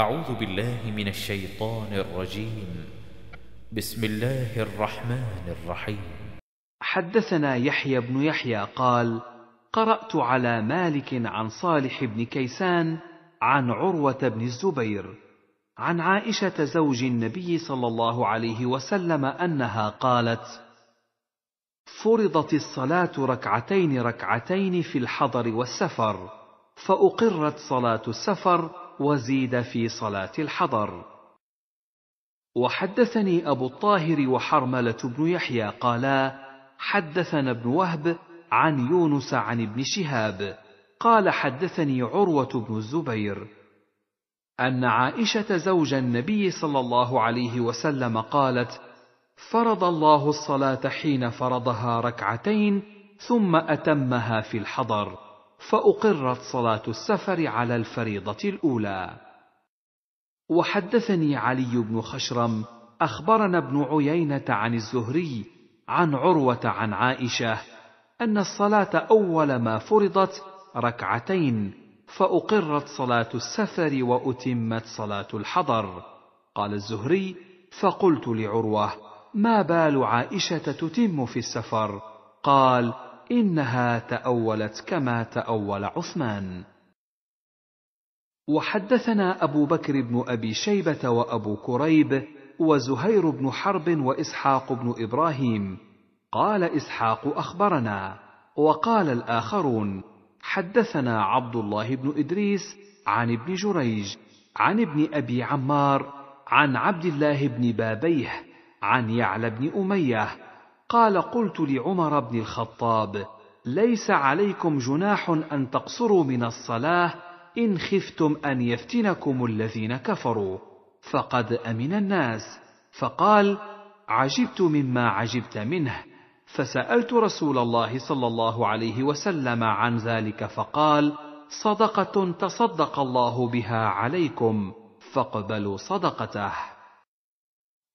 أعوذ بالله من الشيطان الرجيم بسم الله الرحمن الرحيم حدثنا يحيى بن يحيى قال قرأت على مالك عن صالح بن كيسان عن عروة بن الزبير عن عائشة زوج النبي صلى الله عليه وسلم أنها قالت فرضت الصلاة ركعتين ركعتين في الحضر والسفر فأقرت صلاة السفر وزيد في صلاة الحضر وحدثني أبو الطاهر وحرملة بن يحيى قالا حدثنا ابن وهب عن يونس عن ابن شهاب قال حدثني عروة بن الزبير أن عائشة زوج النبي صلى الله عليه وسلم قالت: فرض الله الصلاة حين فرضها ركعتين ثم أتمها في الحضر. فأقرت صلاة السفر على الفريضة الأولى. وحدثني علي بن خشرم أخبرنا ابن عيينة عن الزهري عن عروة عن عائشة أن الصلاة أول ما فرضت ركعتين فأقرت صلاة السفر وأتمت صلاة الحضر. قال الزهري: فقلت لعروة: ما بال عائشة تتم في السفر؟ قال: انها تاولت كما تاول عثمان وحدثنا ابو بكر بن ابي شيبه وابو كريب وزهير بن حرب واسحاق بن ابراهيم قال اسحاق اخبرنا وقال الاخرون حدثنا عبد الله بن ادريس عن ابن جريج عن ابن ابي عمار عن عبد الله بن بابيه عن يعلى بن اميه قال قلت لعمر بن الخطاب ليس عليكم جناح ان تقصروا من الصلاه ان خفتم ان يفتنكم الذين كفروا فقد امن الناس فقال عجبت مما عجبت منه فسالت رسول الله صلى الله عليه وسلم عن ذلك فقال صدقه تصدق الله بها عليكم فاقبلوا صدقته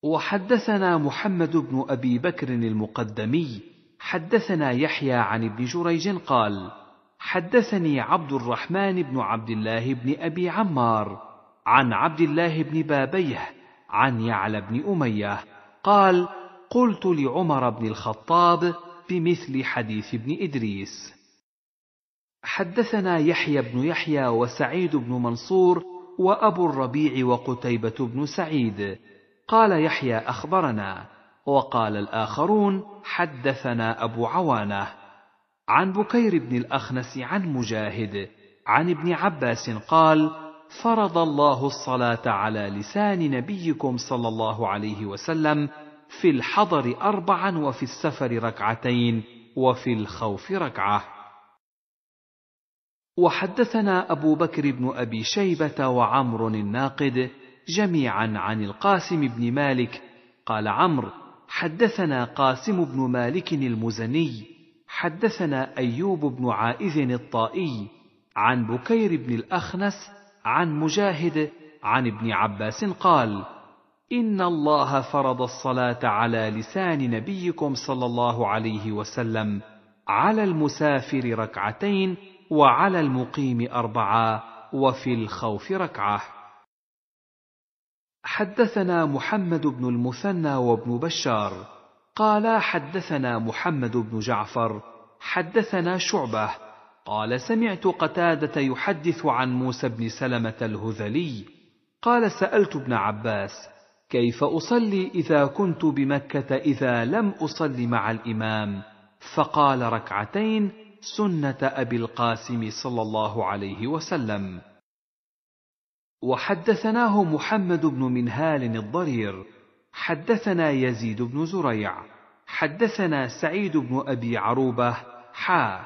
وحدثنا محمد بن ابي بكر المقدمي حدثنا يحيى عن ابن جريج قال حدثني عبد الرحمن بن عبد الله بن ابي عمار عن عبد الله بن بابيه عن يعلى بن اميه قال قلت لعمر بن الخطاب بمثل حديث ابن ادريس حدثنا يحيى بن يحيى وسعيد بن منصور وابو الربيع وقتيبه بن سعيد قال يحيى اخبرنا وقال الاخرون حدثنا ابو عوانه عن بكير بن الاخنس عن مجاهد عن ابن عباس قال فرض الله الصلاه على لسان نبيكم صلى الله عليه وسلم في الحضر اربعا وفي السفر ركعتين وفي الخوف ركعه وحدثنا ابو بكر بن ابي شيبه وعمر الناقد جميعا عن القاسم بن مالك قال عمرو حدثنا قاسم بن مالك المزني حدثنا ايوب بن عائذ الطائي عن بكير بن الاخنس عن مجاهد عن ابن عباس قال ان الله فرض الصلاه على لسان نبيكم صلى الله عليه وسلم على المسافر ركعتين وعلى المقيم اربعه وفي الخوف ركعه حدثنا محمد بن المثنى وابن بشار قالا حدثنا محمد بن جعفر حدثنا شعبه قال سمعت قتاده يحدث عن موسى بن سلمه الهذلي قال سالت ابن عباس كيف اصلي اذا كنت بمكه اذا لم اصل مع الامام فقال ركعتين سنه ابي القاسم صلى الله عليه وسلم وحدثناه محمد بن منهال الضرير حدثنا يزيد بن زريع حدثنا سعيد بن ابي عروبه حا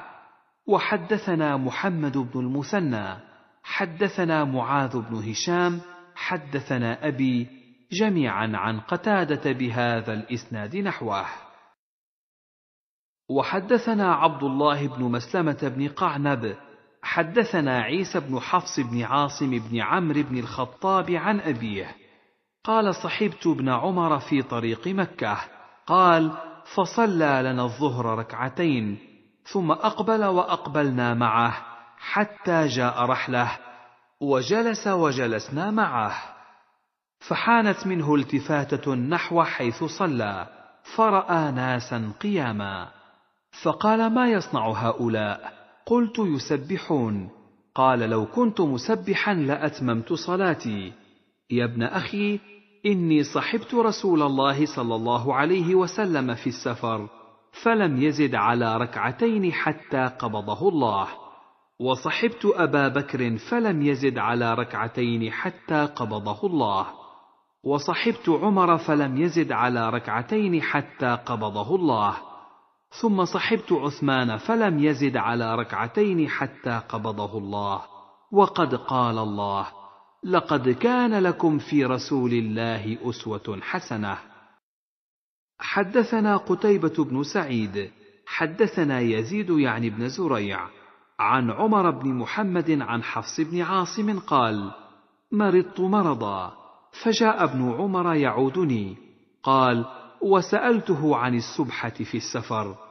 وحدثنا محمد بن المثنى حدثنا معاذ بن هشام حدثنا ابي جميعا عن قتاده بهذا الاسناد نحوه وحدثنا عبد الله بن مسلمه بن قعنب حدثنا عيسى بن حفص بن عاصم بن عمرو بن الخطاب عن أبيه قال صحبت ابن عمر في طريق مكة قال فصلى لنا الظهر ركعتين ثم أقبل وأقبلنا معه حتى جاء رحله وجلس وجلسنا معه فحانت منه التفاتة نحو حيث صلى فرأى ناسا قياما فقال ما يصنع هؤلاء قلت يسبحون قال لو كنت مسبحا لاتممت صلاتي يا ابن اخي اني صحبت رسول الله صلى الله عليه وسلم في السفر فلم يزد على ركعتين حتى قبضه الله وصحبت ابا بكر فلم يزد على ركعتين حتى قبضه الله وصحبت عمر فلم يزد على ركعتين حتى قبضه الله ثم صحبت عثمان فلم يزد على ركعتين حتى قبضه الله وقد قال الله لقد كان لكم في رسول الله اسوه حسنه حدثنا قتيبه بن سعيد حدثنا يزيد يعني بن زريع عن عمر بن محمد عن حفص بن عاصم قال مرضت مرضا فجاء ابن عمر يعودني قال وسالته عن السبحه في السفر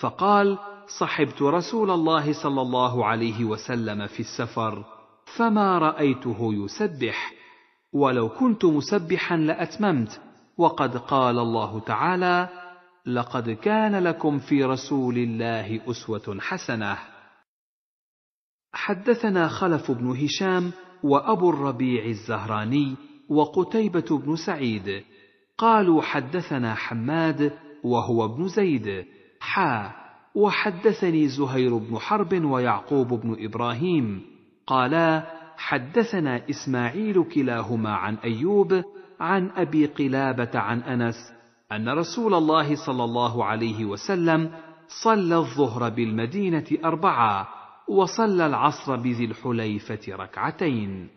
فقال صحبت رسول الله صلى الله عليه وسلم في السفر فما رايته يسبح ولو كنت مسبحا لاتممت وقد قال الله تعالى لقد كان لكم في رسول الله اسوه حسنه حدثنا خلف بن هشام وابو الربيع الزهراني وقتيبه بن سعيد قالوا حدثنا حماد وهو ابن زيد حا وحدثني زهير بن حرب ويعقوب بن إبراهيم قالا حدثنا إسماعيل كلاهما عن أيوب عن أبي قلابة عن أنس أن رسول الله صلى الله عليه وسلم صلى الظهر بالمدينة أربعة وصلى العصر بذي الحليفة ركعتين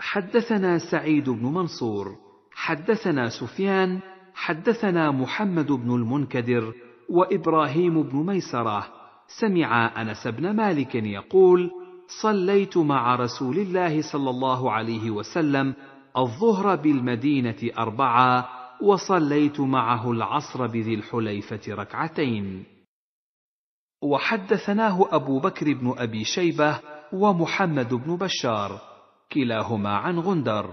حدثنا سعيد بن منصور حدثنا سفيان حدثنا محمد بن المنكدر وابراهيم بن ميسره سمع انس بن مالك يقول صليت مع رسول الله صلى الله عليه وسلم الظهر بالمدينه اربعه وصليت معه العصر بذي الحليفه ركعتين وحدثناه ابو بكر بن ابي شيبه ومحمد بن بشار كلاهما عن غندر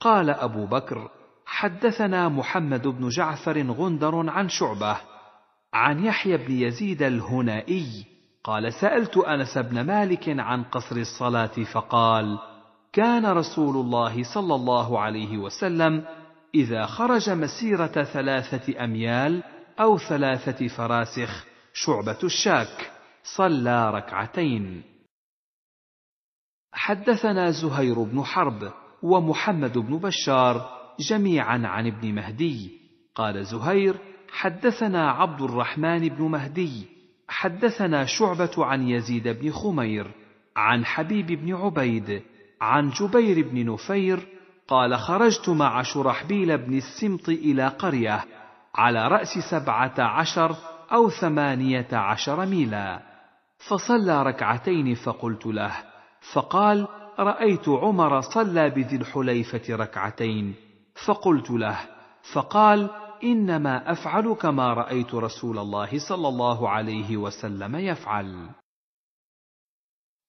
قال ابو بكر حدثنا محمد بن جعفر غندر عن شعبه عن يحيى بن يزيد الهنائي قال سالت انس بن مالك عن قصر الصلاه فقال كان رسول الله صلى الله عليه وسلم اذا خرج مسيره ثلاثه اميال او ثلاثه فراسخ شعبه الشاك صلى ركعتين حدثنا زهير بن حرب ومحمد بن بشار جميعا عن ابن مهدي قال زهير حدثنا عبد الرحمن بن مهدي حدثنا شعبه عن يزيد بن خمير عن حبيب بن عبيد عن جبير بن نفير قال خرجت مع شرحبيل بن السمط الى قريه على راس سبعه عشر او ثمانيه عشر ميلا فصلى ركعتين فقلت له فقال رايت عمر صلى بذي الحليفه ركعتين فقلت له فقال انما افعل كما رايت رسول الله صلى الله عليه وسلم يفعل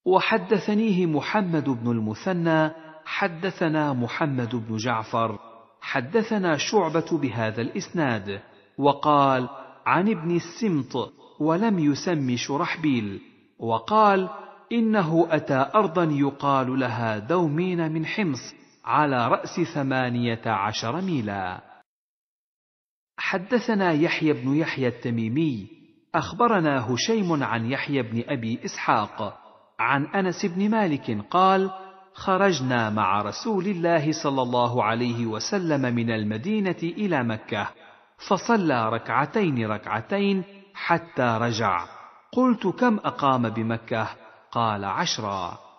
وحدثنيه محمد بن المثنى حدثنا محمد بن جعفر حدثنا شعبه بهذا الاسناد وقال عن ابن السمط ولم يسم شرحبيل وقال انه اتى ارضا يقال لها دومين من حمص على رأس ثمانية عشر ميلا حدثنا يحيى بن يحيى التميمي أخبرنا هشيم عن يحيى بن أبي إسحاق عن أنس بن مالك قال خرجنا مع رسول الله صلى الله عليه وسلم من المدينة إلى مكة فصلى ركعتين ركعتين حتى رجع قلت كم أقام بمكة قال عشرا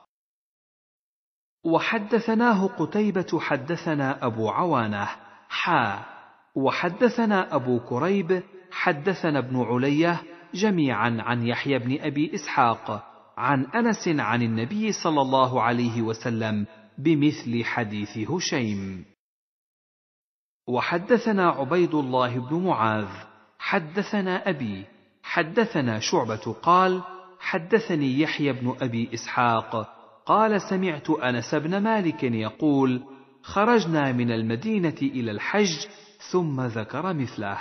وحدثناه قتيبة حدثنا أبو عوانة حا وحدثنا أبو كريب حدثنا ابن علية جميعا عن يحيى بن أبي إسحاق عن أنس عن النبي صلى الله عليه وسلم بمثل حديث هشيم وحدثنا عبيد الله بن معاذ حدثنا أبي حدثنا شعبة قال حدثني يحيى بن أبي إسحاق قال سمعت انس بن مالك يقول خرجنا من المدينه الى الحج ثم ذكر مثله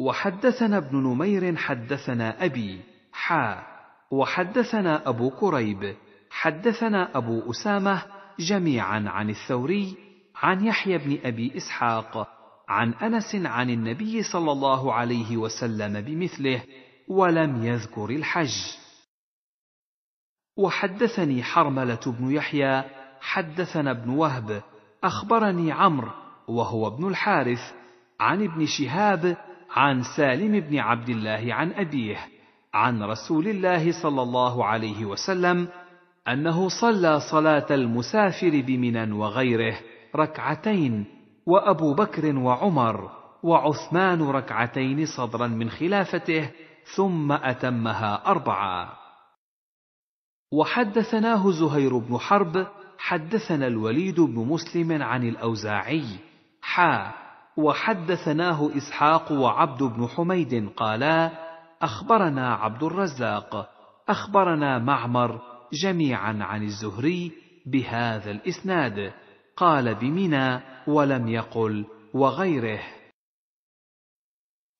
وحدثنا ابن نمير حدثنا ابي حا وحدثنا ابو كريب حدثنا ابو اسامه جميعا عن الثوري عن يحيى بن ابي اسحاق عن انس عن النبي صلى الله عليه وسلم بمثله ولم يذكر الحج وحدثني حرمله بن يحيى حدثنا ابن وهب اخبرني عمرو وهو ابن الحارث عن ابن شهاب عن سالم بن عبد الله عن ابيه عن رسول الله صلى الله عليه وسلم انه صلى صلاه المسافر بمنى وغيره ركعتين وابو بكر وعمر وعثمان ركعتين صدرا من خلافته ثم اتمها اربعه وحدثناه زهير بن حرب حدثنا الوليد بن مسلم عن الأوزاعي حا وحدثناه إسحاق وعبد بن حميد قالا أخبرنا عبد الرزاق أخبرنا معمر جميعا عن الزهري بهذا الإسناد قال بمنى ولم يقل وغيره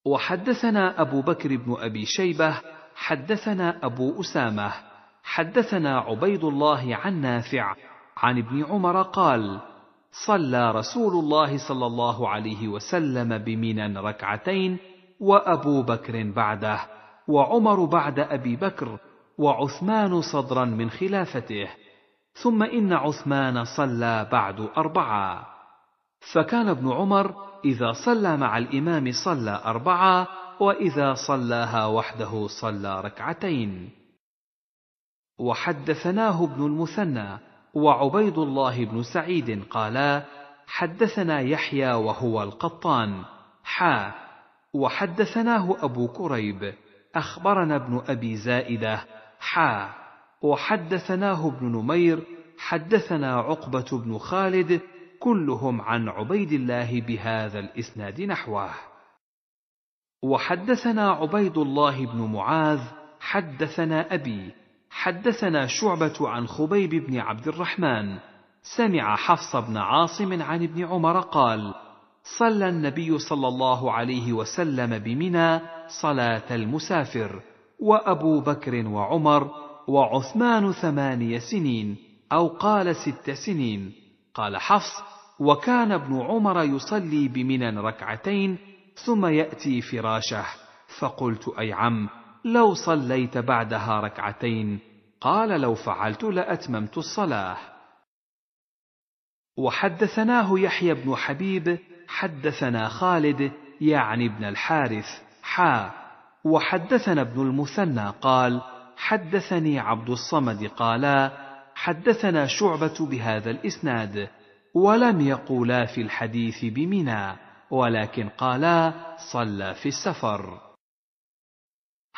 وحدثنا أبو بكر بن أبي شيبة حدثنا أبو أسامة حدثنا عبيد الله عن نافع عن ابن عمر قال صلى رسول الله صلى الله عليه وسلم بمنى ركعتين وابو بكر بعده وعمر بعد ابي بكر وعثمان صدرا من خلافته ثم ان عثمان صلى بعد اربعه فكان ابن عمر اذا صلى مع الامام صلى اربعه واذا صلاها وحده صلى ركعتين وحدثناه ابن المثنى وعبيد الله بن سعيد قالا حدثنا يحيى وهو القطان حا وحدثناه أبو كريب أخبرنا ابن أبي زائدة حا وحدثناه ابن نمير حدثنا عقبة بن خالد كلهم عن عبيد الله بهذا الإسناد نحوه وحدثنا عبيد الله بن معاذ حدثنا أبي حدثنا شعبة عن خبيب بن عبد الرحمن سمع حفص بن عاصم عن ابن عمر قال صلى النبي صلى الله عليه وسلم بمنى صلاة المسافر وأبو بكر وعمر وعثمان ثماني سنين أو قال ست سنين قال حفص وكان ابن عمر يصلي بمنى ركعتين ثم يأتي فراشه فقلت أي عم لو صليت بعدها ركعتين قال لو فعلت لاتممت الصلاه وحدثناه يحيى بن حبيب حدثنا خالد يعني ابن الحارث حا وحدثنا ابن المثنى قال حدثني عبد الصمد قالا حدثنا شعبه بهذا الاسناد ولم يقولا في الحديث بمنى ولكن قالا صلى في السفر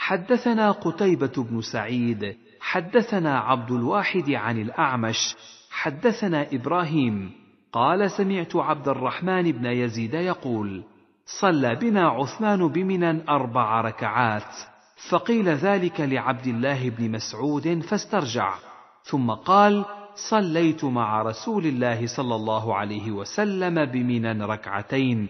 حدثنا قتيبة بن سعيد حدثنا عبد الواحد عن الأعمش حدثنا إبراهيم قال سمعت عبد الرحمن بن يزيد يقول صلى بنا عثمان بمنى أربع ركعات فقيل ذلك لعبد الله بن مسعود فاسترجع ثم قال صليت مع رسول الله صلى الله عليه وسلم بمنى ركعتين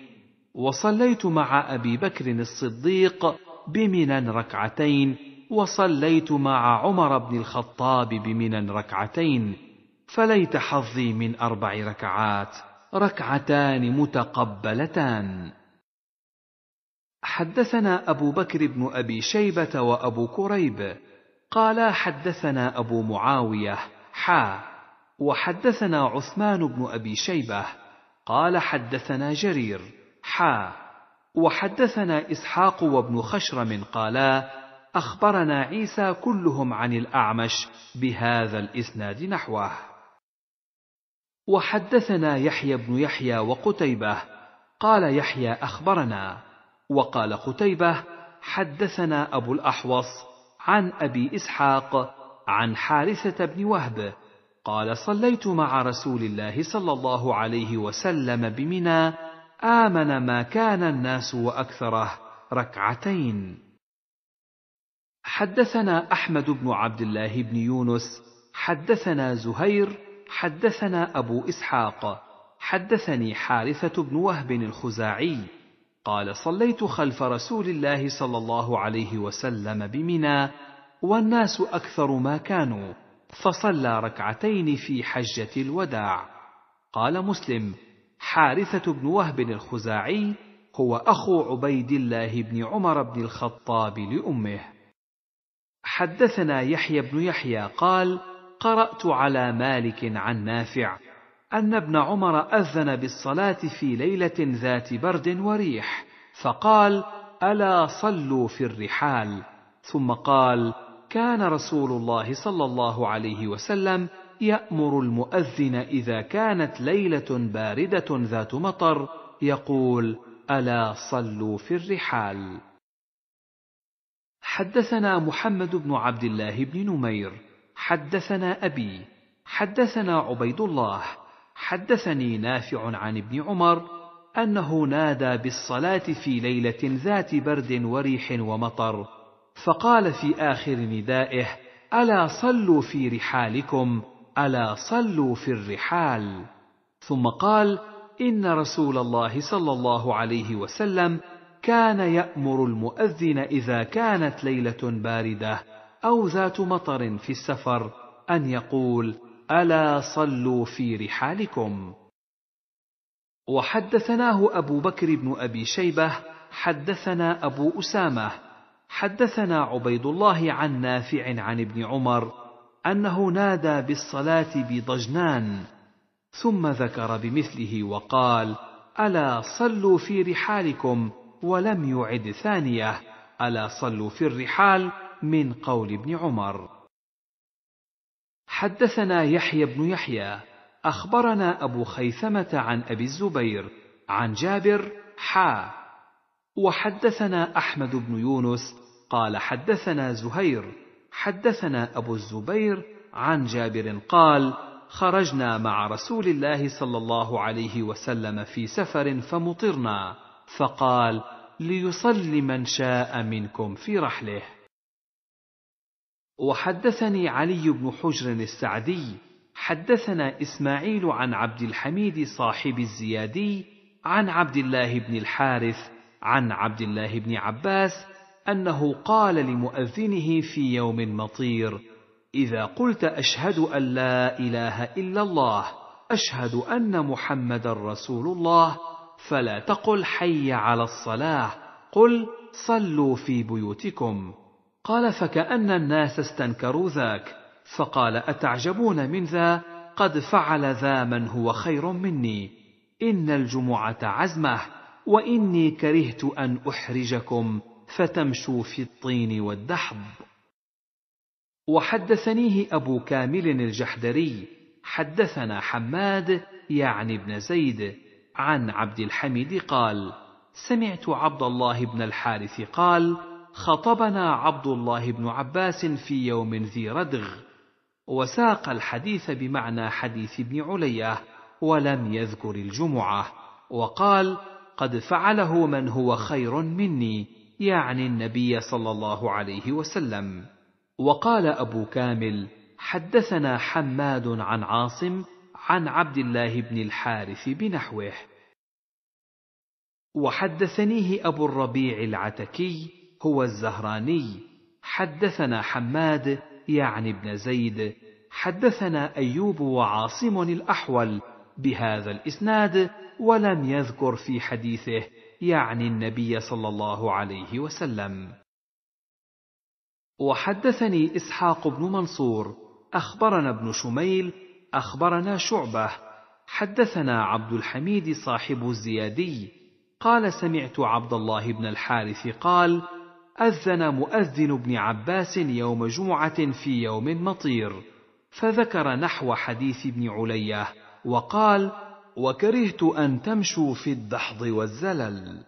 وصليت مع أبي بكر الصديق بمنى ركعتين وصليت مع عمر بن الخطاب بمنى ركعتين فليت حظي من اربع ركعات ركعتان متقبلتان حدثنا ابو بكر بن ابي شيبه وابو كريب قالا حدثنا ابو معاويه حا وحدثنا عثمان بن ابي شيبه قال حدثنا جرير حا وحدثنا اسحاق وابن خشرم قالا اخبرنا عيسى كلهم عن الاعمش بهذا الاسناد نحوه وحدثنا يحيى بن يحيى وقتيبه قال يحيى اخبرنا وقال قتيبه حدثنا ابو الاحوص عن ابي اسحاق عن حارثه بن وهب قال صليت مع رسول الله صلى الله عليه وسلم بمنى آمن ما كان الناس وأكثره ركعتين حدثنا أحمد بن عبد الله بن يونس حدثنا زهير حدثنا أبو إسحاق حدثني حارثة بن وهب الخزاعي قال صليت خلف رسول الله صلى الله عليه وسلم بمنى والناس أكثر ما كانوا فصلى ركعتين في حجة الوداع قال مسلم حارثة بن وهب الخزاعي هو أخو عبيد الله بن عمر بن الخطاب لأمه. حدثنا يحيى بن يحيى قال: قرأت على مالك عن نافع أن ابن عمر أذن بالصلاة في ليلة ذات برد وريح، فقال: ألا صلوا في الرحال، ثم قال: كان رسول الله صلى الله عليه وسلم يأمر المؤذن إذا كانت ليلة باردة ذات مطر يقول: ألا صلوا في الرحال. حدثنا محمد بن عبد الله بن نمير، حدثنا أبي، حدثنا عبيد الله، حدثني نافع عن ابن عمر أنه نادى بالصلاة في ليلة ذات برد وريح ومطر، فقال في آخر ندائه: ألا صلوا في رحالكم الا صلوا في الرحال ثم قال ان رسول الله صلى الله عليه وسلم كان يامر المؤذن اذا كانت ليله بارده او ذات مطر في السفر ان يقول الا صلوا في رحالكم وحدثناه ابو بكر بن ابي شيبه حدثنا ابو اسامه حدثنا عبيد الله عن نافع عن ابن عمر انه نادى بالصلاه بضجنان ثم ذكر بمثله وقال الا صلوا في رحالكم ولم يعد ثانيه الا صلوا في الرحال من قول ابن عمر حدثنا يحيى بن يحيى اخبرنا ابو خيثمه عن ابي الزبير عن جابر حا وحدثنا احمد بن يونس قال حدثنا زهير حدثنا أبو الزبير عن جابر قال: خرجنا مع رسول الله صلى الله عليه وسلم في سفر فمطرنا، فقال: ليصلي من شاء منكم في رحله. وحدثني علي بن حجر السعدي، حدثنا إسماعيل عن عبد الحميد صاحب الزيادي، عن عبد الله بن الحارث، عن عبد الله بن عباس، انه قال لمؤذنه في يوم مطير اذا قلت اشهد ان لا اله الا الله اشهد ان محمدا رسول الله فلا تقل حي على الصلاه قل صلوا في بيوتكم قال فكان الناس استنكروا ذاك فقال اتعجبون من ذا قد فعل ذا من هو خير مني ان الجمعه عزمه واني كرهت ان احرجكم فتمشوا في الطين والدحض وحدثنيه ابو كامل الجحدري حدثنا حماد يعني ابن زيد عن عبد الحميد قال سمعت عبد الله بن الحارث قال خطبنا عبد الله بن عباس في يوم ذي ردغ وساق الحديث بمعنى حديث ابن عليا ولم يذكر الجمعه وقال قد فعله من هو خير مني يعني النبي صلى الله عليه وسلم وقال ابو كامل حدثنا حماد عن عاصم عن عبد الله بن الحارث بنحوه وحدثنيه ابو الربيع العتكي هو الزهراني حدثنا حماد يعني ابن زيد حدثنا ايوب وعاصم الاحول بهذا الاسناد ولم يذكر في حديثه يعني النبي صلى الله عليه وسلم وحدثني اسحاق بن منصور اخبرنا ابن شميل اخبرنا شعبه حدثنا عبد الحميد صاحب الزيادي قال سمعت عبد الله بن الحارث قال اذن مؤذن ابن عباس يوم جمعه في يوم مطير فذكر نحو حديث ابن عليه وقال وكرهت ان تمشوا في الدحض والزلل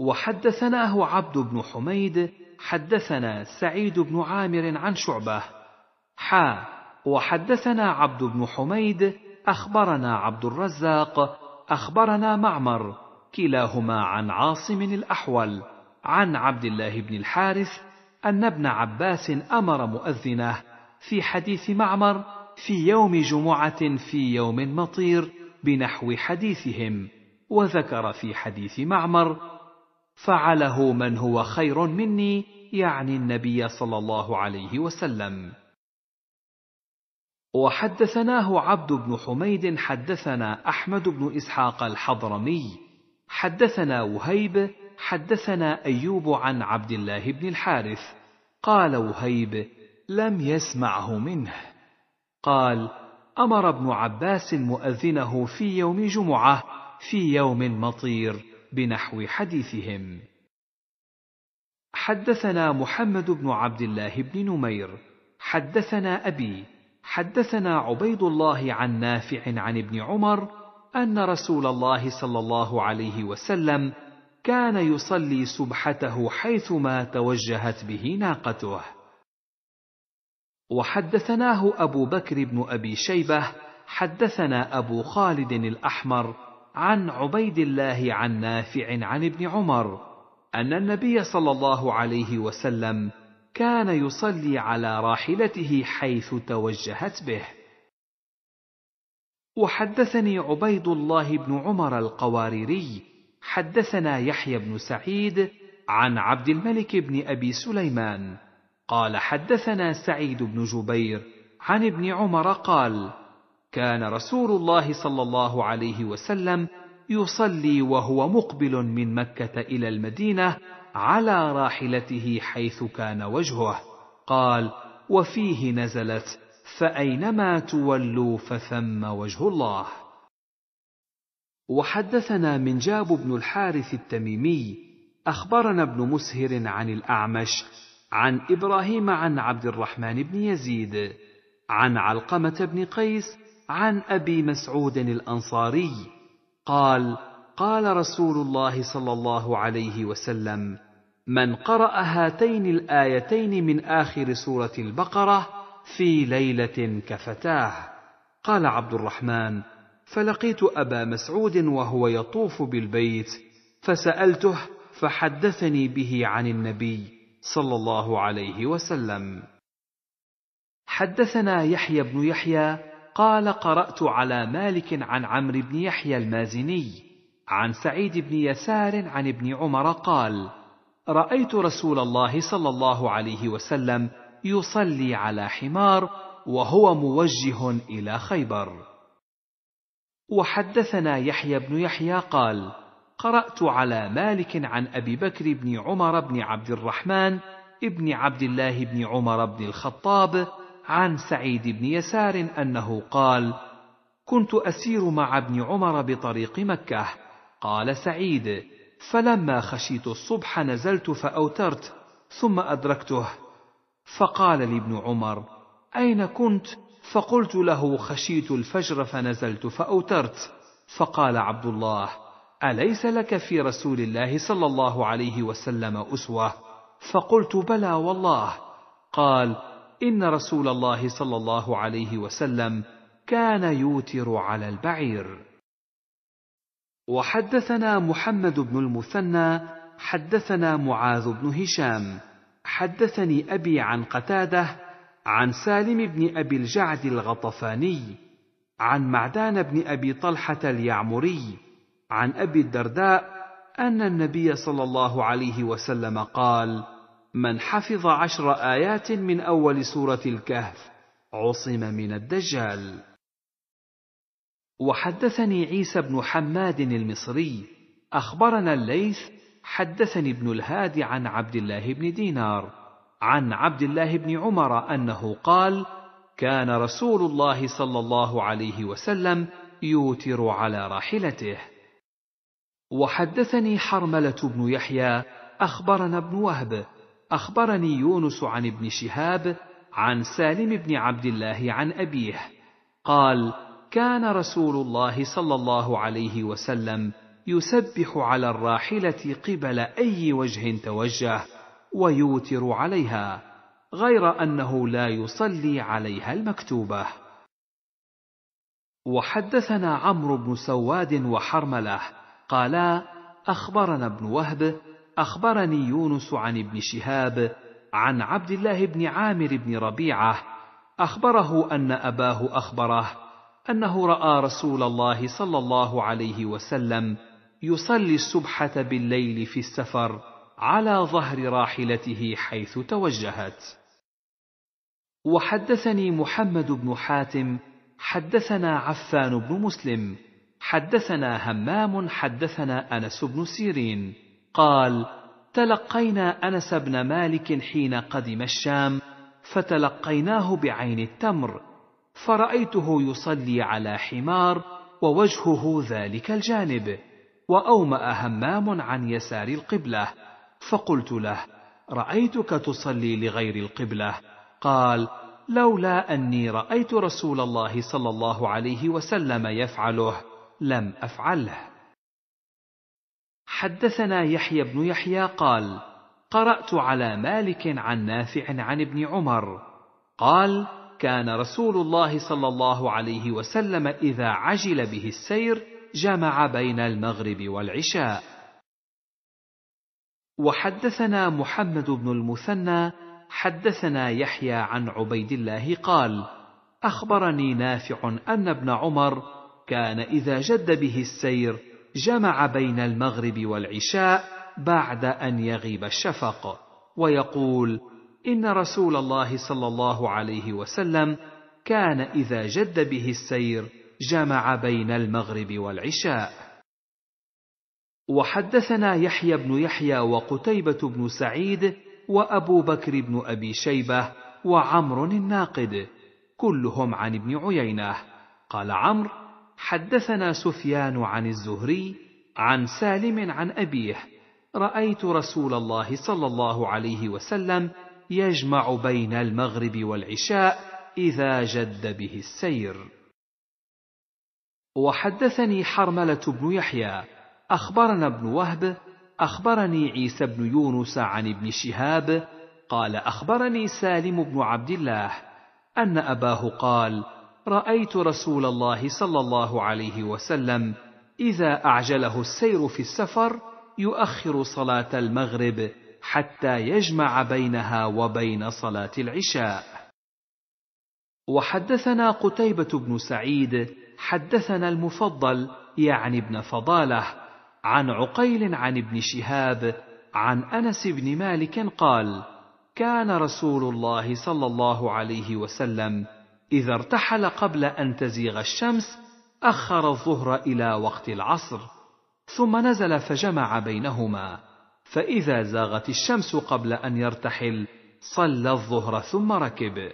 وحدثناه عبد بن حميد حدثنا سعيد بن عامر عن شعبه حا وحدثنا عبد بن حميد اخبرنا عبد الرزاق اخبرنا معمر كلاهما عن عاصم الاحول عن عبد الله بن الحارث ان ابن عباس امر مؤذنه في حديث معمر في يوم جمعة في يوم مطير بنحو حديثهم وذكر في حديث معمر فعله من هو خير مني يعني النبي صلى الله عليه وسلم وحدثناه عبد بن حميد حدثنا احمد بن اسحاق الحضرمي حدثنا وهيب حدثنا ايوب عن عبد الله بن الحارث قال وهيب لم يسمعه منه قال امر ابن عباس مؤذنه في يوم جمعه في يوم مطير بنحو حديثهم حدثنا محمد بن عبد الله بن نمير حدثنا ابي حدثنا عبيد الله عن نافع عن ابن عمر ان رسول الله صلى الله عليه وسلم كان يصلي سبحته حيثما توجهت به ناقته وحدثناه أبو بكر بن أبي شيبة حدثنا أبو خالد الأحمر عن عبيد الله عن نافع عن ابن عمر أن النبي صلى الله عليه وسلم كان يصلي على راحلته حيث توجهت به وحدثني عبيد الله بن عمر القواريري حدثنا يحيى بن سعيد عن عبد الملك بن ابي سليمان قال حدثنا سعيد بن جبير عن ابن عمر قال كان رسول الله صلى الله عليه وسلم يصلي وهو مقبل من مكه الى المدينه على راحلته حيث كان وجهه قال وفيه نزلت فاينما تولوا فثم وجه الله وحدثنا منجاب بن الحارث التميمي اخبرنا ابن مسهر عن الاعمش عن ابراهيم عن عبد الرحمن بن يزيد عن علقمه بن قيس عن ابي مسعود الانصاري قال قال رسول الله صلى الله عليه وسلم من قرا هاتين الايتين من اخر سوره البقره في ليله كفتاه قال عبد الرحمن فلقيت ابا مسعود وهو يطوف بالبيت فسالته فحدثني به عن النبي صلى الله عليه وسلم حدثنا يحيى بن يحيى قال قرات على مالك عن عمرو بن يحيى المازني عن سعيد بن يسار عن ابن عمر قال رايت رسول الله صلى الله عليه وسلم يصلي على حمار وهو موجه الى خيبر وحدثنا يحيى بن يحيى قال قرأت على مالك عن أبي بكر بن عمر بن عبد الرحمن ابن عبد الله بن عمر بن الخطاب عن سعيد بن يسار أنه قال: كنت أسير مع ابن عمر بطريق مكة، قال سعيد: فلما خشيت الصبح نزلت فأوترت، ثم أدركته، فقال لابن عمر: أين كنت؟ فقلت له: خشيت الفجر فنزلت فأوترت، فقال عبد الله: اليس لك في رسول الله صلى الله عليه وسلم اسوه فقلت بلى والله قال ان رسول الله صلى الله عليه وسلم كان يوتر على البعير وحدثنا محمد بن المثنى حدثنا معاذ بن هشام حدثني ابي عن قتاده عن سالم بن ابي الجعد الغطفاني عن معدان بن ابي طلحه اليعمري عن ابي الدرداء ان النبي صلى الله عليه وسلم قال من حفظ عشر ايات من اول سوره الكهف عصم من الدجال وحدثني عيسى بن حماد المصري اخبرنا الليث حدثني ابن الهادي عن عبد الله بن دينار عن عبد الله بن عمر انه قال كان رسول الله صلى الله عليه وسلم يوتر على راحلته وحدثني حرملة بن يحيى أخبرنا ابن وهب أخبرني يونس عن ابن شهاب عن سالم بن عبد الله عن أبيه قال كان رسول الله صلى الله عليه وسلم يسبح على الراحلة قبل أي وجه توجه ويوتر عليها غير أنه لا يصلي عليها المكتوبة وحدثنا عمرو بن سواد وحرمله قالا اخبرنا ابن وهب اخبرني يونس عن ابن شهاب عن عبد الله بن عامر بن ربيعه اخبره ان اباه اخبره انه راى رسول الله صلى الله عليه وسلم يصلي السبحه بالليل في السفر على ظهر راحلته حيث توجهت وحدثني محمد بن حاتم حدثنا عفان بن مسلم حدثنا همام حدثنا انس بن سيرين قال تلقينا انس بن مالك حين قدم الشام فتلقيناه بعين التمر فرايته يصلي على حمار ووجهه ذلك الجانب واوما همام عن يسار القبله فقلت له رايتك تصلي لغير القبله قال لولا اني رايت رسول الله صلى الله عليه وسلم يفعله لم أفعله حدثنا يحيى بن يحيى قال قرأت على مالك عن نافع عن ابن عمر قال كان رسول الله صلى الله عليه وسلم إذا عجل به السير جمع بين المغرب والعشاء وحدثنا محمد بن المثنى حدثنا يحيى عن عبيد الله قال اخبرني نافع ان ابن عمر كان إذا جد به السير جمع بين المغرب والعشاء بعد أن يغيب الشفق ويقول إن رسول الله صلى الله عليه وسلم كان إذا جد به السير جمع بين المغرب والعشاء وحدثنا يحيى بن يحيى وقتيبة بن سعيد وأبو بكر بن أبي شيبة وعمر الناقد كلهم عن ابن عيينة قال عمرو حدثنا سفيان عن الزهري عن سالم عن أبيه رأيت رسول الله صلى الله عليه وسلم يجمع بين المغرب والعشاء إذا جد به السير. وحدثني حرملة بن يحيى أخبرنا ابن وهب أخبرني عيسى بن يونس عن ابن شهاب قال أخبرني سالم بن عبد الله أن أباه قال: رايت رسول الله صلى الله عليه وسلم اذا اعجله السير في السفر يؤخر صلاه المغرب حتى يجمع بينها وبين صلاه العشاء وحدثنا قتيبه بن سعيد حدثنا المفضل يعني ابن فضاله عن عقيل عن ابن شهاب عن انس بن مالك قال كان رسول الله صلى الله عليه وسلم إذا ارتحل قبل أن تزيغ الشمس أخر الظهر إلى وقت العصر ثم نزل فجمع بينهما فإذا زاغت الشمس قبل أن يرتحل صلى الظهر ثم ركب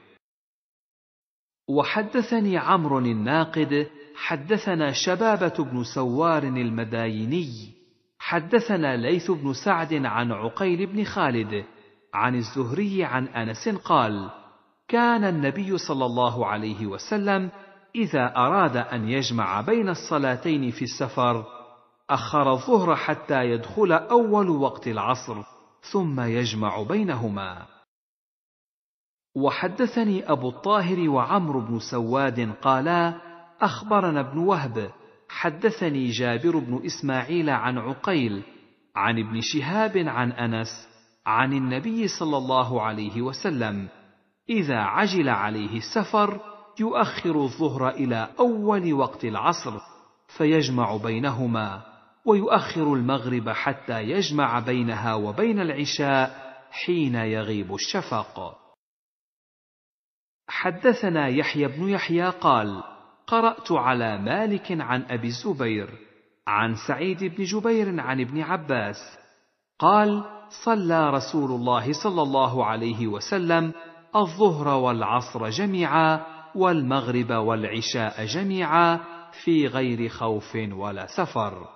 وحدثني عمرو الناقد حدثنا شبابة بن سوار المدايني حدثنا ليث بن سعد عن عقيل بن خالد عن الزهري عن أنس قال: كان النبي صلى الله عليه وسلم اذا اراد ان يجمع بين الصلاتين في السفر اخر الظهر حتى يدخل اول وقت العصر ثم يجمع بينهما وحدثني ابو الطاهر وعمرو بن سواد قالا اخبرنا ابن وهب حدثني جابر بن اسماعيل عن عقيل عن ابن شهاب عن انس عن النبي صلى الله عليه وسلم إذا عجل عليه السفر يؤخر الظهر إلى أول وقت العصر فيجمع بينهما ويؤخر المغرب حتى يجمع بينها وبين العشاء حين يغيب الشفق حدثنا يحيى بن يحيى قال قرات على مالك عن ابي الزبير عن سعيد بن جبير عن ابن عباس قال صلى رسول الله صلى الله عليه وسلم الظهر والعصر جميعا والمغرب والعشاء جميعا في غير خوف ولا سفر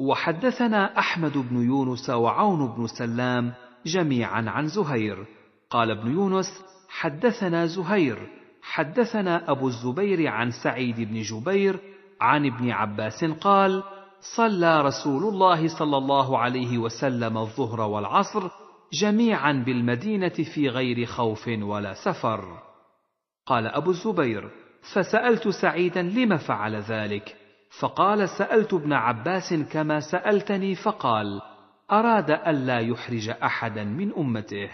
وحدثنا احمد بن يونس وعون بن سلام جميعا عن زهير قال ابن يونس حدثنا زهير حدثنا ابو الزبير عن سعيد بن جبير عن ابن عباس قال صلى رسول الله صلى الله عليه وسلم الظهر والعصر جميعا بالمدينة في غير خوف ولا سفر. قال أبو الزبير: فسألت سعيدا لم فعل ذلك، فقال: سألت ابن عباس كما سألتني فقال: أراد ألا يحرج أحدا من أمته.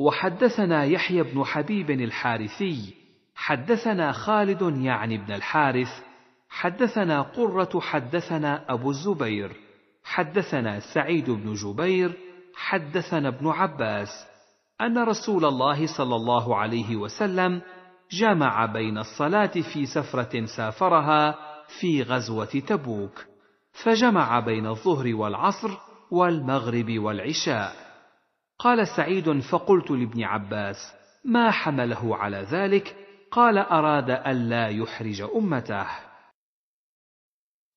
وحدثنا يحيى بن حبيب الحارثي، حدثنا خالد يعني ابن الحارث، حدثنا قرة حدثنا أبو الزبير، حدثنا سعيد بن جبير، حدثنا ابن عباس ان رسول الله صلى الله عليه وسلم جمع بين الصلاه في سفره سافرها في غزوه تبوك فجمع بين الظهر والعصر والمغرب والعشاء قال سعيد فقلت لابن عباس ما حمله على ذلك قال اراد الا يحرج امته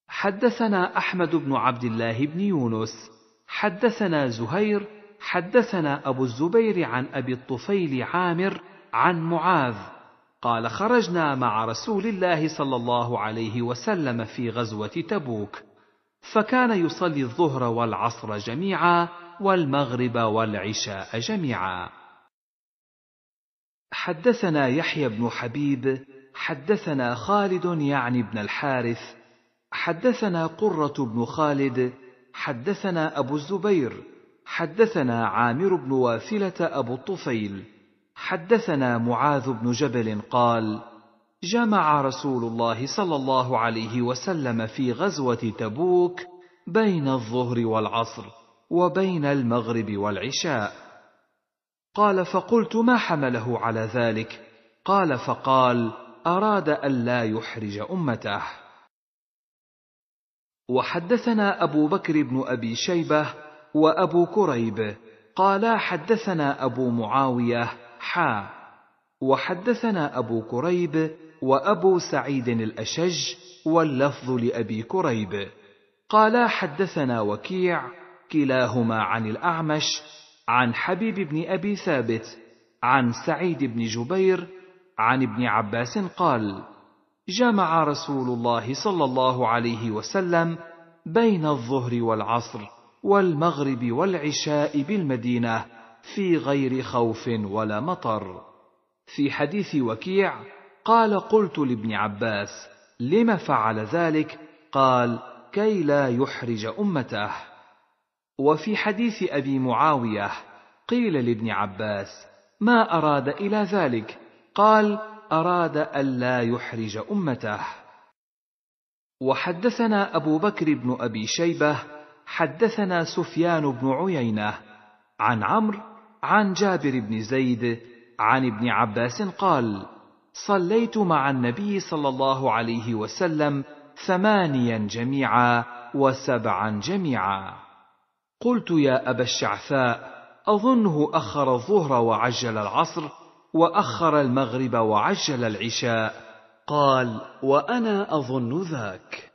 حدثنا احمد بن عبد الله بن يونس حدثنا زهير حدثنا ابو الزبير عن ابي الطفيل عامر عن معاذ قال خرجنا مع رسول الله صلى الله عليه وسلم في غزوه تبوك فكان يصلي الظهر والعصر جميعا والمغرب والعشاء جميعا حدثنا يحيى بن حبيب حدثنا خالد يعني بن الحارث حدثنا قره بن خالد حدثنا أبو الزبير حدثنا عامر بن واثله أبو الطفيل حدثنا معاذ بن جبل قال جمع رسول الله صلى الله عليه وسلم في غزوة تبوك بين الظهر والعصر وبين المغرب والعشاء قال فقلت ما حمله على ذلك قال فقال أراد ألا يحرج أمته وحدثنا أبو بكر بن أبي شيبة وأبو كريب قالا حدثنا أبو معاوية حا وحدثنا أبو كريب وأبو سعيد الأشج واللفظ لأبي كريب قالا حدثنا وكيع كلاهما عن الأعمش عن حبيب بن أبي ثابت عن سعيد بن جبير عن ابن عباس قال: جمع رسول الله صلى الله عليه وسلم بين الظهر والعصر والمغرب والعشاء بالمدينه في غير خوف ولا مطر في حديث وكيع قال قلت لابن عباس لم فعل ذلك قال كي لا يحرج امته وفي حديث ابي معاويه قيل لابن عباس ما اراد الى ذلك قال أراد ألا يحرج أمته وحدثنا أبو بكر بن أبي شيبة حدثنا سفيان بن عيينة عن عمرو عن جابر بن زيد عن ابن عباس قال صليت مع النبي صلى الله عليه وسلم ثمانيا جميعا وسبعا جميعا قلت يا أبا الشعثاء أظنه أخر الظهر وعجل العصر واخر المغرب وعجل العشاء قال وانا اظن ذاك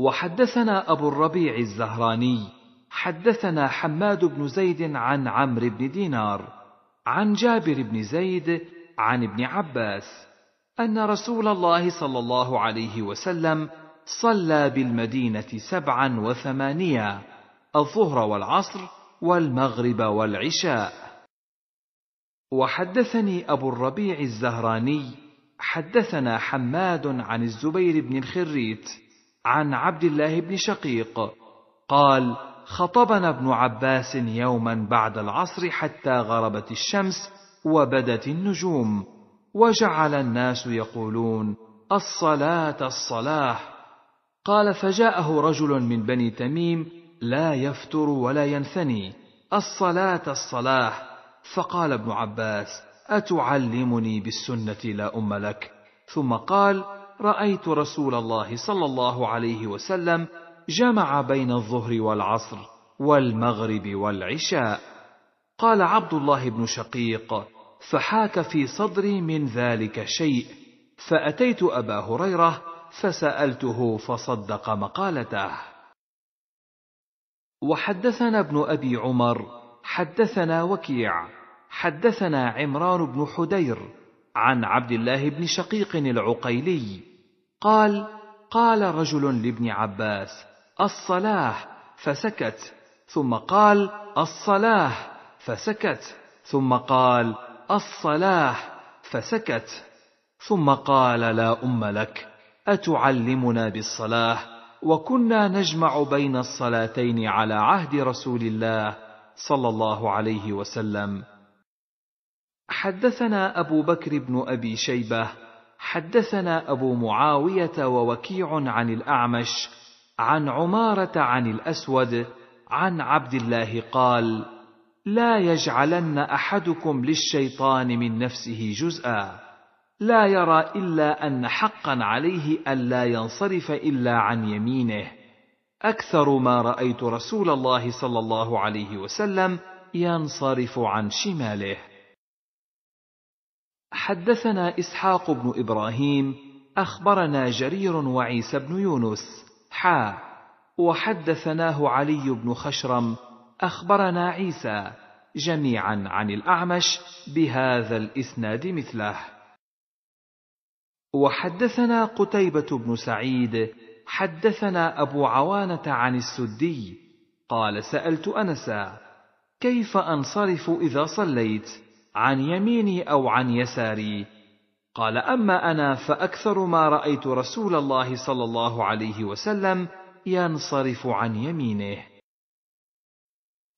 وحدثنا ابو الربيع الزهراني حدثنا حماد بن زيد عن عمرو بن دينار عن جابر بن زيد عن ابن عباس ان رسول الله صلى الله عليه وسلم صلى بالمدينه سبعا وثمانيه الظهر والعصر والمغرب والعشاء وحدثني أبو الربيع الزهراني حدثنا حماد عن الزبير بن الخريت عن عبد الله بن شقيق قال خطبنا ابن عباس يوما بعد العصر حتى غربت الشمس وبدت النجوم وجعل الناس يقولون الصلاه الصلاه قال فجاءه رجل من بني تميم لا يفتر ولا ينثني الصلاه الصلاه فقال ابن عباس اتعلمني بالسنه لا ام لك ثم قال رايت رسول الله صلى الله عليه وسلم جمع بين الظهر والعصر والمغرب والعشاء قال عبد الله بن شقيق فحاك في صدري من ذلك شيء فاتيت ابا هريره فسالته فصدق مقالته وحدثنا ابن ابي عمر حدثنا وكيع حدثنا عمران بن حدير عن عبد الله بن شقيق العقيلي قال قال رجل لابن عباس الصلاه فسكت ثم قال الصلاه فسكت ثم قال الصلاه فسكت ثم قال لا ام لك اتعلمنا بالصلاه وكنا نجمع بين الصلاتين على عهد رسول الله صلى الله عليه وسلم حدثنا ابو بكر بن ابي شيبه حدثنا ابو معاويه ووكيع عن الاعمش عن عماره عن الاسود عن عبد الله قال لا يجعلن احدكم للشيطان من نفسه جزءا لا يرى الا ان حقا عليه الا ينصرف الا عن يمينه أكثر ما رأيت رسول الله صلى الله عليه وسلم ينصرف عن شماله. حدثنا إسحاق بن إبراهيم أخبرنا جرير وعيسى بن يونس حا وحدثناه علي بن خشرم أخبرنا عيسى جميعا عن الأعمش بهذا الإسناد مثله. وحدثنا قتيبة بن سعيد حدثنا أبو عوانة عن السدي قال سألت أنسا كيف أنصرف إذا صليت عن يميني أو عن يساري قال أما أنا فأكثر ما رأيت رسول الله صلى الله عليه وسلم ينصرف عن يمينه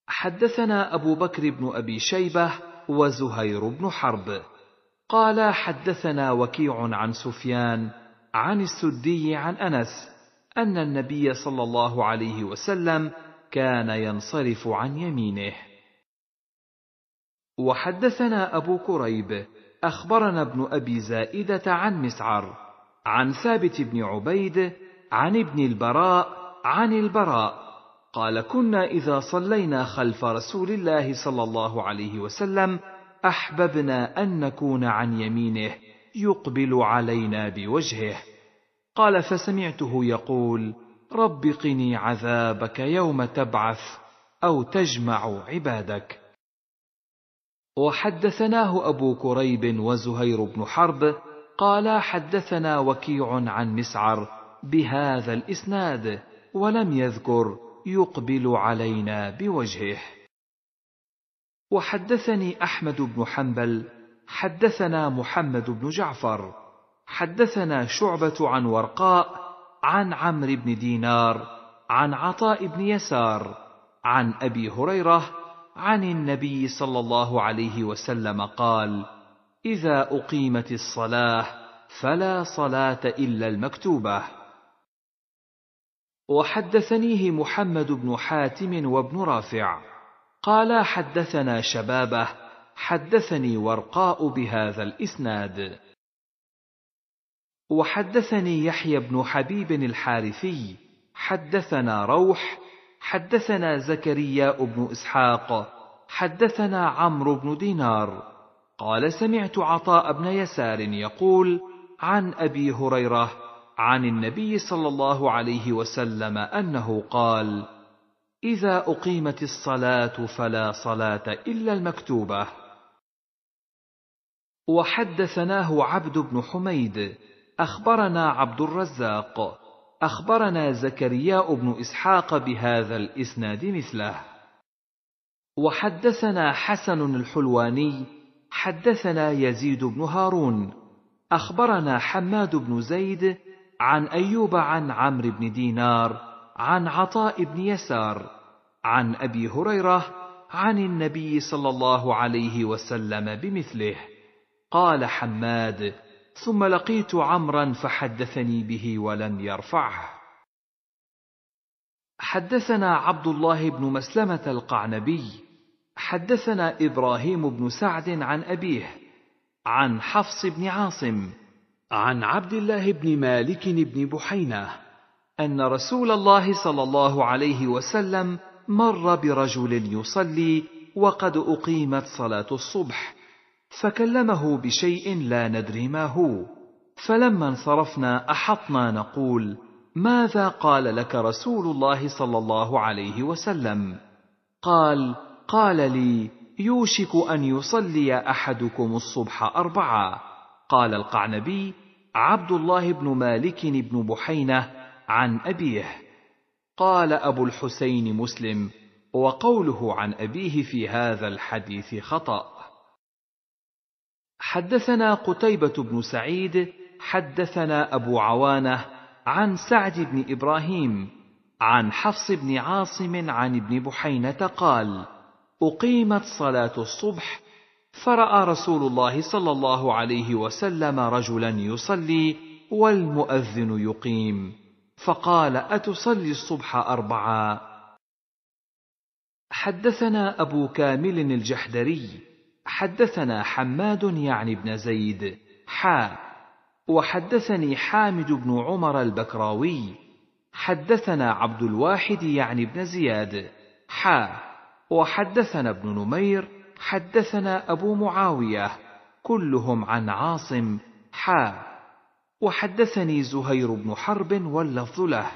حدثنا أبو بكر بن أبي شيبة وزهير بن حرب قال حدثنا وكيع عن سفيان عن السدي عن أنس أن النبي صلى الله عليه وسلم كان ينصرف عن يمينه. وحدثنا أبو كريب أخبرنا ابن أبي زائدة عن مسعر، عن ثابت بن عبيد، عن ابن البراء، عن البراء، قال: كنا إذا صلينا خلف رسول الله صلى الله عليه وسلم أحببنا أن نكون عن يمينه، يقبل علينا بوجهه. قال فسمعته يقول رب قني عذابك يوم تبعث او تجمع عبادك وحدثناه ابو كريب وزهير بن حرب قالا حدثنا وكيع عن مسعر بهذا الاسناد ولم يذكر يقبل علينا بوجهه وحدثني احمد بن حنبل حدثنا محمد بن جعفر حدثنا شعبة عن ورقاء عن عمرو بن دينار عن عطاء بن يسار عن أبي هريرة عن النبي صلى الله عليه وسلم قال: إذا أقيمت الصلاة فلا صلاة إلا المكتوبة. وحدثنيه محمد بن حاتم وابن رافع قالا حدثنا شبابه حدثني ورقاء بهذا الإسناد وحدثني يحيى بن حبيب الحارثي حدثنا روح حدثنا زكريا بن اسحاق حدثنا عمرو بن دينار قال سمعت عطاء بن يسار يقول عن ابي هريره عن النبي صلى الله عليه وسلم انه قال اذا اقيمت الصلاه فلا صلاه الا المكتوبه وحدثناه عبد بن حميد أخبرنا عبد الرزاق أخبرنا زكريا بن إسحاق بهذا الإسناد مثله وحدثنا حسن الحلواني حدثنا يزيد بن هارون أخبرنا حماد بن زيد عن أيوب عن عمرو بن دينار عن عطاء بن يسار عن أبي هريرة عن النبي صلى الله عليه وسلم بمثله قال حماد ثم لقيت عمرا فحدثني به ولم يرفعه حدثنا عبد الله بن مسلمه القعنبي حدثنا ابراهيم بن سعد عن ابيه عن حفص بن عاصم عن عبد الله بن مالك بن بحينه ان رسول الله صلى الله عليه وسلم مر برجل يصلي وقد اقيمت صلاه الصبح فكلمه بشيء لا ندري ما هو فلما انصرفنا احطنا نقول ماذا قال لك رسول الله صلى الله عليه وسلم قال قال لي يوشك ان يصلي احدكم الصبح اربعه قال القعنبي عبد الله بن مالك بن بحينه عن ابيه قال ابو الحسين مسلم وقوله عن ابيه في هذا الحديث خطأ حدثنا قتيبة بن سعيد حدثنا أبو عوانة عن سعد بن إبراهيم عن حفص بن عاصم عن ابن بحينة قال: أقيمت صلاة الصبح فرأى رسول الله صلى الله عليه وسلم رجلا يصلي والمؤذن يقيم، فقال: أتصلي الصبح أربعا؟ حدثنا أبو كامل الجحدري حدثنا حماد يعني ابن زيد حا وحدثني حامد بن عمر البكراوي حدثنا عبد الواحد يعني ابن زياد حا وحدثنا ابن نمير حدثنا أبو معاوية كلهم عن عاصم حا وحدثني زهير بن حرب واللفظ له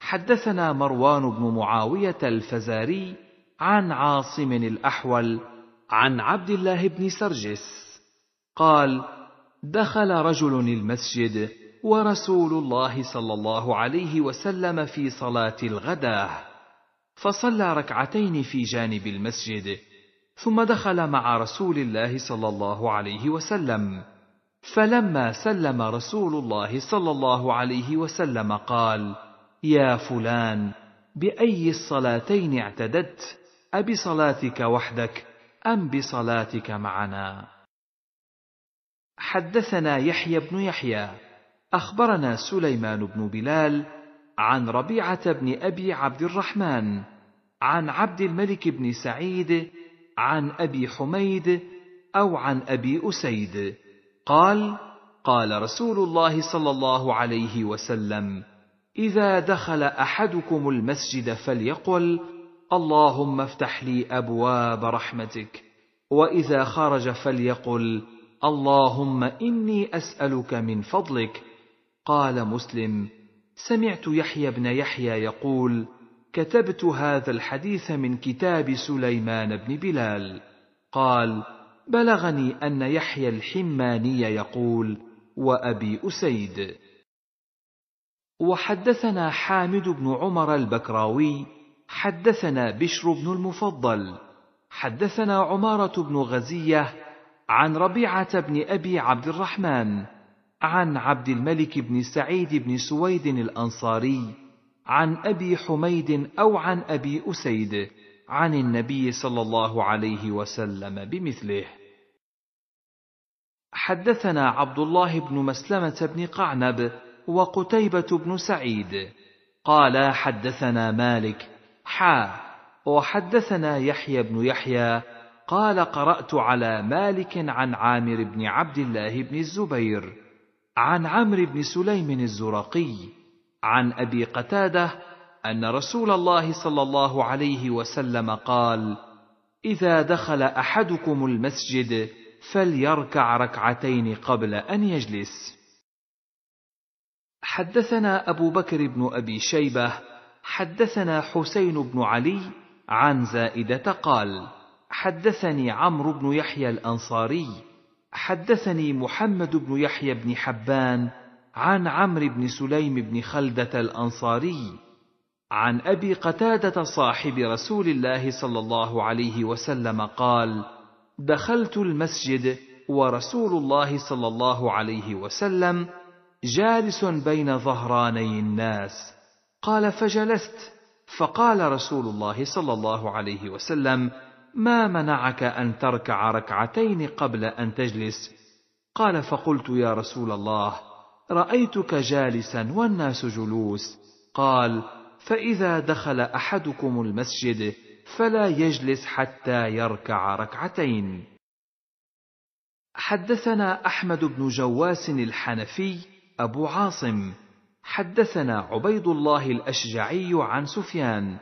حدثنا مروان بن معاوية الفزاري عن عاصم الأحول عن عبد الله بن سرجس قال دخل رجل المسجد ورسول الله صلى الله عليه وسلم في صلاه الغداه فصلى ركعتين في جانب المسجد ثم دخل مع رسول الله صلى الله عليه وسلم فلما سلم رسول الله صلى الله عليه وسلم قال يا فلان باي الصلاتين اعتددت ابصلاتك وحدك أم بصلاتك معنا حدثنا يحيى بن يحيى أخبرنا سليمان بن بلال عن ربيعة بن أبي عبد الرحمن عن عبد الملك بن سعيد عن أبي حميد أو عن أبي أسيد قال قال رسول الله صلى الله عليه وسلم إذا دخل أحدكم المسجد فليقل اللهم افتح لي ابواب رحمتك واذا خرج فليقل اللهم اني اسالك من فضلك قال مسلم سمعت يحيى بن يحيى يقول كتبت هذا الحديث من كتاب سليمان بن بلال قال بلغني ان يحيى الحماني يقول وابي اسيد وحدثنا حامد بن عمر البكراوي حدثنا بشر بن المفضل حدثنا عماره بن غزيه عن ربيعه بن ابي عبد الرحمن عن عبد الملك بن سعيد بن سويد الانصاري عن ابي حميد او عن ابي اسيد عن النبي صلى الله عليه وسلم بمثله حدثنا عبد الله بن مسلمه بن قعنب وقتيبه بن سعيد قال حدثنا مالك حا وحدثنا يحيى بن يحيى قال قرأت على مالك عن عامر بن عبد الله بن الزبير عن عمرو بن سليم الزرقي عن أبي قتادة أن رسول الله صلى الله عليه وسلم قال: إذا دخل أحدكم المسجد فليركع ركعتين قبل أن يجلس. حدثنا أبو بكر بن أبي شيبة حدثنا حسين بن علي عن زائده قال حدثني عمرو بن يحيى الانصاري حدثني محمد بن يحيى بن حبان عن عمرو بن سليم بن خلده الانصاري عن ابي قتاده صاحب رسول الله صلى الله عليه وسلم قال دخلت المسجد ورسول الله صلى الله عليه وسلم جالس بين ظهراني الناس قال فجلست فقال رسول الله صلى الله عليه وسلم ما منعك ان تركع ركعتين قبل ان تجلس قال فقلت يا رسول الله رايتك جالسا والناس جلوس قال فاذا دخل احدكم المسجد فلا يجلس حتى يركع ركعتين حدثنا احمد بن جواس الحنفي ابو عاصم حدثنا عبيد الله الاشجعي عن سفيان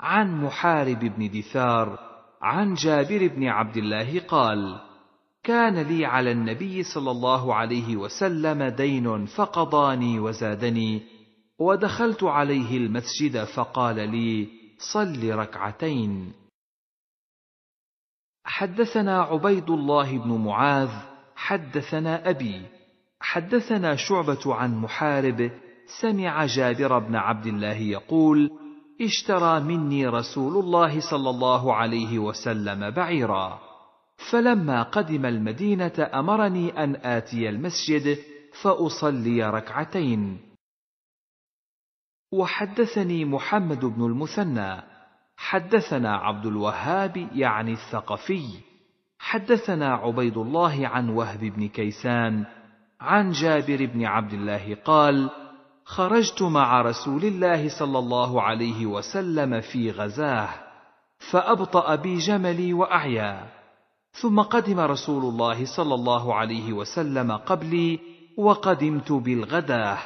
عن محارب بن دثار عن جابر بن عبد الله قال كان لي على النبي صلى الله عليه وسلم دين فقضاني وزادني ودخلت عليه المسجد فقال لي صل ركعتين حدثنا عبيد الله بن معاذ حدثنا ابي حدثنا شعبه عن محارب سمع جابر بن عبد الله يقول اشترى مني رسول الله صلى الله عليه وسلم بعيرا فلما قدم المدينه امرني ان اتي المسجد فاصلي ركعتين وحدثني محمد بن المثنى حدثنا عبد الوهاب يعني الثقفي حدثنا عبيد الله عن وهب بن كيسان عن جابر بن عبد الله قال خرجت مع رسول الله صلى الله عليه وسلم في غزاه فابطا بي جملي واعيا ثم قدم رسول الله صلى الله عليه وسلم قبلي وقدمت بالغداه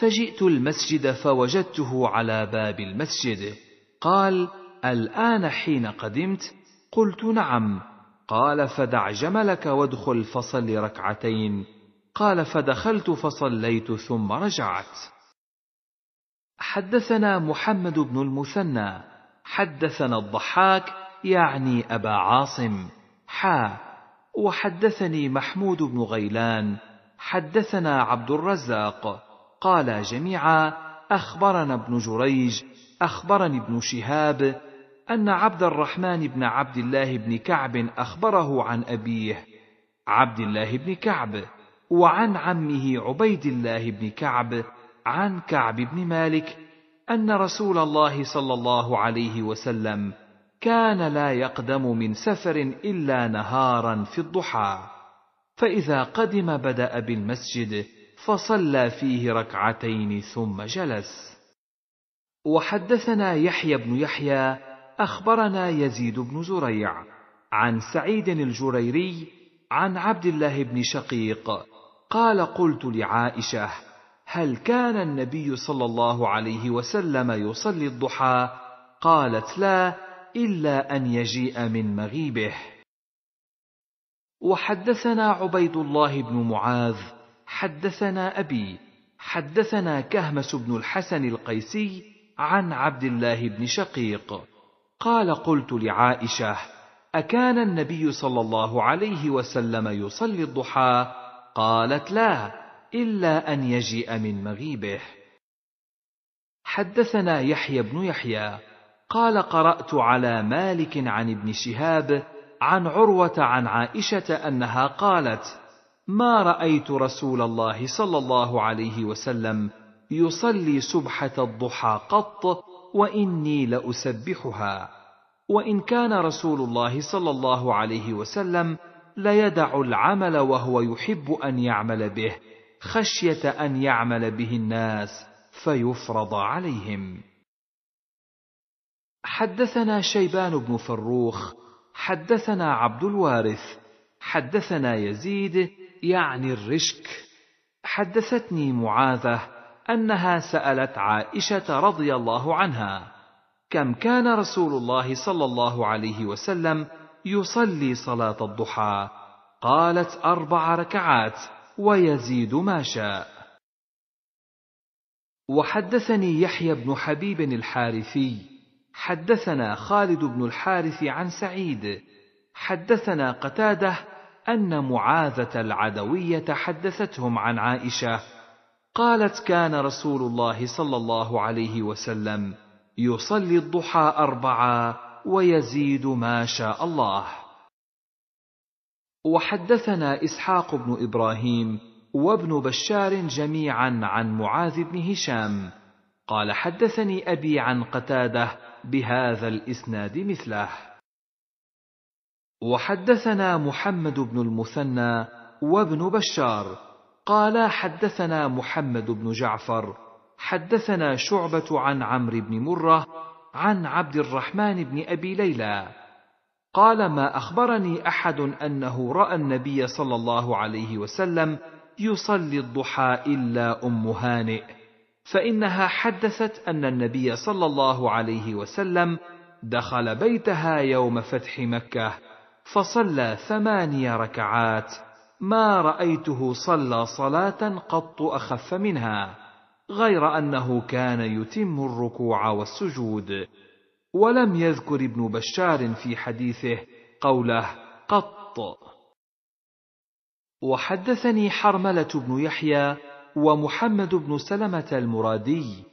فجئت المسجد فوجدته على باب المسجد قال الان حين قدمت قلت نعم قال فدع جملك وادخل فصل ركعتين قال فدخلت فصليت ثم رجعت حدثنا محمد بن المثنى حدثنا الضحاك يعني أبا عاصم حا وحدثني محمود بن غيلان حدثنا عبد الرزاق قال جميعا أخبرنا ابن جريج أخبرني ابن شهاب أن عبد الرحمن بن عبد الله بن كعب أخبره عن أبيه عبد الله بن كعب وعن عمه عبيد الله بن كعب عن كعب بن مالك ان رسول الله صلى الله عليه وسلم كان لا يقدم من سفر الا نهارا في الضحى فاذا قدم بدا بالمسجد فصلى فيه ركعتين ثم جلس وحدثنا يحيى بن يحيى اخبرنا يزيد بن زريع عن سعيد الجريري عن عبد الله بن شقيق قال قلت لعائشه هل كان النبي صلى الله عليه وسلم يصلي الضحى قالت لا الا ان يجيء من مغيبه وحدثنا عبيد الله بن معاذ حدثنا ابي حدثنا كهمس بن الحسن القيسي عن عبد الله بن شقيق قال قلت لعائشه اكان النبي صلى الله عليه وسلم يصلي الضحى قالت لا إلا أن يجيء من مغيبه حدثنا يحيى بن يحيى قال قرأت على مالك عن ابن شهاب عن عروة عن عائشة أنها قالت ما رأيت رسول الله صلى الله عليه وسلم يصلي سبحة الضحى قط وإني لأسبحها وإن كان رسول الله صلى الله عليه وسلم ليدع العمل وهو يحب ان يعمل به خشيه ان يعمل به الناس فيفرض عليهم حدثنا شيبان بن فروخ حدثنا عبد الوارث حدثنا يزيد يعني الرشك حدثتني معاذه انها سالت عائشه رضي الله عنها كم كان رسول الله صلى الله عليه وسلم يصلي صلاة الضحى قالت أربع ركعات ويزيد ما شاء وحدثني يحيى بن حبيب الحارثي حدثنا خالد بن الحارث عن سعيد حدثنا قتاده ان معاذه العدويه حدثتهم عن عائشه قالت كان رسول الله صلى الله عليه وسلم يصلي الضحى اربعا ويزيد ما شاء الله وحدثنا اسحاق بن ابراهيم وابن بشار جميعا عن معاذ بن هشام قال حدثني ابي عن قتاده بهذا الاسناد مثله وحدثنا محمد بن المثنى وابن بشار قال حدثنا محمد بن جعفر حدثنا شعبه عن عمرو بن مره عن عبد الرحمن بن ابي ليلى قال ما اخبرني احد انه راى النبي صلى الله عليه وسلم يصلي الضحى الا ام هانئ فانها حدثت ان النبي صلى الله عليه وسلم دخل بيتها يوم فتح مكه فصلى ثماني ركعات ما رايته صلى صلاه قط اخف منها غير انه كان يتم الركوع والسجود ولم يذكر ابن بشار في حديثه قوله قط وحدثني حرمله بن يحيى ومحمد بن سلمه المرادي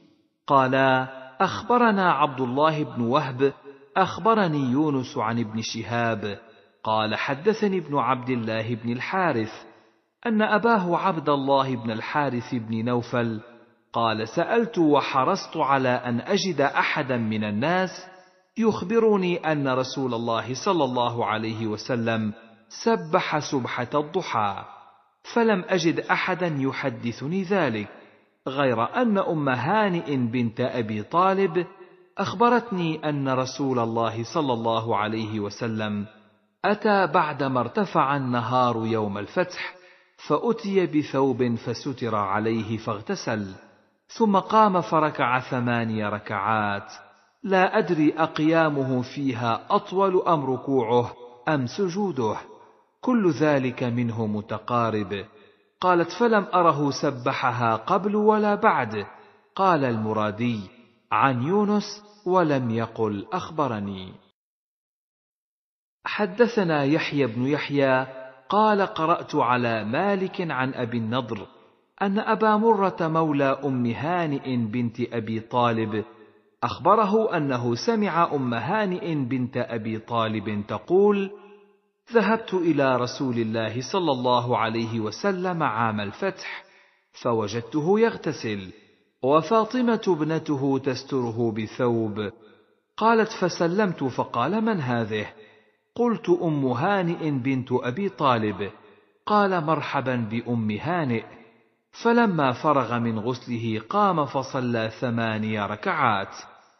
قالا اخبرنا عبد الله بن وهب اخبرني يونس عن ابن شهاب قال حدثني ابن عبد الله بن الحارث ان اباه عبد الله بن الحارث بن نوفل قال سالت وحرصت على ان اجد احدا من الناس يخبرني ان رسول الله صلى الله عليه وسلم سبح سبحه الضحى فلم اجد احدا يحدثني ذلك غير ان ام هانئ بنت ابي طالب اخبرتني ان رسول الله صلى الله عليه وسلم اتى بعدما ارتفع النهار يوم الفتح فاتي بثوب فستر عليه فاغتسل ثم قام فركع ثماني ركعات لا أدري أقيامه فيها أطول أم ركوعه أم سجوده كل ذلك منه متقارب قالت فلم أره سبحها قبل ولا بعد قال المرادي عن يونس ولم يقل أخبرني حدثنا يحيى بن يحيى قال قرأت على مالك عن أبي النضر أن أبا مرة مولى أم هانئ بنت أبي طالب أخبره أنه سمع أم هانئ بنت أبي طالب تقول: ذهبت إلى رسول الله صلى الله عليه وسلم عام الفتح، فوجدته يغتسل، وفاطمة ابنته تستره بثوب. قالت: فسلمت فقال: من هذه؟ قلت: أم هانئ بنت أبي طالب. قال: مرحبا بأم هانئ. فلما فرغ من غسله قام فصلى ثماني ركعات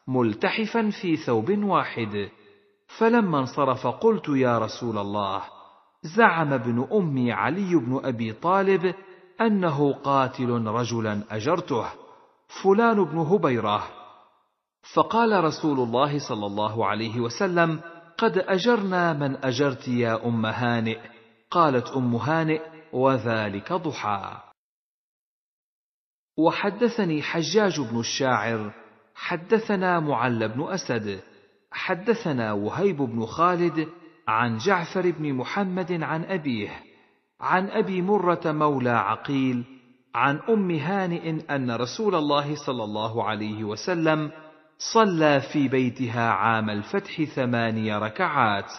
ملتحفا في ثوب واحد فلما انصرف قلت يا رسول الله زعم ابن امي علي بن ابي طالب انه قاتل رجلا اجرته فلان بن هبيره فقال رسول الله صلى الله عليه وسلم قد اجرنا من اجرت يا ام هانئ قالت ام هانئ وذلك ضحى وحدثني حجاج بن الشاعر حدثنا معل بن اسد حدثنا وهيب بن خالد عن جعفر بن محمد عن ابيه عن ابي مره مولى عقيل عن ام هانئ ان رسول الله صلى الله عليه وسلم صلى في بيتها عام الفتح ثماني ركعات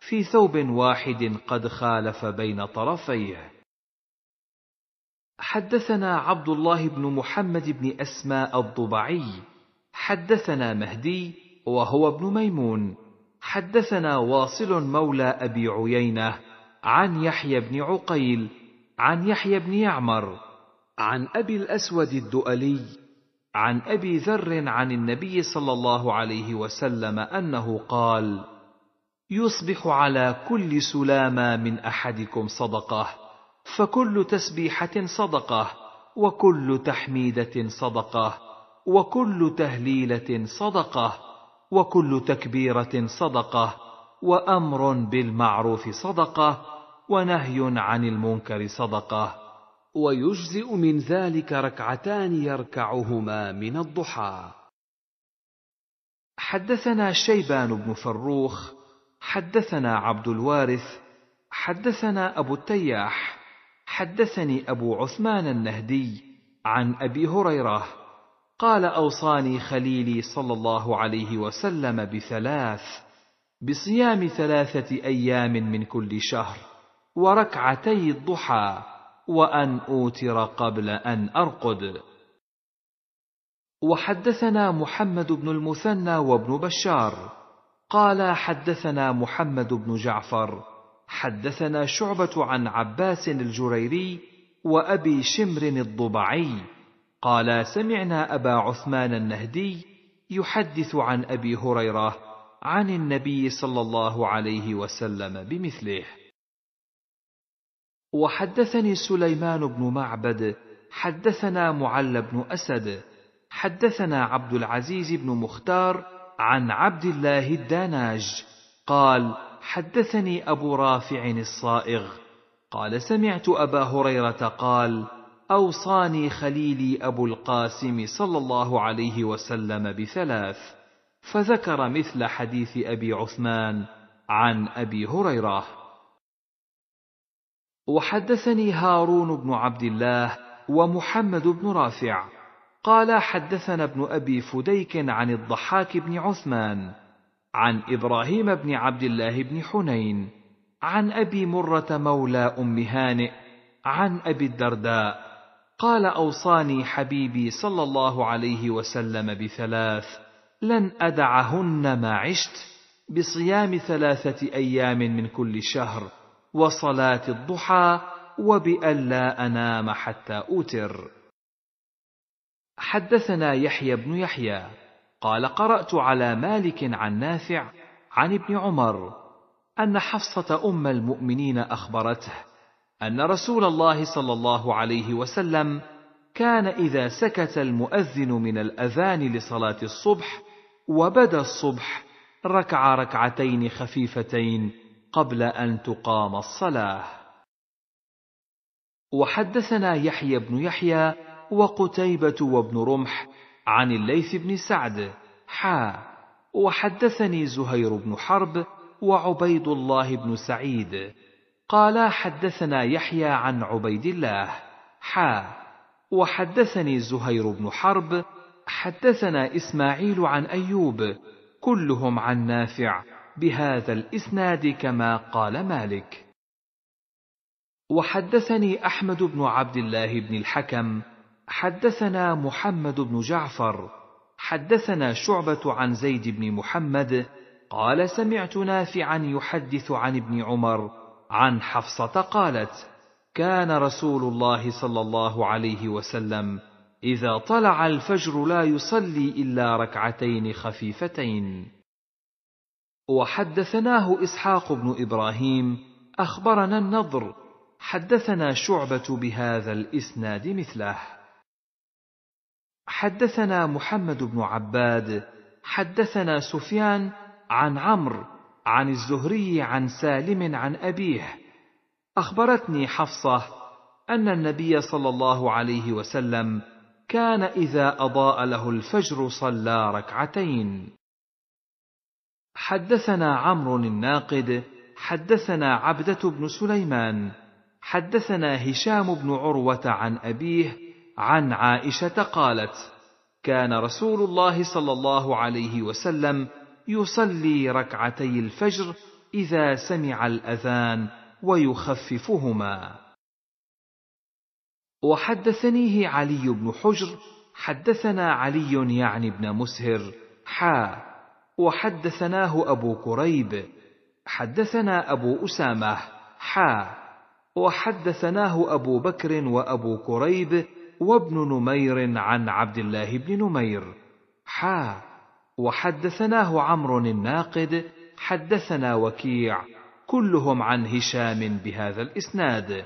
في ثوب واحد قد خالف بين طرفيه حدثنا عبد الله بن محمد بن اسماء الضبعي حدثنا مهدي وهو ابن ميمون حدثنا واصل مولى ابي عيينه عن يحيى بن عقيل عن يحيى بن يعمر عن ابي الاسود الدؤلي عن ابي ذر عن النبي صلى الله عليه وسلم انه قال يصبح على كل سلامه من احدكم صدقه فكل تسبيحه صدقه وكل تحميده صدقه وكل تهليله صدقه وكل تكبيره صدقه وامر بالمعروف صدقه ونهي عن المنكر صدقه ويجزئ من ذلك ركعتان يركعهما من الضحى حدثنا شيبان بن فروخ حدثنا عبد الوارث حدثنا ابو التياح حدثني ابو عثمان النهدي عن ابي هريره قال اوصاني خليلي صلى الله عليه وسلم بثلاث بصيام ثلاثه ايام من كل شهر وركعتي الضحى وان اوتر قبل ان ارقد وحدثنا محمد بن المثنى وابن بشار قال حدثنا محمد بن جعفر حدثنا شعبة عن عباس الجريري وأبي شمر الضبعي قال سمعنا أبا عثمان النهدي يحدث عن أبي هريرة عن النبي صلى الله عليه وسلم بمثله وحدثني سليمان بن معبد حدثنا معل بن أسد حدثنا عبد العزيز بن مختار عن عبد الله الداناج قال حدثني أبو رافع الصائغ قال سمعت أبا هريرة قال أوصاني خليلي أبو القاسم صلى الله عليه وسلم بثلاث فذكر مثل حديث أبي عثمان عن أبي هريرة وحدثني هارون بن عبد الله ومحمد بن رافع قال حدثنا ابن أبي فديك عن الضحاك بن عثمان عن ابراهيم بن عبد الله بن حنين عن ابي مره مولى ام هانئ عن ابي الدرداء قال اوصاني حبيبي صلى الله عليه وسلم بثلاث لن ادعهن ما عشت بصيام ثلاثه ايام من كل شهر وصلاه الضحى وبالا انام حتى اوتر حدثنا يحيى بن يحيى قال قرأت على مالك عن نافع عن ابن عمر أن حفصة أم المؤمنين أخبرته أن رسول الله صلى الله عليه وسلم كان إذا سكت المؤذن من الأذان لصلاة الصبح وبدا الصبح ركع ركعتين خفيفتين قبل أن تقام الصلاة. وحدثنا يحيى بن يحيى وقتيبة وابن رمح عن الليث بن سعد حا وحدثني زهير بن حرب وعبيد الله بن سعيد قالا حدثنا يحيى عن عبيد الله حا وحدثني زهير بن حرب حدثنا اسماعيل عن ايوب كلهم عن نافع بهذا الاسناد كما قال مالك وحدثني احمد بن عبد الله بن الحكم حدثنا محمد بن جعفر حدثنا شعبة عن زيد بن محمد قال سمعت نافعا يحدث عن ابن عمر عن حفصة قالت: كان رسول الله صلى الله عليه وسلم إذا طلع الفجر لا يصلي إلا ركعتين خفيفتين. وحدثناه إسحاق بن إبراهيم أخبرنا النضر حدثنا شعبة بهذا الإسناد مثله. حدثنا محمد بن عباد حدثنا سفيان عن عمرو عن الزهري عن سالم عن ابيه اخبرتني حفصه ان النبي صلى الله عليه وسلم كان اذا اضاء له الفجر صلى ركعتين حدثنا عمرو الناقد حدثنا عبده بن سليمان حدثنا هشام بن عروه عن ابيه عن عائشه قالت كان رسول الله صلى الله عليه وسلم يصلي ركعتي الفجر اذا سمع الاذان ويخففهما وحدثنيه علي بن حجر حدثنا علي يعني بن مسهر حا وحدثناه ابو كريب حدثنا ابو اسامه حا وحدثناه ابو بكر وابو كريب وابن نمير عن عبد الله بن نمير حا وحدثناه عمرو الناقد حدثنا وكيع كلهم عن هشام بهذا الاسناد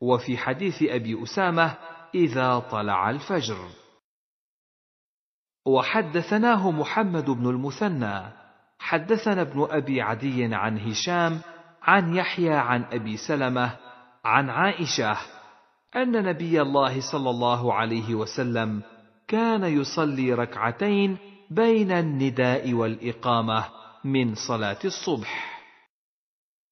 وفي حديث ابي اسامه اذا طلع الفجر وحدثناه محمد بن المثنى حدثنا ابن ابي عدي عن هشام عن يحيى عن ابي سلمه عن عائشه ان نبي الله صلى الله عليه وسلم كان يصلي ركعتين بين النداء والاقامه من صلاه الصبح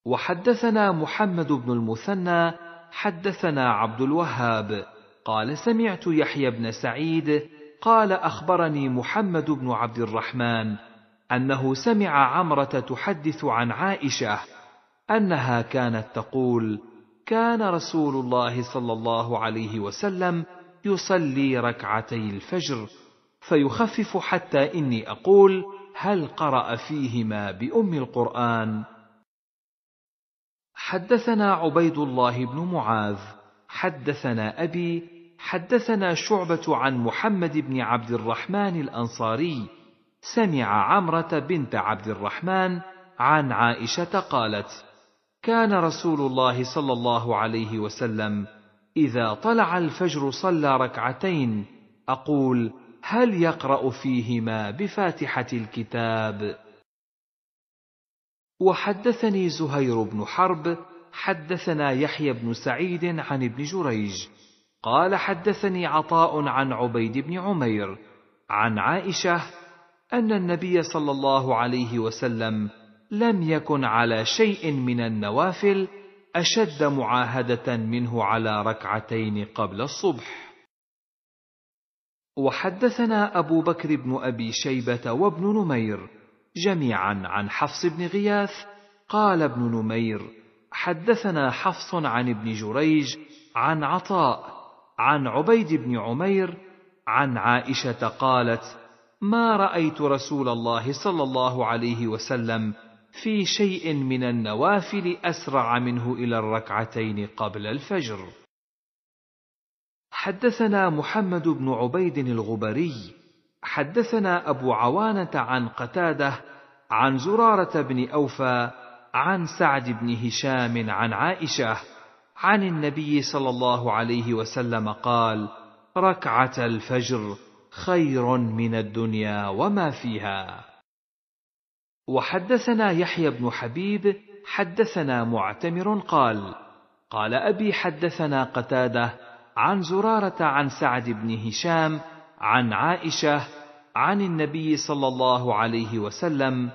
وحدثنا محمد بن المثنى حدثنا عبد الوهاب قال سمعت يحيى بن سعيد قال اخبرني محمد بن عبد الرحمن انه سمع عمره تحدث عن عائشه انها كانت تقول كان رسول الله صلى الله عليه وسلم يصلي ركعتي الفجر فيخفف حتى اني اقول هل قرا فيهما بام القران حدثنا عبيد الله بن معاذ حدثنا ابي حدثنا شعبه عن محمد بن عبد الرحمن الانصاري سمع عمره بنت عبد الرحمن عن عائشه قالت كان رسول الله صلى الله عليه وسلم اذا طلع الفجر صلى ركعتين اقول هل يقرا فيهما بفاتحه الكتاب وحدثني زهير بن حرب حدثنا يحيى بن سعيد عن ابن جريج قال حدثني عطاء عن عبيد بن عمير عن عائشه ان النبي صلى الله عليه وسلم لم يكن على شيء من النوافل أشد معاهدة منه على ركعتين قبل الصبح. وحدثنا أبو بكر بن أبي شيبة وابن نمير جميعا عن حفص بن غياث قال ابن نمير حدثنا حفص عن ابن جريج عن عطاء عن عبيد بن عمير عن عائشة قالت ما رأيت رسول الله صلى الله عليه وسلم في شيء من النوافل أسرع منه إلى الركعتين قبل الفجر. حدثنا محمد بن عبيد الغبري، حدثنا أبو عوانة عن قتادة، عن زرارة بن أوفى، عن سعد بن هشام عن عائشة، عن النبي صلى الله عليه وسلم قال: ركعة الفجر خير من الدنيا وما فيها. وحدثنا يحيى بن حبيب حدثنا معتمر قال قال ابي حدثنا قتاده عن زراره عن سعد بن هشام عن عائشه عن النبي صلى الله عليه وسلم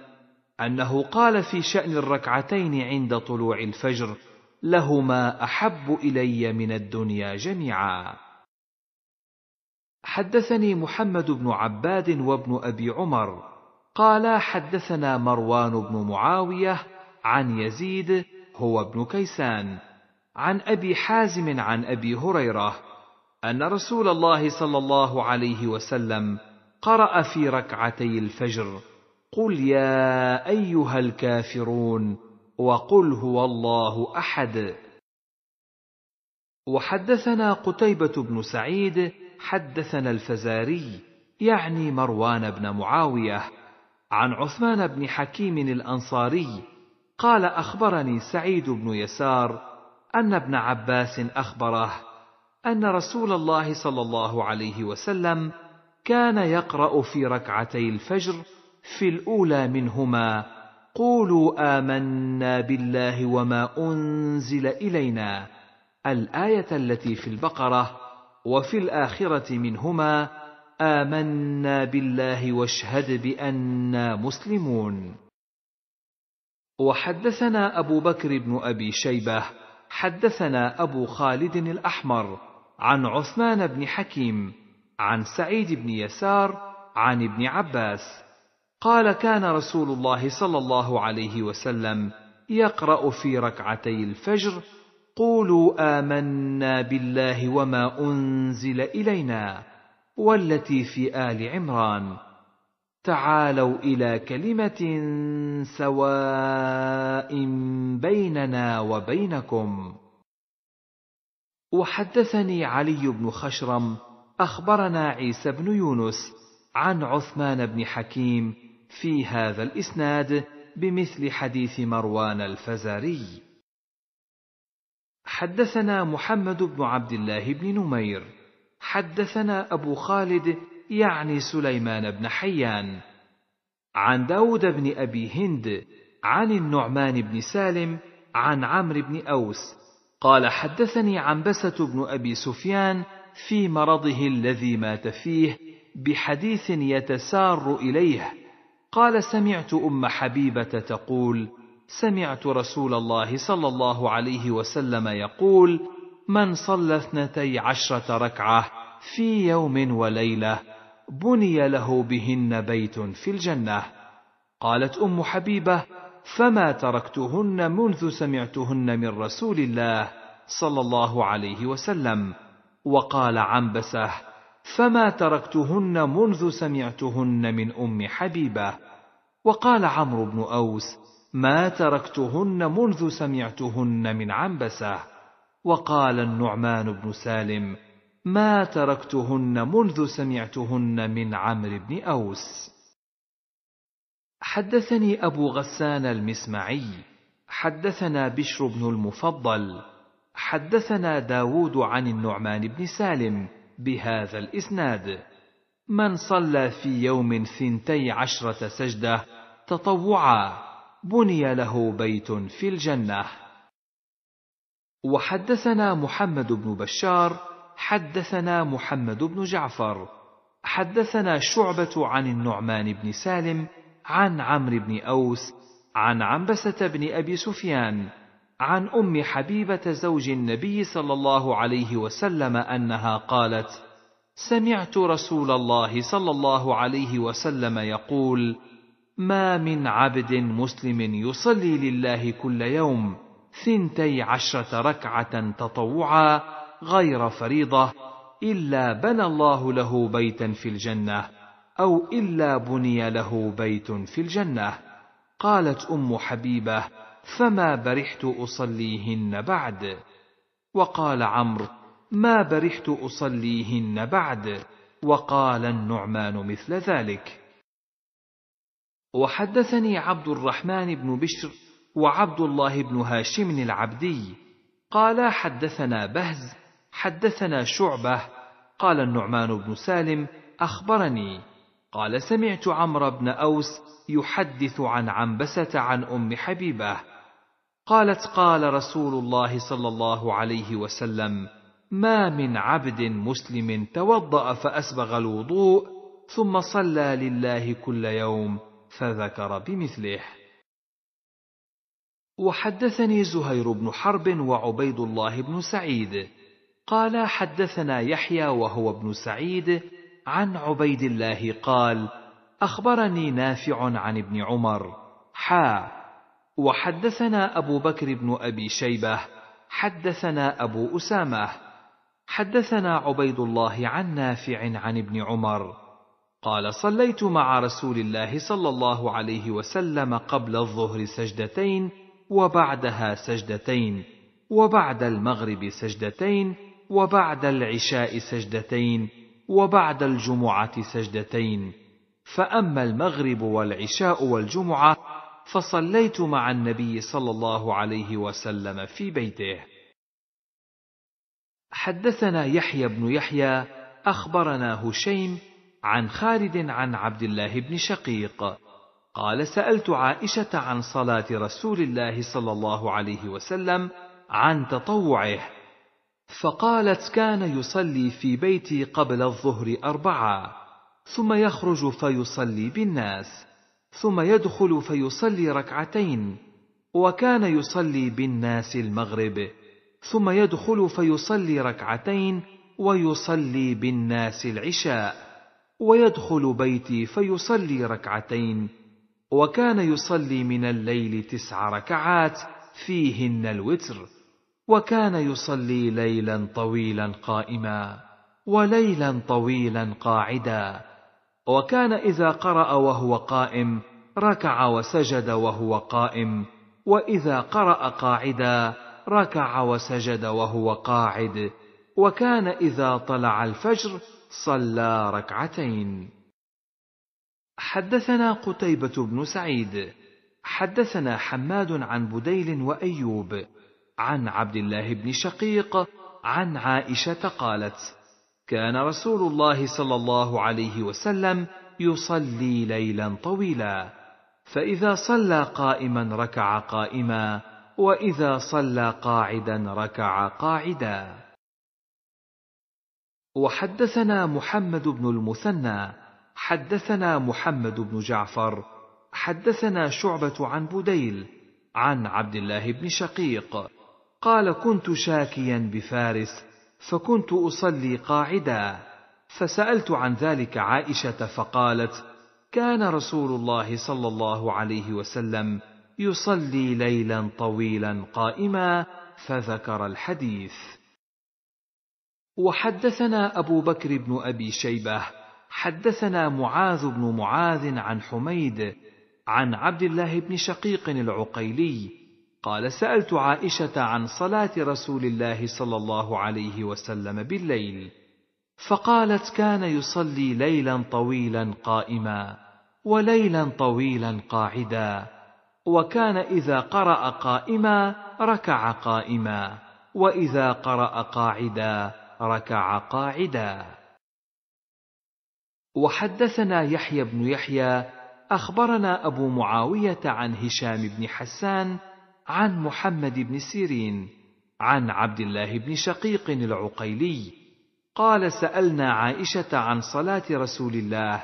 انه قال في شان الركعتين عند طلوع الفجر لهما احب الي من الدنيا جميعا حدثني محمد بن عباد وابن ابي عمر قال حدثنا مروان بن معاويه عن يزيد هو ابن كيسان عن ابي حازم عن ابي هريره ان رسول الله صلى الله عليه وسلم قرا في ركعتي الفجر قل يا ايها الكافرون وقل هو الله احد وحدثنا قتيبه بن سعيد حدثنا الفزاري يعني مروان بن معاويه عن عثمان بن حكيم الانصاري قال اخبرني سعيد بن يسار ان ابن عباس اخبره ان رسول الله صلى الله عليه وسلم كان يقرا في ركعتي الفجر في الاولى منهما قولوا امنا بالله وما انزل الينا الايه التي في البقره وفي الاخره منهما امنا بالله واشهد بانا مسلمون وحدثنا ابو بكر بن ابي شيبه حدثنا ابو خالد الاحمر عن عثمان بن حكيم عن سعيد بن يسار عن ابن عباس قال كان رسول الله صلى الله عليه وسلم يقرا في ركعتي الفجر قولوا امنا بالله وما انزل الينا والتي في آل عمران تعالوا إلى كلمة سواء بيننا وبينكم وحدثني علي بن خشرم أخبرنا عيسى بن يونس عن عثمان بن حكيم في هذا الإسناد بمثل حديث مروان الفزاري حدثنا محمد بن عبد الله بن نمير حدثنا أبو خالد يعني سليمان بن حيان عن داود بن أبي هند عن النعمان بن سالم عن عمرو بن أوس قال حدثني عنبسة بن أبي سفيان في مرضه الذي مات فيه بحديث يتسار إليه قال سمعت أم حبيبة تقول سمعت رسول الله صلى الله عليه وسلم يقول من صلى اثنتي عشرة ركعة في يوم وليلة بني له بهن بيت في الجنة قالت أم حبيبة فما تركتهن منذ سمعتهن من رسول الله صلى الله عليه وسلم وقال عنبسه فما تركتهن منذ سمعتهن من ام حبيبه وقال عمرو بن اوس ما تركتهن منذ سمعتهن من عنبسه وقال النعمان بن سالم ما تركتهن منذ سمعتهن من عمرو بن اوس حدثني ابو غسان المسمعي حدثنا بشر بن المفضل حدثنا داود عن النعمان بن سالم بهذا الاسناد من صلى في يوم ثنتي عشره سجده تطوعا بني له بيت في الجنه وحدثنا محمد بن بشار حدثنا محمد بن جعفر حدثنا شعبة عن النعمان بن سالم عن عمرو بن أوس عن عنبسة بن أبي سفيان عن أم حبيبة زوج النبي صلى الله عليه وسلم أنها قالت: سمعت رسول الله صلى الله عليه وسلم يقول: ما من عبد مسلم يصلي لله كل يوم ثنتي عشرة ركعة تطوعا غير فريضة إلا بنى الله له بيتا في الجنة أو إلا بني له بيت في الجنة قالت أم حبيبة فما برحت أصليهن بعد وقال عمرو ما برحت أصليهن بعد وقال النعمان مثل ذلك وحدثني عبد الرحمن بن بشر وعبد الله بن هاشم العبدي قالا حدثنا بهز حدثنا شعبه قال النعمان بن سالم اخبرني قال سمعت عمرو بن اوس يحدث عن عنبسه عن ام حبيبه قالت قال رسول الله صلى الله عليه وسلم ما من عبد مسلم توضا فاسبغ الوضوء ثم صلى لله كل يوم فذكر بمثله وحدثني زهير بن حرب وعبيد الله بن سعيد قال حدثنا يحيى وهو ابن سعيد عن عبيد الله قال اخبرني نافع عن ابن عمر حا وحدثنا ابو بكر بن ابي شيبه حدثنا ابو اسامه حدثنا عبيد الله عن نافع عن ابن عمر قال صليت مع رسول الله صلى الله عليه وسلم قبل الظهر سجدتين وبعدها سجدتين وبعد المغرب سجدتين وبعد العشاء سجدتين وبعد الجمعه سجدتين فاما المغرب والعشاء والجمعه فصليت مع النبي صلى الله عليه وسلم في بيته حدثنا يحيى بن يحيى اخبرنا هشيم عن خالد عن عبد الله بن شقيق قال سألت عائشة عن صلاة رسول الله صلى الله عليه وسلم عن تطوعه فقالت كان يصلي في بيتي قبل الظهر أربعة ثم يخرج فيصلي بالناس ثم يدخل فيصلي ركعتين وكان يصلي بالناس المغرب ثم يدخل فيصلي ركعتين ويصلي بالناس العشاء ويدخل بيتي فيصلي ركعتين وكان يصلي من الليل تسع ركعات فيهن الوتر وكان يصلي ليلا طويلا قائما وليلا طويلا قاعدا وكان اذا قرا وهو قائم ركع وسجد وهو قائم واذا قرا قاعدا ركع وسجد وهو قاعد وكان اذا طلع الفجر صلى ركعتين حدثنا قتيبة بن سعيد حدثنا حماد عن بديل وأيوب عن عبد الله بن شقيق عن عائشة قالت: كان رسول الله صلى الله عليه وسلم يصلي ليلا طويلا، فإذا صلى قائما ركع قائما، وإذا صلى قاعدا ركع قاعدا. وحدثنا محمد بن المثنى حدثنا محمد بن جعفر حدثنا شعبة عن بديل عن عبد الله بن شقيق قال كنت شاكيا بفارس فكنت أصلي قاعدا فسألت عن ذلك عائشة فقالت كان رسول الله صلى الله عليه وسلم يصلي ليلا طويلا قائما فذكر الحديث وحدثنا أبو بكر بن أبي شيبة حدثنا معاذ بن معاذ عن حميد عن عبد الله بن شقيق العقيلي قال سالت عائشه عن صلاه رسول الله صلى الله عليه وسلم بالليل فقالت كان يصلي ليلا طويلا قائما وليلا طويلا قاعدا وكان اذا قرا قائما ركع قائما واذا قرا قاعدا ركع قاعدا وحدثنا يحيى بن يحيى اخبرنا ابو معاويه عن هشام بن حسان عن محمد بن سيرين عن عبد الله بن شقيق العقيلي قال سالنا عائشه عن صلاه رسول الله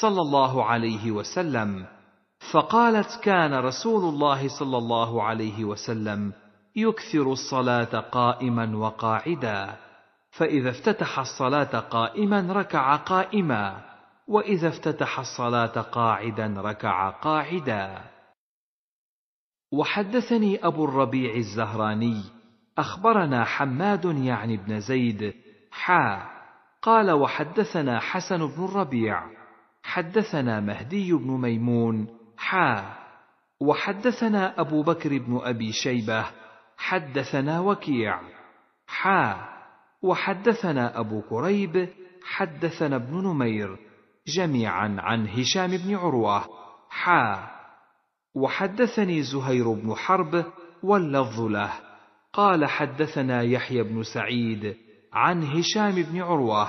صلى الله عليه وسلم فقالت كان رسول الله صلى الله عليه وسلم يكثر الصلاه قائما وقاعدا فإذا افتتح الصلاة قائما ركع قائما وإذا افتتح الصلاة قاعدا ركع قاعدا وحدثني أبو الربيع الزهراني أخبرنا حماد يعني بن زيد حا قال وحدثنا حسن بن الربيع حدثنا مهدي بن ميمون حا وحدثنا أبو بكر بن أبي شيبة حدثنا وكيع حا وحدثنا أبو كريب حدثنا ابن نمير جميعا عن هشام بن عروة حا وحدثني زهير بن حرب واللفظ له قال حدثنا يحيى بن سعيد عن هشام بن عروة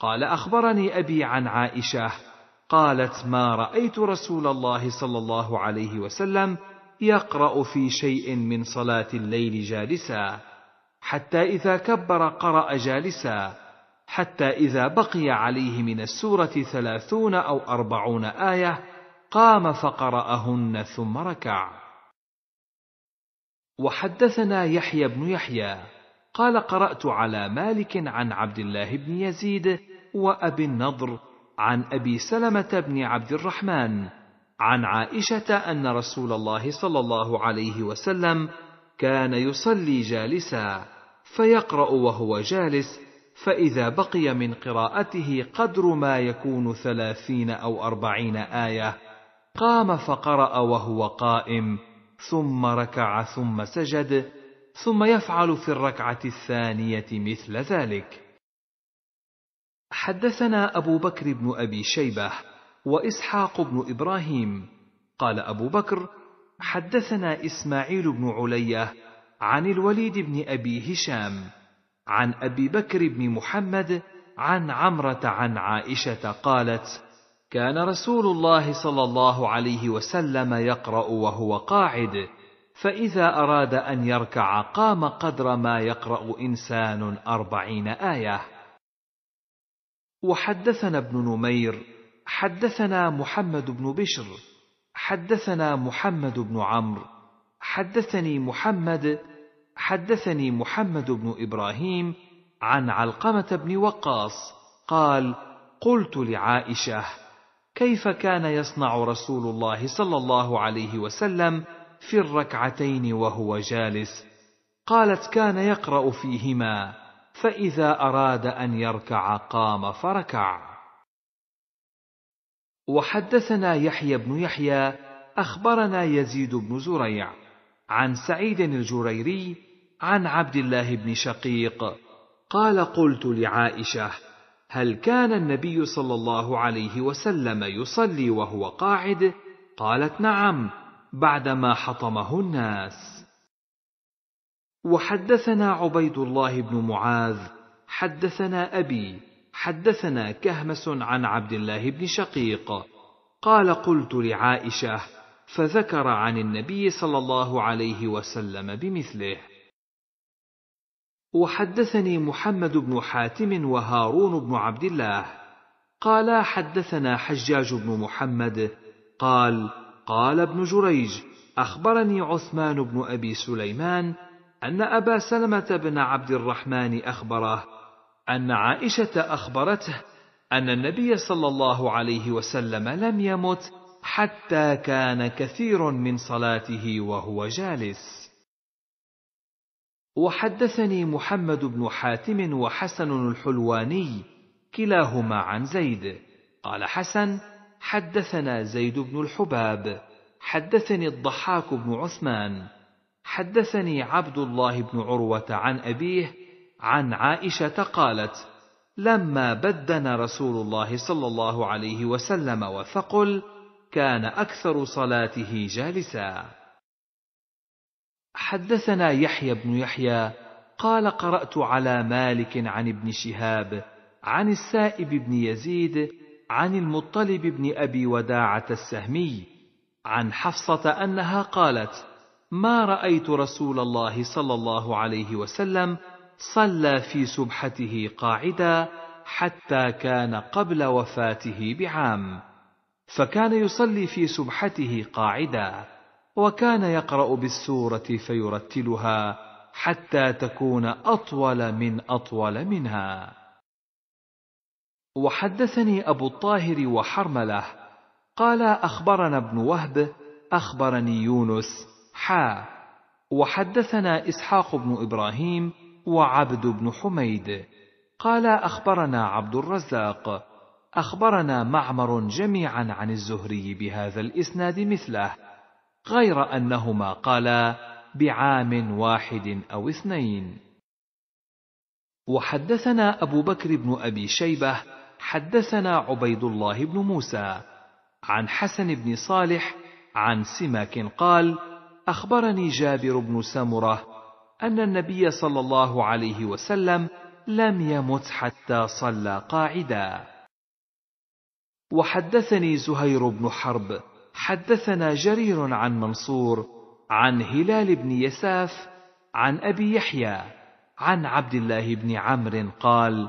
قال أخبرني أبي عن عائشة قالت ما رأيت رسول الله صلى الله عليه وسلم يقرأ في شيء من صلاة الليل جالسا حتى إذا كبر قرأ جالسا حتى إذا بقي عليه من السورة ثلاثون أو أربعون آية قام فقرأهن ثم ركع وحدثنا يحيى بن يحيى قال قرأت على مالك عن عبد الله بن يزيد وأبي النضر عن أبي سلمة بن عبد الرحمن عن عائشة أن رسول الله صلى الله عليه وسلم كان يصلي جالسا فيقرأ وهو جالس فإذا بقي من قراءته قدر ما يكون ثلاثين أو أربعين آية قام فقرأ وهو قائم ثم ركع ثم سجد ثم يفعل في الركعة الثانية مثل ذلك حدثنا أبو بكر بن أبي شيبة وإسحاق بن إبراهيم قال أبو بكر حدثنا إسماعيل بن علية عن الوليد بن أبي هشام عن أبي بكر بن محمد عن عمرة عن عائشة قالت: كان رسول الله صلى الله عليه وسلم يقرأ وهو قاعد، فإذا أراد أن يركع قام قدر ما يقرأ إنسان أربعين آية. وحدثنا ابن نمير، حدثنا محمد بن بشر، حدثنا محمد بن عمرو، حدثني محمد حدثني محمد بن ابراهيم عن علقمه بن وقاص قال قلت لعائشه كيف كان يصنع رسول الله صلى الله عليه وسلم في الركعتين وهو جالس قالت كان يقرا فيهما فاذا اراد ان يركع قام فركع وحدثنا يحيى بن يحيى اخبرنا يزيد بن زريع عن سعيد الجريري عن عبد الله بن شقيق قال قلت لعائشه هل كان النبي صلى الله عليه وسلم يصلي وهو قاعد قالت نعم بعدما حطمه الناس وحدثنا عبيد الله بن معاذ حدثنا ابي حدثنا كهمس عن عبد الله بن شقيق قال قلت لعائشه فذكر عن النبي صلى الله عليه وسلم بمثله وحدثني محمد بن حاتم وهارون بن عبد الله قالا حدثنا حجاج بن محمد قال قال ابن جريج اخبرني عثمان بن ابي سليمان ان ابا سلمه بن عبد الرحمن اخبره ان عائشه اخبرته ان النبي صلى الله عليه وسلم لم يمت حتى كان كثير من صلاته وهو جالس وحدثني محمد بن حاتم وحسن الحلواني كلاهما عن زيد قال حسن حدثنا زيد بن الحباب حدثني الضحاك بن عثمان حدثني عبد الله بن عروه عن ابيه عن عائشه قالت لما بدن رسول الله صلى الله عليه وسلم وثقل كان أكثر صلاته جالسا حدثنا يحيى بن يحيى قال قرأت على مالك عن ابن شهاب عن السائب بن يزيد عن المطلب بن أبي وداعة السهمي عن حفصة أنها قالت ما رأيت رسول الله صلى الله عليه وسلم صلى في سبحته قاعدا حتى كان قبل وفاته بعام فكان يصلي في سبحته قاعدا وكان يقرا بالسوره فيرتلها حتى تكون اطول من اطول منها وحدثني ابو الطاهر وحرمله قال اخبرنا ابن وهب اخبرني يونس حا وحدثنا اسحاق بن ابراهيم وعبد بن حميد قال اخبرنا عبد الرزاق أخبرنا معمر جميعا عن الزهري بهذا الإسناد مثله، غير أنهما قالا بعام واحد أو اثنين. وحدثنا أبو بكر بن أبي شيبة حدثنا عبيد الله بن موسى عن حسن بن صالح عن سماك قال: أخبرني جابر بن سمرة أن النبي صلى الله عليه وسلم لم يمت حتى صلى قاعدا. وحدثني زهير بن حرب حدثنا جرير عن منصور عن هلال بن يساف عن ابي يحيى عن عبد الله بن عمرو قال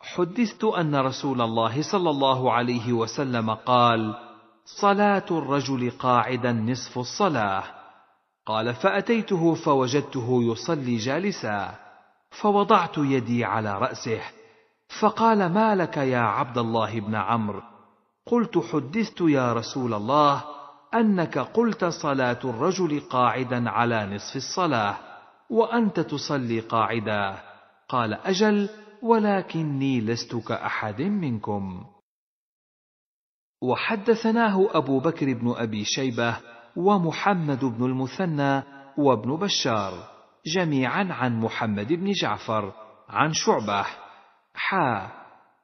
حدثت ان رسول الله صلى الله عليه وسلم قال صلاه الرجل قاعدا نصف الصلاه قال فاتيته فوجدته يصلي جالسا فوضعت يدي على راسه فقال ما لك يا عبد الله بن عمرو قلت حدثت يا رسول الله انك قلت صلاه الرجل قاعدا على نصف الصلاه وانت تصلي قاعدا قال اجل ولكني لست كاحد منكم وحدثناه ابو بكر بن ابي شيبه ومحمد بن المثنى وابن بشار جميعا عن محمد بن جعفر عن شعبه حا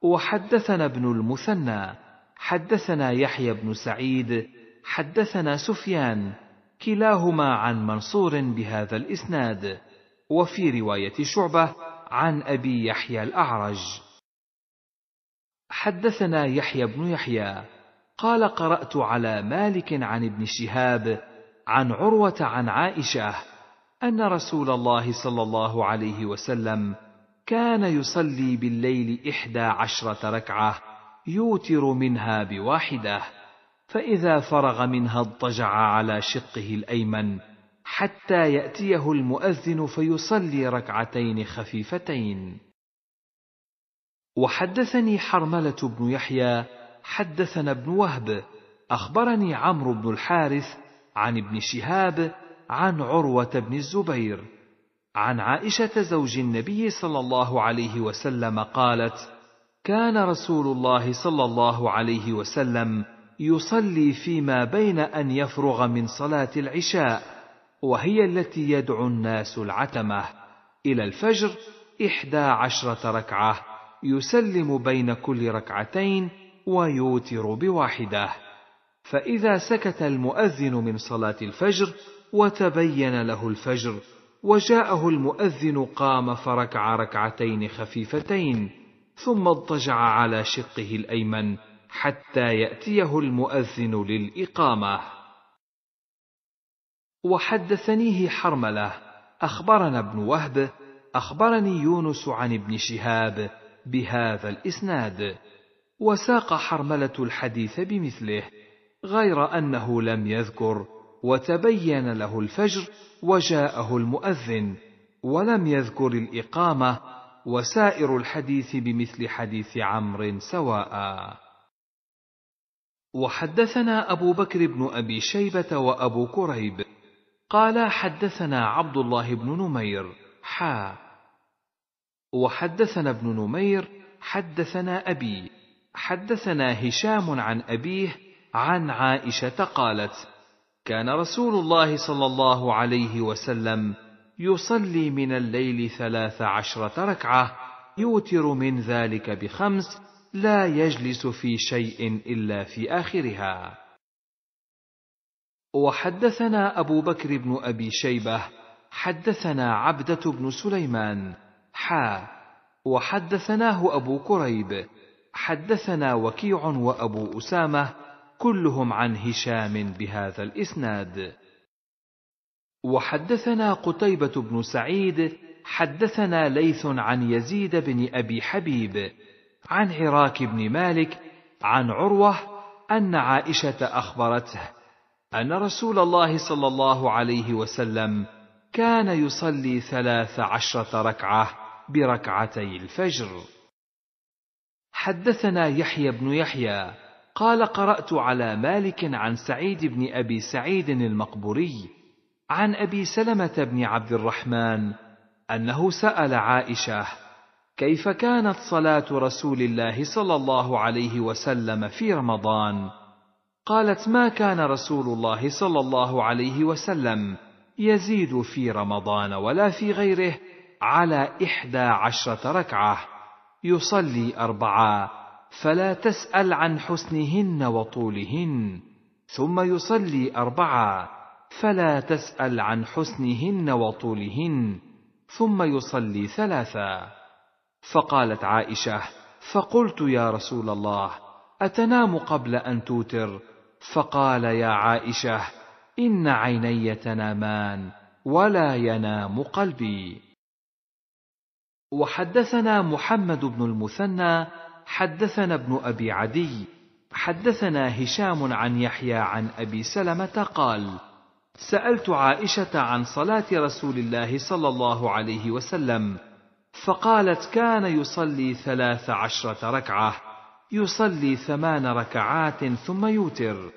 وحدثنا ابن المثنى حدثنا يحيى بن سعيد حدثنا سفيان كلاهما عن منصور بهذا الاسناد وفي روايه شعبه عن ابي يحيى الاعرج حدثنا يحيى بن يحيى قال قرات على مالك عن ابن شهاب عن عروه عن عائشه ان رسول الله صلى الله عليه وسلم كان يصلي بالليل احدى عشره ركعه يوتر منها بواحده فاذا فرغ منها اضطجع على شقه الايمن حتى ياتيه المؤذن فيصلي ركعتين خفيفتين وحدثني حرمله بن يحيى حدثنا ابن وهب اخبرني عمرو بن الحارث عن ابن شهاب عن عروه بن الزبير عن عائشه زوج النبي صلى الله عليه وسلم قالت كان رسول الله صلى الله عليه وسلم يصلي فيما بين ان يفرغ من صلاه العشاء وهي التي يدعو الناس العتمه الى الفجر احدى عشره ركعه يسلم بين كل ركعتين ويوتر بواحده فاذا سكت المؤذن من صلاه الفجر وتبين له الفجر وجاءه المؤذن قام فركع ركعتين خفيفتين ثم اضطجع على شقه الايمن حتى ياتيه المؤذن للاقامه وحدثنيه حرمله اخبرنا ابن وهب اخبرني يونس عن ابن شهاب بهذا الاسناد وساق حرمله الحديث بمثله غير انه لم يذكر وتبين له الفجر وجاءه المؤذن ولم يذكر الاقامه وسائر الحديث بمثل حديث عمرو سواء وحدثنا ابو بكر بن ابي شيبه وابو كريب قال حدثنا عبد الله بن نمير حا وحدثنا ابن نمير حدثنا ابي حدثنا هشام عن ابيه عن عائشه قالت كان رسول الله صلى الله عليه وسلم يصلي من الليل ثلاث عشرة ركعة يوتر من ذلك بخمس لا يجلس في شيء إلا في آخرها وحدثنا أبو بكر بن أبي شيبة حدثنا عبدة بن سليمان حا وحدثناه أبو كريب حدثنا وكيع وأبو أسامة كلهم عن هشام بهذا الإسناد وحدثنا قتيبة بن سعيد حدثنا ليث عن يزيد بن أبي حبيب عن عراك بن مالك عن عروة أن عائشة أخبرته أن رسول الله صلى الله عليه وسلم كان يصلي ثلاث عشرة ركعة بركعتي الفجر حدثنا يحيى بن يحيى قال قرأت على مالك عن سعيد بن أبي سعيد المقبوري عن ابي سلمه بن عبد الرحمن انه سال عائشه كيف كانت صلاه رسول الله صلى الله عليه وسلم في رمضان قالت ما كان رسول الله صلى الله عليه وسلم يزيد في رمضان ولا في غيره على احدى عشره ركعه يصلي اربعا فلا تسال عن حسنهن وطولهن ثم يصلي اربعا فلا تسأل عن حسنهن وطولهن ثم يصلي ثلاثا فقالت عائشة فقلت يا رسول الله أتنام قبل أن توتر فقال يا عائشة إن عيني تنامان ولا ينام قلبي وحدثنا محمد بن المثنى حدثنا ابن أبي عدي حدثنا هشام عن يحيى عن أبي سلمة قال: سألت عائشة عن صلاة رسول الله صلى الله عليه وسلم، فقالت كان يصلي ثلاث عشرة ركعة، يصلي ثمان ركعات ثم يوتر،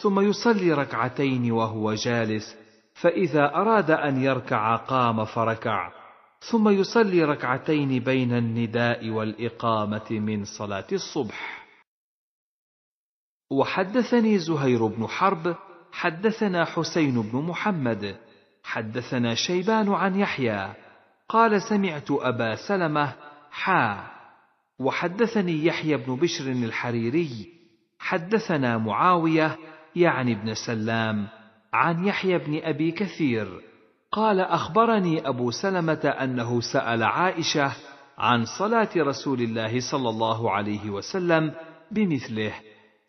ثم يصلي ركعتين وهو جالس، فإذا أراد أن يركع قام فركع، ثم يصلي ركعتين بين النداء والإقامة من صلاة الصبح. وحدثني زهير بن حرب حدثنا حسين بن محمد حدثنا شيبان عن يحيى قال سمعت أبا سلمة حا وحدثني يحيى بن بشر الحريري حدثنا معاوية يعني بن سلام عن يحيى بن أبي كثير قال أخبرني أبو سلمة أنه سأل عائشة عن صلاة رسول الله صلى الله عليه وسلم بمثله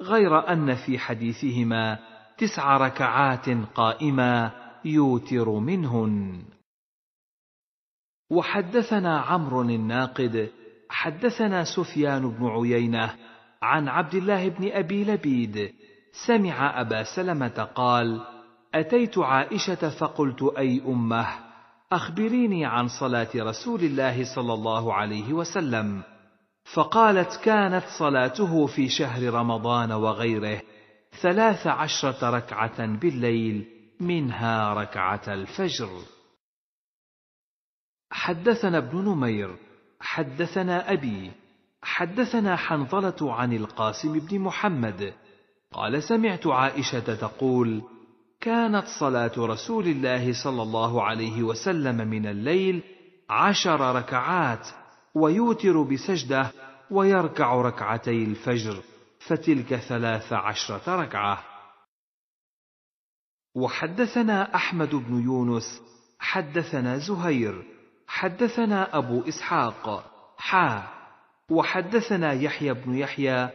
غير أن في حديثهما تسع ركعات قائما يوتر منهن وحدثنا عمرو الناقد حدثنا سفيان بن عيينه عن عبد الله بن ابي لبيد سمع ابا سلمه قال اتيت عائشه فقلت اي امه اخبريني عن صلاه رسول الله صلى الله عليه وسلم فقالت كانت صلاته في شهر رمضان وغيره ثلاث عشرة ركعة بالليل منها ركعة الفجر حدثنا ابن نمير حدثنا أبي حدثنا حنظلة عن القاسم بن محمد قال سمعت عائشة تقول كانت صلاة رسول الله صلى الله عليه وسلم من الليل عشر ركعات ويوتر بسجدة ويركع ركعتي الفجر فتلك ثلاث عشرة ركعة وحدثنا أحمد بن يونس حدثنا زهير حدثنا أبو إسحاق حا وحدثنا يحيى بن يحيى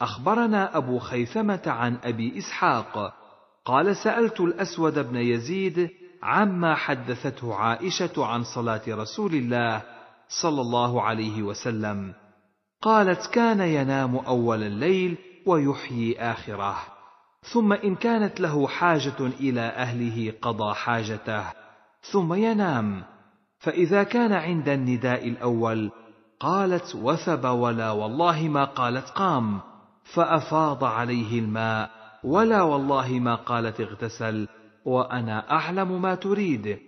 أخبرنا أبو خيثمة عن أبي إسحاق قال سألت الأسود بن يزيد عما حدثته عائشة عن صلاة رسول الله صلى الله عليه وسلم قالت كان ينام اول الليل ويحيي اخره ثم ان كانت له حاجه الى اهله قضى حاجته ثم ينام فاذا كان عند النداء الاول قالت وثب ولا والله ما قالت قام فافاض عليه الماء ولا والله ما قالت اغتسل وانا اعلم ما تريد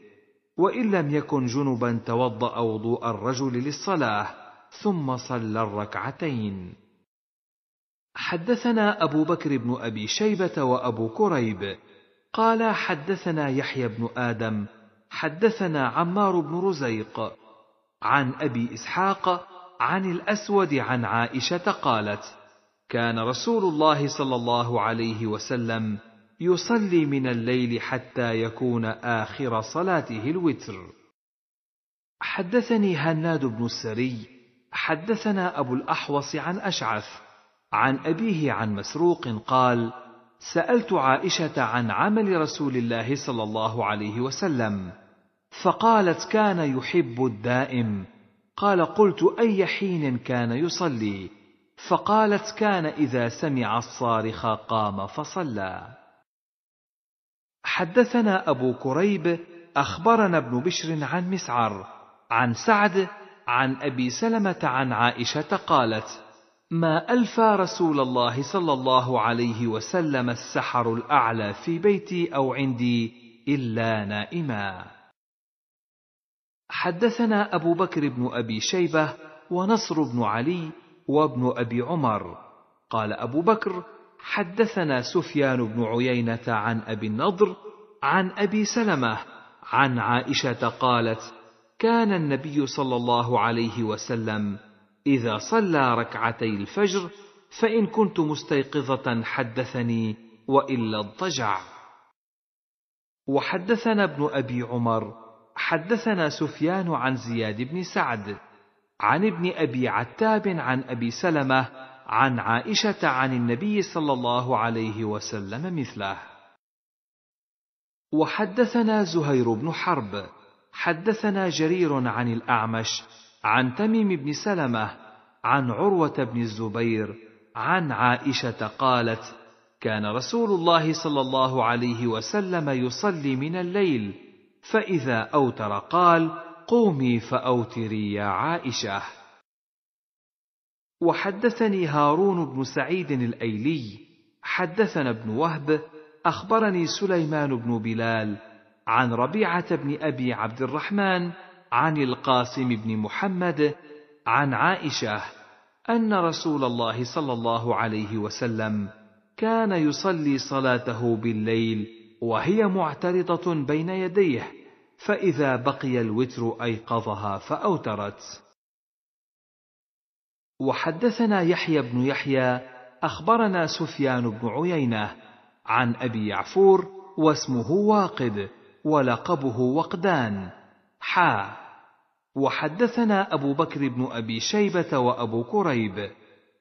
وان لم يكن جنبا توضا وضوء الرجل للصلاه ثم صلى الركعتين حدثنا ابو بكر بن ابي شيبه وابو كريب قال حدثنا يحيى بن ادم حدثنا عمار بن رزيق عن ابي اسحاق عن الاسود عن عائشه قالت كان رسول الله صلى الله عليه وسلم يصلي من الليل حتى يكون اخر صلاته الوتر حدثني هناد بن السري حدثنا أبو الأحوص عن أشعث عن أبيه عن مسروق قال: سألت عائشة عن عمل رسول الله صلى الله عليه وسلم، فقالت: كان يحب الدائم. قال: قلت: أي حين كان يصلي؟ فقالت: كان إذا سمع الصارخ قام فصلى. حدثنا أبو كريب أخبرنا ابن بشر عن مسعر عن سعد عن أبي سلمة عن عائشة قالت: ما ألفى رسول الله صلى الله عليه وسلم السحر الأعلى في بيتي أو عندي إلا نائما. حدثنا أبو بكر بن أبي شيبة ونصر بن علي وابن أبي عمر. قال أبو بكر: حدثنا سفيان بن عيينة عن أبي النضر عن أبي سلمة عن عائشة قالت: كان النبي صلى الله عليه وسلم اذا صلى ركعتي الفجر فان كنت مستيقظه حدثني والا اضطجع وحدثنا ابن ابي عمر حدثنا سفيان عن زياد بن سعد عن ابن ابي عتاب عن ابي سلمه عن عائشه عن النبي صلى الله عليه وسلم مثله وحدثنا زهير بن حرب حدثنا جرير عن الأعمش عن تميم بن سلمة عن عروة بن الزبير عن عائشة قالت: كان رسول الله صلى الله عليه وسلم يصلي من الليل، فإذا أوتر قال: قومي فأوتري يا عائشة. وحدثني هارون بن سعيد الأيلي، حدثنا ابن وهب، أخبرني سليمان بن بلال، عن ربيعة بن أبي عبد الرحمن عن القاسم بن محمد عن عائشة أن رسول الله صلى الله عليه وسلم كان يصلي صلاته بالليل وهي معترضة بين يديه فإذا بقي الوتر أيقظها فأوترت وحدثنا يحيى بن يحيى أخبرنا سفيان بن عيينة عن أبي يعفور واسمه واقد ولقبه وقدان حا وحدثنا أبو بكر بن أبي شيبة وأبو كريب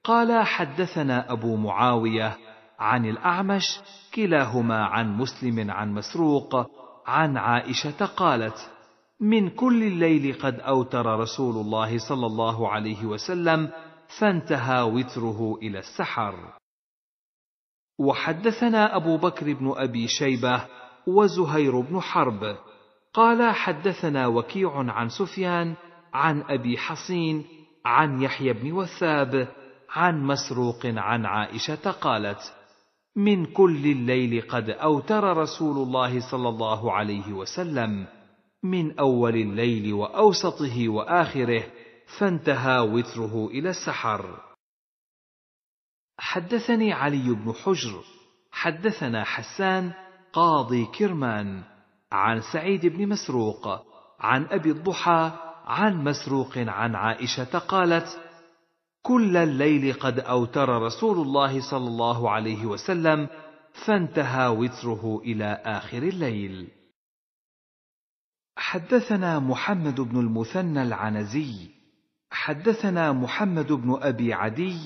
قال حدثنا أبو معاوية عن الأعمش كلاهما عن مسلم عن مسروق عن عائشة قالت من كل الليل قد أوتر رسول الله صلى الله عليه وسلم فانتهى وتره إلى السحر وحدثنا أبو بكر بن أبي شيبة وزهير بن حرب قال حدثنا وكيع عن سفيان عن ابي حصين عن يحيى بن وثاب عن مسروق عن عائشه قالت من كل الليل قد اوتر رسول الله صلى الله عليه وسلم من اول الليل واوسطه واخره فانتهى وتره الى السحر حدثني علي بن حجر حدثنا حسان قاضي كرمان عن سعيد بن مسروق عن أبي الضحى عن مسروق عن عائشة قالت كل الليل قد أوتر رسول الله صلى الله عليه وسلم فانتهى وتره إلى آخر الليل حدثنا محمد بن المثنى العنزي حدثنا محمد بن أبي عدي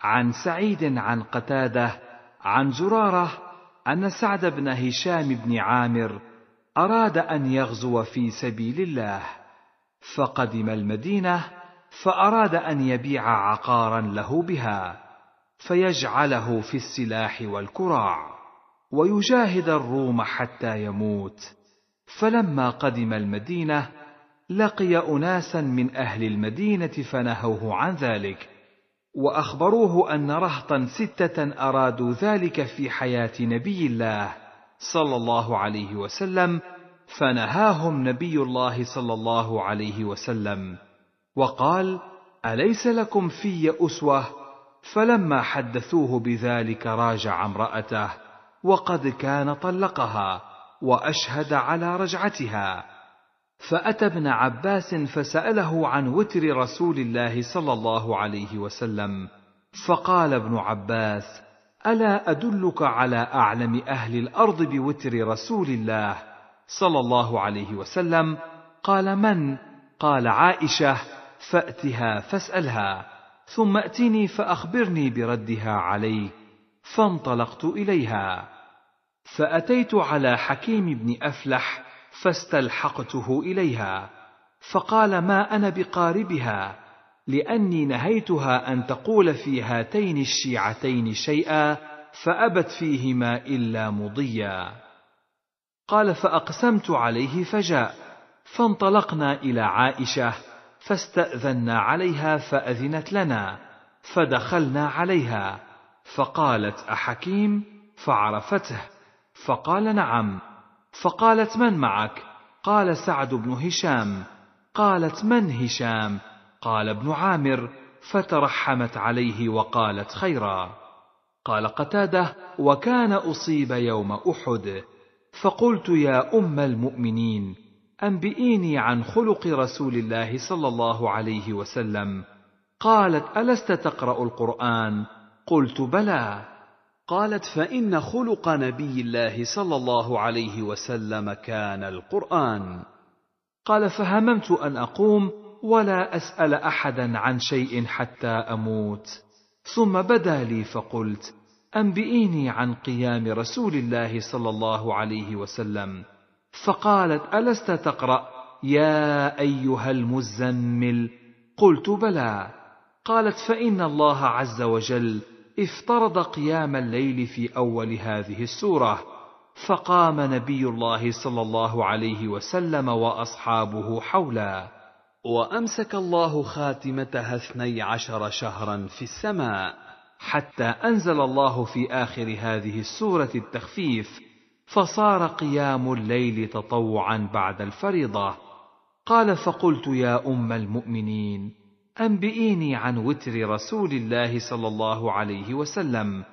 عن سعيد عن قتاده عن زراره أن سعد بن هشام بن عامر أراد أن يغزو في سبيل الله، فقدم المدينة فأراد أن يبيع عقارا له بها، فيجعله في السلاح والكراع، ويجاهد الروم حتى يموت. فلما قدم المدينة لقي أناسا من أهل المدينة فنهوه عن ذلك، واخبروه ان رهطا سته ارادوا ذلك في حياه نبي الله صلى الله عليه وسلم فنهاهم نبي الله صلى الله عليه وسلم وقال اليس لكم في اسوه فلما حدثوه بذلك راجع امراته وقد كان طلقها واشهد على رجعتها فأتى ابن عباس فسأله عن وتر رسول الله صلى الله عليه وسلم، فقال ابن عباس: ألا أدلك على أعلم أهل الأرض بوتر رسول الله صلى الله عليه وسلم؟ قال من؟ قال عائشة: فأتها فاسألها، ثم أتني فأخبرني بردها عليه، فانطلقت إليها، فأتيت على حكيم بن أفلح فاستلحقته اليها فقال ما انا بقاربها لاني نهيتها ان تقول في هاتين الشيعتين شيئا فابت فيهما الا مضيا قال فاقسمت عليه فجاء فانطلقنا الى عائشه فاستاذنا عليها فاذنت لنا فدخلنا عليها فقالت احكيم فعرفته فقال نعم فقالت من معك قال سعد بن هشام قالت من هشام قال ابن عامر فترحمت عليه وقالت خيرا قال قتاده وكان اصيب يوم احد فقلت يا ام المؤمنين انبئيني عن خلق رسول الله صلى الله عليه وسلم قالت الست تقرا القران قلت بلى قالت فان خلق نبي الله صلى الله عليه وسلم كان القران قال فهممت ان اقوم ولا اسال احدا عن شيء حتى اموت ثم بدا لي فقلت انبئيني عن قيام رسول الله صلى الله عليه وسلم فقالت الست تقرا يا ايها المزمل قلت بلى قالت فان الله عز وجل افترض قيام الليل في اول هذه السوره فقام نبي الله صلى الله عليه وسلم واصحابه حولا وامسك الله خاتمتها اثني عشر شهرا في السماء حتى انزل الله في اخر هذه السوره التخفيف فصار قيام الليل تطوعا بعد الفريضه قال فقلت يا ام المؤمنين أنبئيني عن وتر رسول الله صلى الله عليه وسلم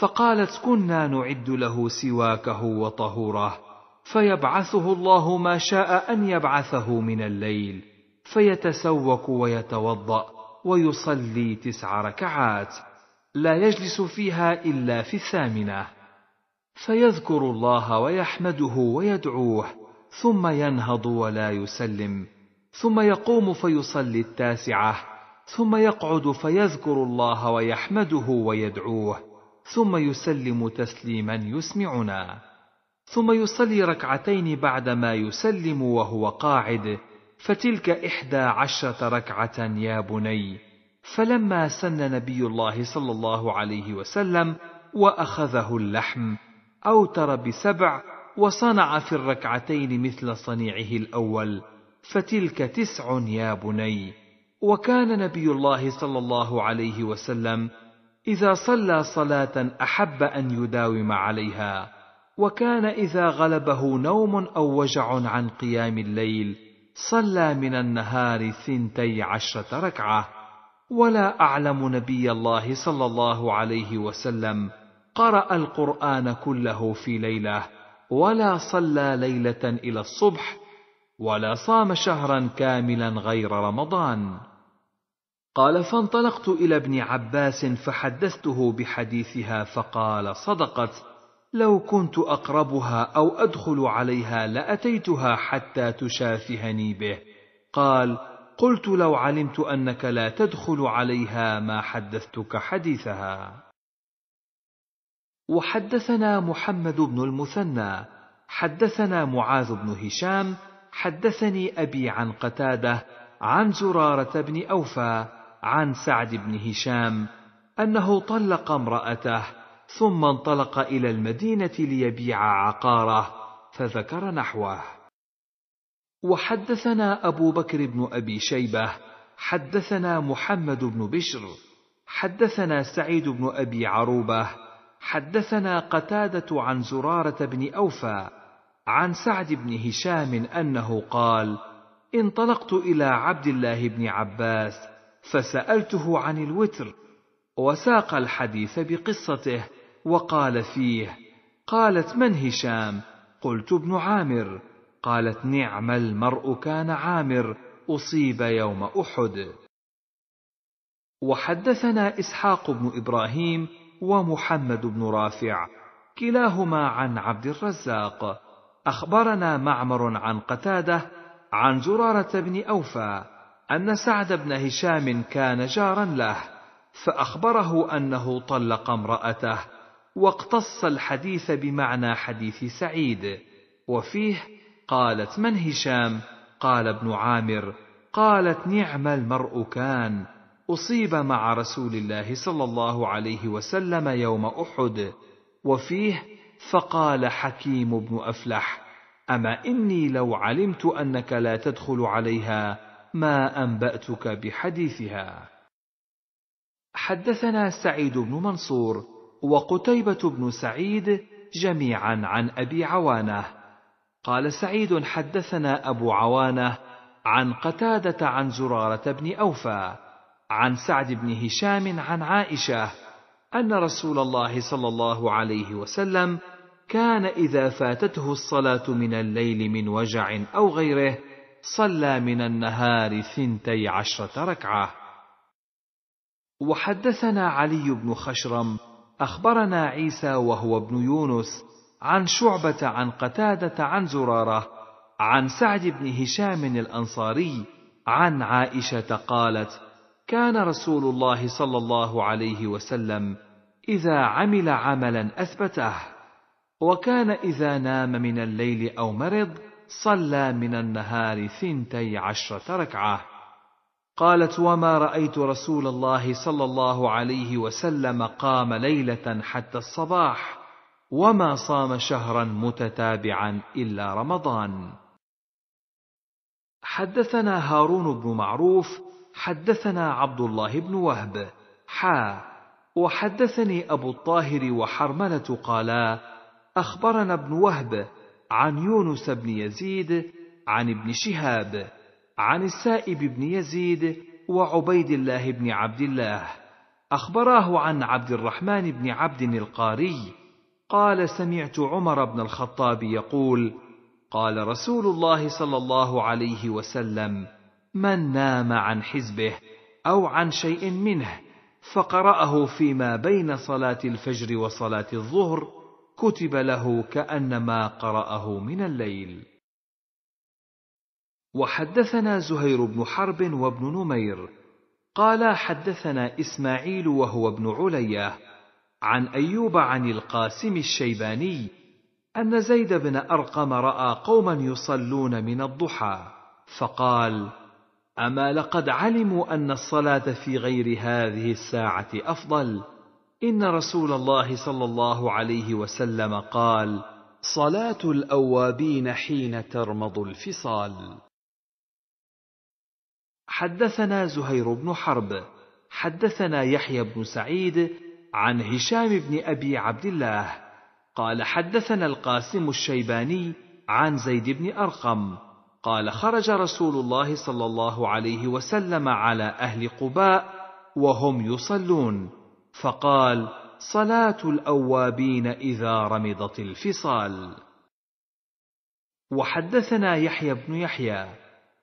فقالت كنا نعد له سواكه وطهوره فيبعثه الله ما شاء أن يبعثه من الليل فيتسوك ويتوضأ ويصلي تسع ركعات لا يجلس فيها إلا في الثامنة فيذكر الله ويحمده ويدعوه ثم ينهض ولا يسلم ثم يقوم فيصلي التاسعه ثم يقعد فيذكر الله ويحمده ويدعوه ثم يسلم تسليما يسمعنا ثم يصلي ركعتين بعدما يسلم وهو قاعد فتلك احدى عشره ركعه يا بني فلما سن نبي الله صلى الله عليه وسلم واخذه اللحم اوتر بسبع وصنع في الركعتين مثل صنيعه الاول فتلك تسع يا بني وكان نبي الله صلى الله عليه وسلم اذا صلى صلاه احب ان يداوم عليها وكان اذا غلبه نوم او وجع عن قيام الليل صلى من النهار ثنتي عشره ركعه ولا اعلم نبي الله صلى الله عليه وسلم قرا القران كله في ليله ولا صلى ليله الى الصبح ولا صام شهرا كاملا غير رمضان قال فانطلقت الى ابن عباس فحدثته بحديثها فقال صدقت لو كنت اقربها او ادخل عليها لاتيتها حتى تشافهني به قال قلت لو علمت انك لا تدخل عليها ما حدثتك حديثها وحدثنا محمد بن المثنى حدثنا معاذ بن هشام حدثني أبي عن قتادة عن زرارة بن أوفى عن سعد بن هشام أنه طلق امرأته ثم انطلق إلى المدينة ليبيع عقاره فذكر نحوه وحدثنا أبو بكر بن أبي شيبة حدثنا محمد بن بشر حدثنا سعيد بن أبي عروبة حدثنا قتادة عن زرارة بن أوفى عن سعد بن هشام انه قال انطلقت الى عبد الله بن عباس فسالته عن الوتر وساق الحديث بقصته وقال فيه قالت من هشام قلت ابن عامر قالت نعم المرء كان عامر اصيب يوم احد وحدثنا اسحاق بن ابراهيم ومحمد بن رافع كلاهما عن عبد الرزاق أخبرنا معمر عن قتادة عن زرارة بن أوفى أن سعد بن هشام كان جارا له فأخبره أنه طلق امرأته واقتص الحديث بمعنى حديث سعيد وفيه قالت من هشام قال ابن عامر قالت نعم المرء كان أصيب مع رسول الله صلى الله عليه وسلم يوم أحد وفيه فقال حكيم بن افلح اما اني لو علمت انك لا تدخل عليها ما انباتك بحديثها حدثنا سعيد بن منصور وقتيبه بن سعيد جميعا عن ابي عوانه قال سعيد حدثنا ابو عوانه عن قتاده عن زراره بن اوفى عن سعد بن هشام عن عائشه ان رسول الله صلى الله عليه وسلم كان إذا فاتته الصلاة من الليل من وجع أو غيره صلى من النهار ثنتي عشرة ركعة وحدثنا علي بن خشرم أخبرنا عيسى وهو ابن يونس عن شعبة عن قتادة عن زرارة عن سعد بن هشام الأنصاري عن عائشة قالت كان رسول الله صلى الله عليه وسلم إذا عمل عملا أثبته وكان إذا نام من الليل أو مرض صلى من النهار ثنتي عشرة ركعة قالت وما رأيت رسول الله صلى الله عليه وسلم قام ليلة حتى الصباح وما صام شهرا متتابعا إلا رمضان حدثنا هارون بن معروف حدثنا عبد الله بن وهب حا وحدثني أبو الطاهر وحرملة قالا أخبرنا ابن وهب عن يونس بن يزيد عن ابن شهاب عن السائب بن يزيد وعبيد الله بن عبد الله أخبراه عن عبد الرحمن بن عبد القاري قال سمعت عمر بن الخطاب يقول قال رسول الله صلى الله عليه وسلم من نام عن حزبه او عن شيء منه فقراه فيما بين صلاه الفجر وصلاه الظهر كتب له كأنما قرأه من الليل وحدثنا زهير بن حرب وابن نمير قال حدثنا إسماعيل وهو ابن علية عن أيوب عن القاسم الشيباني أن زيد بن أرقم رأى قوما يصلون من الضحى فقال أما لقد علموا أن الصلاة في غير هذه الساعة أفضل ان رسول الله صلى الله عليه وسلم قال صلاه الاوابين حين ترمض الفصال حدثنا زهير بن حرب حدثنا يحيى بن سعيد عن هشام بن ابي عبد الله قال حدثنا القاسم الشيباني عن زيد بن ارقم قال خرج رسول الله صلى الله عليه وسلم على اهل قباء وهم يصلون فقال صلاه الاوابين اذا رمضت الفصال وحدثنا يحيى بن يحيى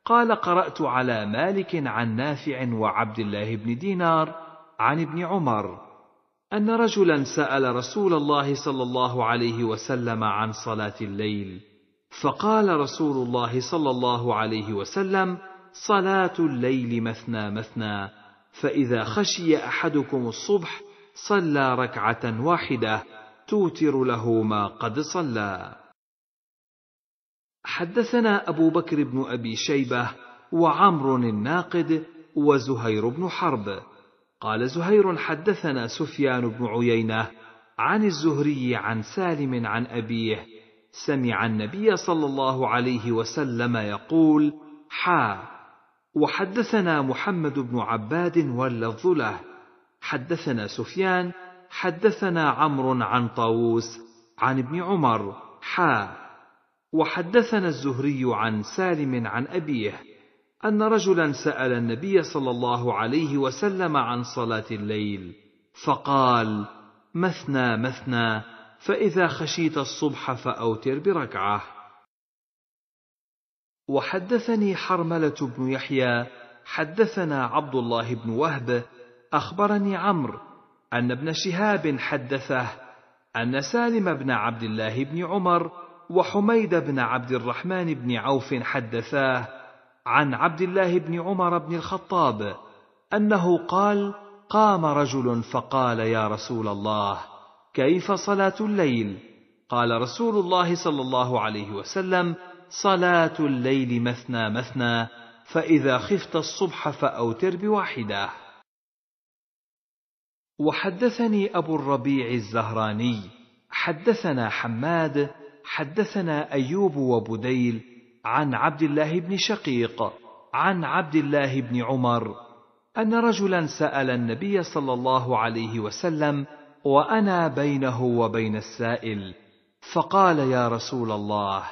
قال قرات على مالك عن نافع وعبد الله بن دينار عن ابن عمر ان رجلا سال رسول الله صلى الله عليه وسلم عن صلاه الليل فقال رسول الله صلى الله عليه وسلم صلاه الليل مثنى مثنى فإذا خشي أحدكم الصبح صلى ركعة واحدة توتر له ما قد صلى. حدثنا أبو بكر بن أبي شيبة وعمر الناقد وزهير بن حرب. قال زهير حدثنا سفيان بن عيينة عن الزهري عن سالم عن أبيه سمع النبي صلى الله عليه وسلم يقول: حا وحدثنا محمد بن عباد واللفظ له حدثنا سفيان حدثنا عمرو عن طاووس عن ابن عمر حا وحدثنا الزهري عن سالم عن أبيه أن رجلا سأل النبي صلى الله عليه وسلم عن صلاة الليل فقال مثنى مثنى فإذا خشيت الصبح فأوتر بركعة وحدثني حرملة بن يحيى حدثنا عبد الله بن وهب أخبرني عمرو أن ابن شهاب حدثه أن سالم بن عبد الله بن عمر وحميد بن عبد الرحمن بن عوف حدثاه عن عبد الله بن عمر بن الخطاب أنه قال قام رجل فقال يا رسول الله كيف صلاة الليل؟ قال رسول الله صلى الله عليه وسلم: صلاة الليل مثنى مثنى فإذا خفت الصبح فأوتر بواحدة وحدثني أبو الربيع الزهراني حدثنا حماد حدثنا أيوب وبديل عن عبد الله بن شقيق عن عبد الله بن عمر أن رجلا سأل النبي صلى الله عليه وسلم وأنا بينه وبين السائل فقال يا رسول الله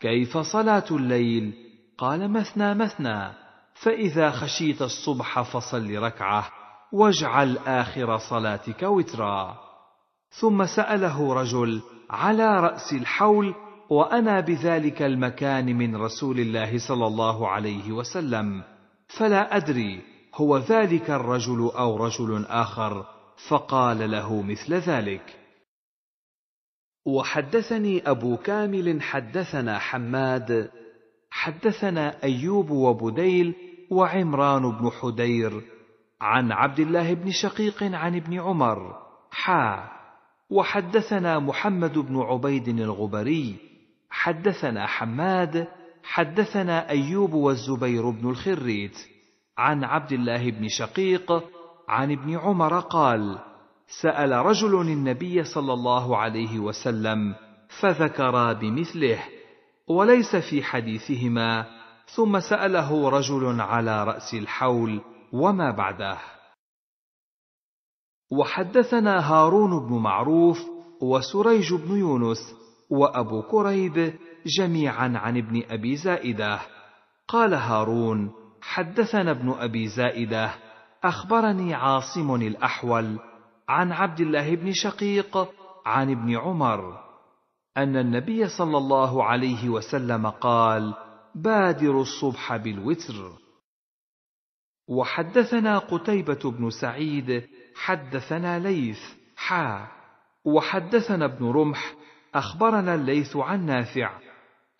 كيف صلاه الليل قال مثنى مثنى فاذا خشيت الصبح فصل ركعه واجعل اخر صلاتك وترا ثم ساله رجل على راس الحول وانا بذلك المكان من رسول الله صلى الله عليه وسلم فلا ادري هو ذلك الرجل او رجل اخر فقال له مثل ذلك وحدثني ابو كامل حدثنا حماد حدثنا ايوب وبديل وعمران بن حدير عن عبد الله بن شقيق عن ابن عمر حا وحدثنا محمد بن عبيد الغبري حدثنا حماد حدثنا ايوب والزبير بن الخريت عن عبد الله بن شقيق عن ابن عمر قال سال رجل النبي صلى الله عليه وسلم فذكرا بمثله وليس في حديثهما ثم ساله رجل على راس الحول وما بعده وحدثنا هارون بن معروف وسريج بن يونس وابو كريب جميعا عن ابن ابي زائده قال هارون حدثنا ابن ابي زائده اخبرني عاصم الاحول عن عبد الله بن شقيق عن ابن عمر ان النبي صلى الله عليه وسلم قال بادروا الصبح بالوتر وحدثنا قتيبه بن سعيد حدثنا ليث حا وحدثنا ابن رمح اخبرنا الليث عن نافع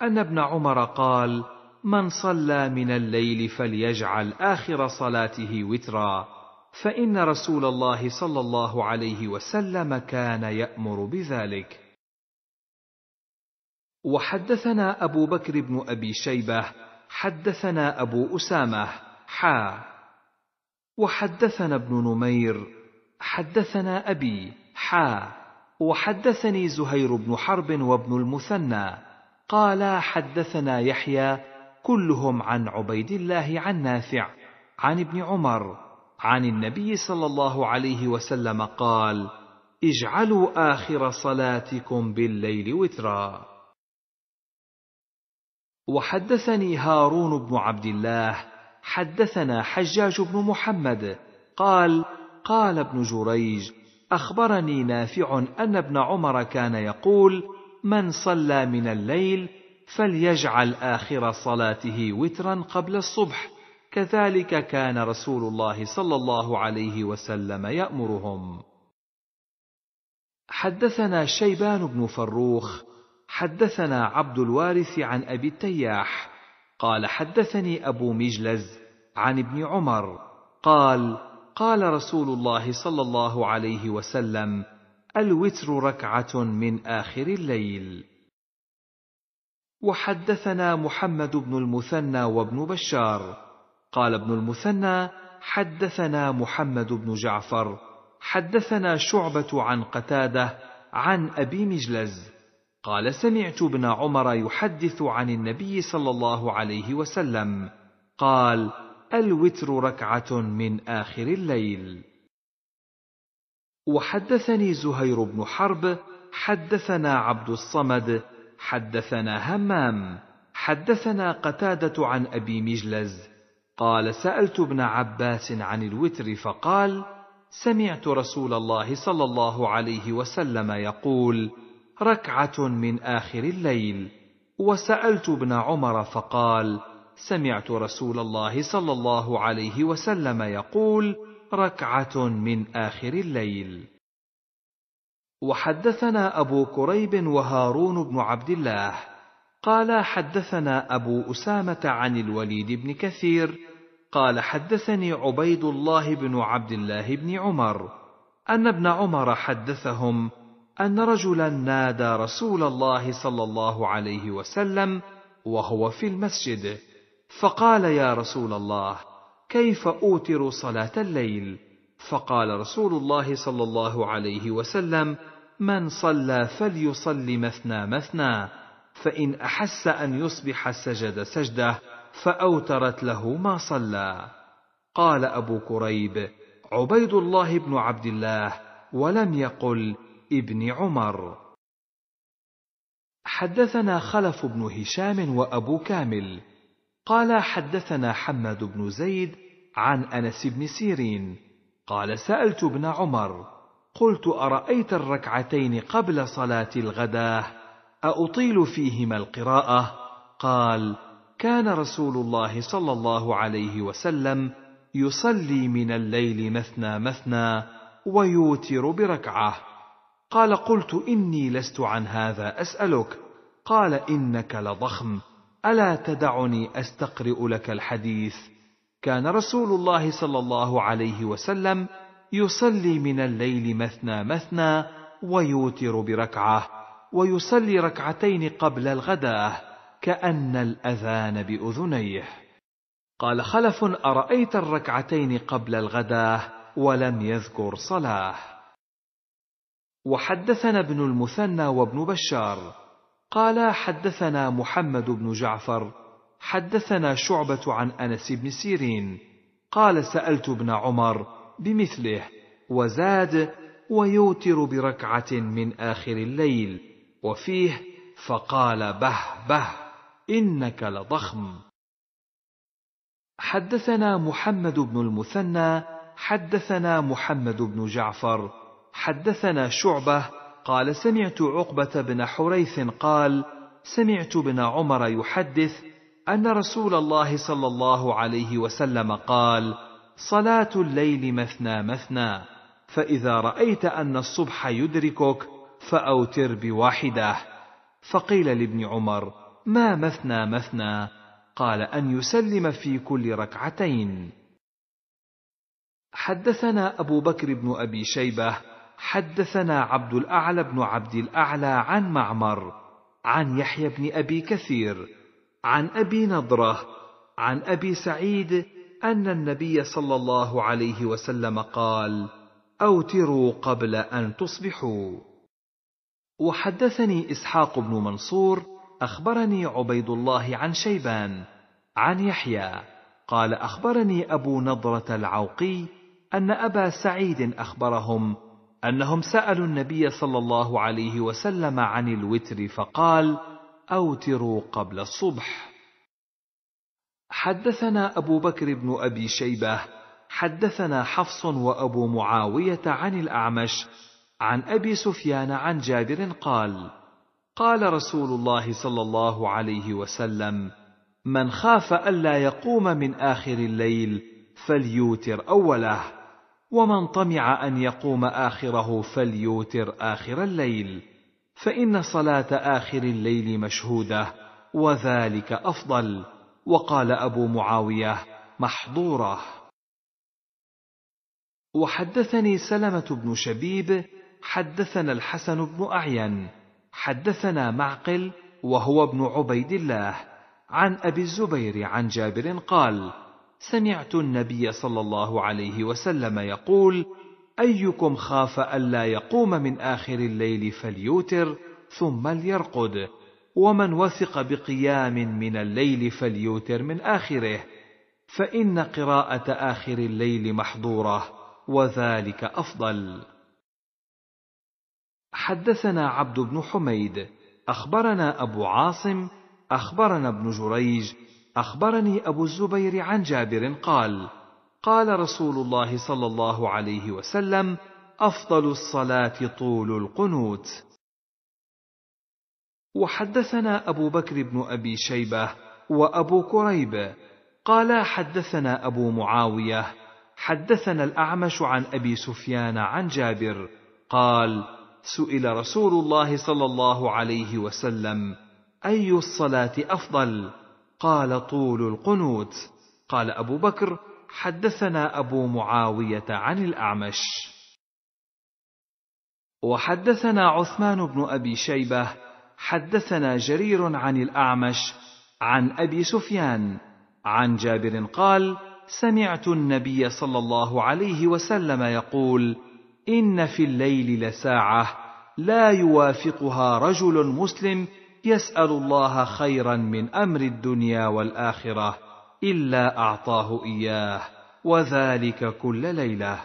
ان ابن عمر قال من صلى من الليل فليجعل اخر صلاته وترا فان رسول الله صلى الله عليه وسلم كان يامر بذلك وحدثنا ابو بكر بن ابي شيبه حدثنا ابو اسامه حا وحدثنا ابن نمير حدثنا ابي حا وحدثني زهير بن حرب وابن المثنى قالا حدثنا يحيى كلهم عن عبيد الله عن نافع عن ابن عمر عن النبي صلى الله عليه وسلم قال اجعلوا اخر صلاتكم بالليل وترا وحدثني هارون بن عبد الله حدثنا حجاج بن محمد قال قال ابن جريج اخبرني نافع ان ابن عمر كان يقول من صلى من الليل فليجعل اخر صلاته وترا قبل الصبح كذلك كان رسول الله صلى الله عليه وسلم يأمرهم. حدثنا شيبان بن فروخ، حدثنا عبد الوارث عن أبي التياح، قال حدثني أبو مجلز عن ابن عمر، قال: قال رسول الله صلى الله عليه وسلم: الوتر ركعة من آخر الليل. وحدثنا محمد بن المثنى وابن بشار قال ابن المثنى حدثنا محمد بن جعفر حدثنا شعبه عن قتاده عن ابي مجلز قال سمعت ابن عمر يحدث عن النبي صلى الله عليه وسلم قال الوتر ركعه من اخر الليل وحدثني زهير بن حرب حدثنا عبد الصمد حدثنا همام حدثنا قتاده عن ابي مجلز قال سالت ابن عباس عن الوتر فقال سمعت رسول الله صلى الله عليه وسلم يقول ركعه من اخر الليل وسالت ابن عمر فقال سمعت رسول الله صلى الله عليه وسلم يقول ركعه من اخر الليل وحدثنا ابو كريب وهارون بن عبد الله قال حدثنا أبو أسامة عن الوليد بن كثير قال حدثني عبيد الله بن عبد الله بن عمر أن ابن عمر حدثهم أن رجلا نادى رسول الله صلى الله عليه وسلم وهو في المسجد فقال يا رسول الله كيف أوتر صلاة الليل فقال رسول الله صلى الله عليه وسلم من صلى فليصلي مثنى مثنى فإن أحس أن يصبح سجد سجدة فأوترت له ما صلى قال أبو كريب عبيد الله بن عبد الله ولم يقل ابن عمر حدثنا خلف بن هشام وأبو كامل قال حدثنا حماد بن زيد عن أنس بن سيرين قال سألت ابن عمر قلت أرأيت الركعتين قبل صلاة الغداه أأطيل فيهما القراءة قال كان رسول الله صلى الله عليه وسلم يصلي من الليل مثنى مثنى ويوتر بركعه قال قلت اني لست عن هذا اسالك قال انك لضخم الا تدعني استقرئ لك الحديث كان رسول الله صلى الله عليه وسلم يصلي من الليل مثنى مثنى ويوتر بركعه ويصلي ركعتين قبل الغداه كان الاذان باذنيه قال خلف ارايت الركعتين قبل الغداه ولم يذكر صلاه وحدثنا ابن المثنى وابن بشار قالا حدثنا محمد بن جعفر حدثنا شعبه عن انس بن سيرين قال سالت ابن عمر بمثله وزاد ويوتر بركعه من اخر الليل وفيه فقال به به إنك لضخم حدثنا محمد بن المثنى حدثنا محمد بن جعفر حدثنا شعبة قال سمعت عقبة بن حريث قال سمعت بن عمر يحدث أن رسول الله صلى الله عليه وسلم قال صلاة الليل مثنى مثنى فإذا رأيت أن الصبح يدركك فأوتر بواحدة فقيل لابن عمر ما مثنى مثنى قال أن يسلم في كل ركعتين حدثنا أبو بكر بن أبي شيبة حدثنا عبد الأعلى بن عبد الأعلى عن معمر عن يحيى بن أبي كثير عن أبي نضرة عن أبي سعيد أن النبي صلى الله عليه وسلم قال: أوتروا قبل أن تصبحوا. وحدثني إسحاق بن منصور أخبرني عبيد الله عن شيبان عن يحيى قال أخبرني أبو نضرة العوقي أن أبا سعيد أخبرهم أنهم سألوا النبي صلى الله عليه وسلم عن الوتر فقال: أوتروا قبل الصبح. حدثنا أبو بكر بن أبي شيبة، حدثنا حفص وأبو معاوية عن الأعمش عن أبي سفيان عن جابر قال: قال رسول الله صلى الله عليه وسلم: من خاف ألا يقوم من آخر الليل فليوتر أوله، ومن طمع أن يقوم آخره فليوتر آخر الليل، فإن صلاة آخر الليل مشهودة، وذلك أفضل. وقال أبو معاوية: محظورة. وحدثني سلمة بن شبيب حدثنا الحسن بن أعين حدثنا معقل وهو ابن عبيد الله عن أبي الزبير عن جابر قال سمعت النبي صلى الله عليه وسلم يقول أيكم خاف ألا يقوم من آخر الليل فليوتر ثم ليرقد ومن وثق بقيام من الليل فليوتر من آخره فإن قراءة آخر الليل محظورة وذلك أفضل حدثنا عبد بن حميد اخبرنا ابو عاصم اخبرنا ابن جريج اخبرني ابو الزبير عن جابر قال قال رسول الله صلى الله عليه وسلم افضل الصلاه طول القنوت وحدثنا ابو بكر بن ابي شيبه وابو كريب قال حدثنا ابو معاويه حدثنا الاعمش عن ابي سفيان عن جابر قال سئل رسول الله صلى الله عليه وسلم اي الصلاه افضل قال طول القنوت قال ابو بكر حدثنا ابو معاويه عن الاعمش وحدثنا عثمان بن ابي شيبه حدثنا جرير عن الاعمش عن ابي سفيان عن جابر قال سمعت النبي صلى الله عليه وسلم يقول ان في الليل لساعه لا يوافقها رجل مسلم يسال الله خيرا من امر الدنيا والاخره الا اعطاه اياه وذلك كل ليله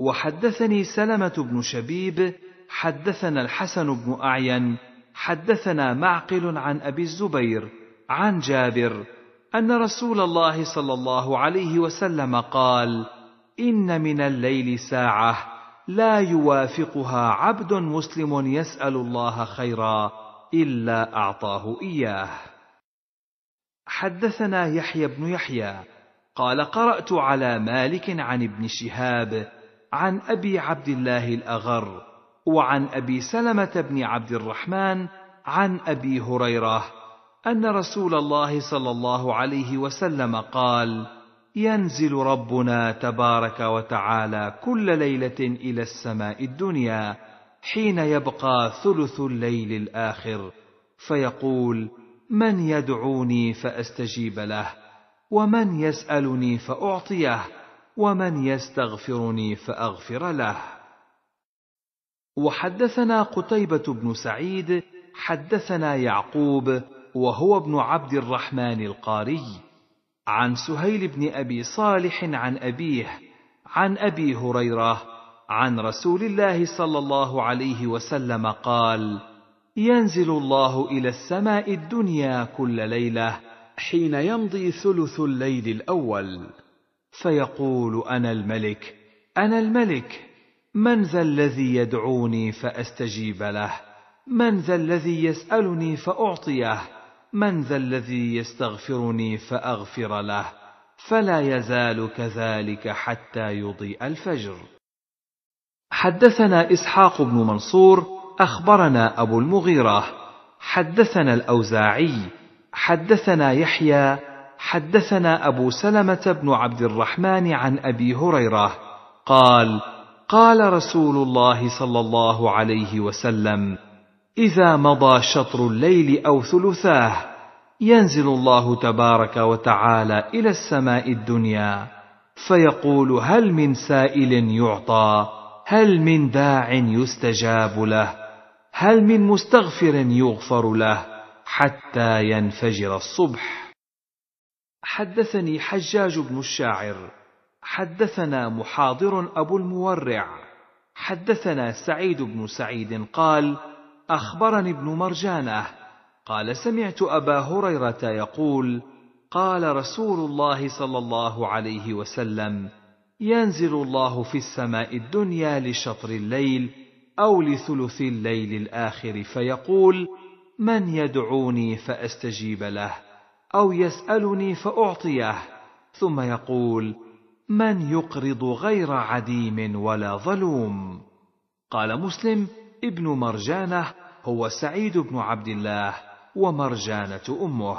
وحدثني سلمه بن شبيب حدثنا الحسن بن اعين حدثنا معقل عن ابي الزبير عن جابر ان رسول الله صلى الله عليه وسلم قال ان من الليل ساعه لا يوافقها عبد مسلم يسال الله خيرا الا اعطاه اياه حدثنا يحيى بن يحيى قال قرات على مالك عن ابن شهاب عن ابي عبد الله الاغر وعن ابي سلمه بن عبد الرحمن عن ابي هريره ان رسول الله صلى الله عليه وسلم قال ينزل ربنا تبارك وتعالى كل ليله الى السماء الدنيا حين يبقى ثلث الليل الاخر فيقول من يدعوني فاستجيب له ومن يسالني فاعطيه ومن يستغفرني فاغفر له وحدثنا قتيبه بن سعيد حدثنا يعقوب وهو ابن عبد الرحمن القاري عن سهيل بن ابي صالح عن ابيه عن ابي هريره عن رسول الله صلى الله عليه وسلم قال ينزل الله الى السماء الدنيا كل ليله حين يمضي ثلث الليل الاول فيقول انا الملك انا الملك من ذا الذي يدعوني فاستجيب له من ذا الذي يسالني فاعطيه من ذا الذي يستغفرني فاغفر له فلا يزال كذلك حتى يضيء الفجر حدثنا اسحاق بن منصور اخبرنا ابو المغيره حدثنا الاوزاعي حدثنا يحيى حدثنا ابو سلمه بن عبد الرحمن عن ابي هريره قال قال رسول الله صلى الله عليه وسلم اذا مضى شطر الليل او ثلثاه ينزل الله تبارك وتعالى الى السماء الدنيا فيقول هل من سائل يعطى هل من داع يستجاب له هل من مستغفر يغفر له حتى ينفجر الصبح حدثني حجاج بن الشاعر حدثنا محاضر ابو المورع حدثنا سعيد بن سعيد قال اخبرني ابن مرجانه قال سمعت ابا هريره يقول قال رسول الله صلى الله عليه وسلم ينزل الله في السماء الدنيا لشطر الليل او لثلث الليل الاخر فيقول من يدعوني فاستجيب له او يسالني فاعطيه ثم يقول من يقرض غير عديم ولا ظلوم قال مسلم ابن مرجانة هو سعيد بن عبد الله ومرجانة أمه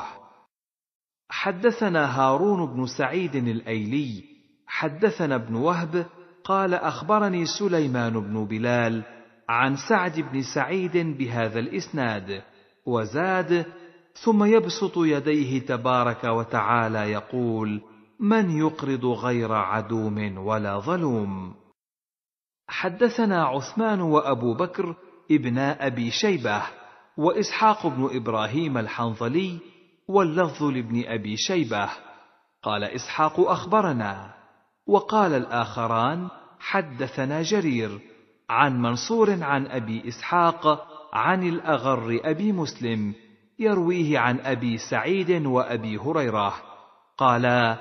حدثنا هارون بن سعيد الأيلي حدثنا ابن وهب قال أخبرني سليمان بن بلال عن سعد بن سعيد بهذا الإسناد وزاد ثم يبسط يديه تبارك وتعالى يقول من يقرض غير عدوم ولا ظلوم حدثنا عثمان وابو بكر ابن ابي شيبه واسحاق بن ابراهيم الحنظلي واللفظ لابن ابي شيبه قال اسحاق اخبرنا وقال الاخران حدثنا جرير عن منصور عن ابي اسحاق عن الاغر ابي مسلم يرويه عن ابي سعيد وابي هريره قالا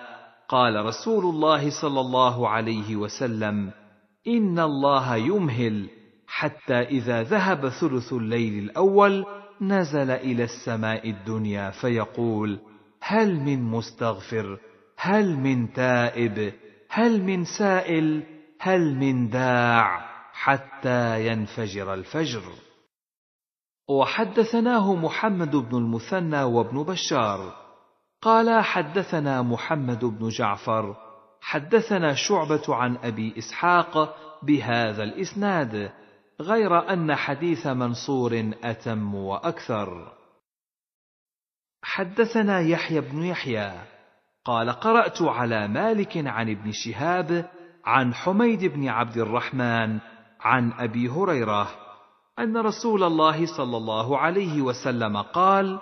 قال رسول الله صلى الله عليه وسلم ان الله يمهل حتى اذا ذهب ثلث الليل الاول نزل الى السماء الدنيا فيقول هل من مستغفر هل من تائب هل من سائل هل من داع حتى ينفجر الفجر وحدثناه محمد بن المثنى وابن بشار قال حدثنا محمد بن جعفر حدثنا شعبة عن أبي إسحاق بهذا الإسناد غير أن حديث منصور أتم وأكثر حدثنا يحيى بن يحيى قال قرأت على مالك عن ابن شهاب عن حميد بن عبد الرحمن عن أبي هريرة أن رسول الله صلى الله عليه وسلم قال: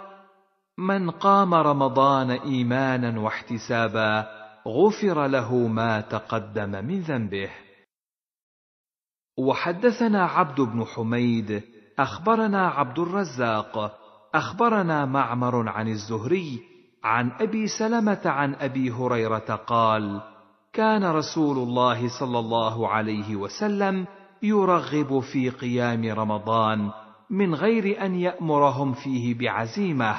من قام رمضان إيمانا واحتسابا غفر له ما تقدم من ذنبه وحدثنا عبد بن حميد اخبرنا عبد الرزاق اخبرنا معمر عن الزهري عن ابي سلمه عن ابي هريره قال كان رسول الله صلى الله عليه وسلم يرغب في قيام رمضان من غير ان يامرهم فيه بعزيمه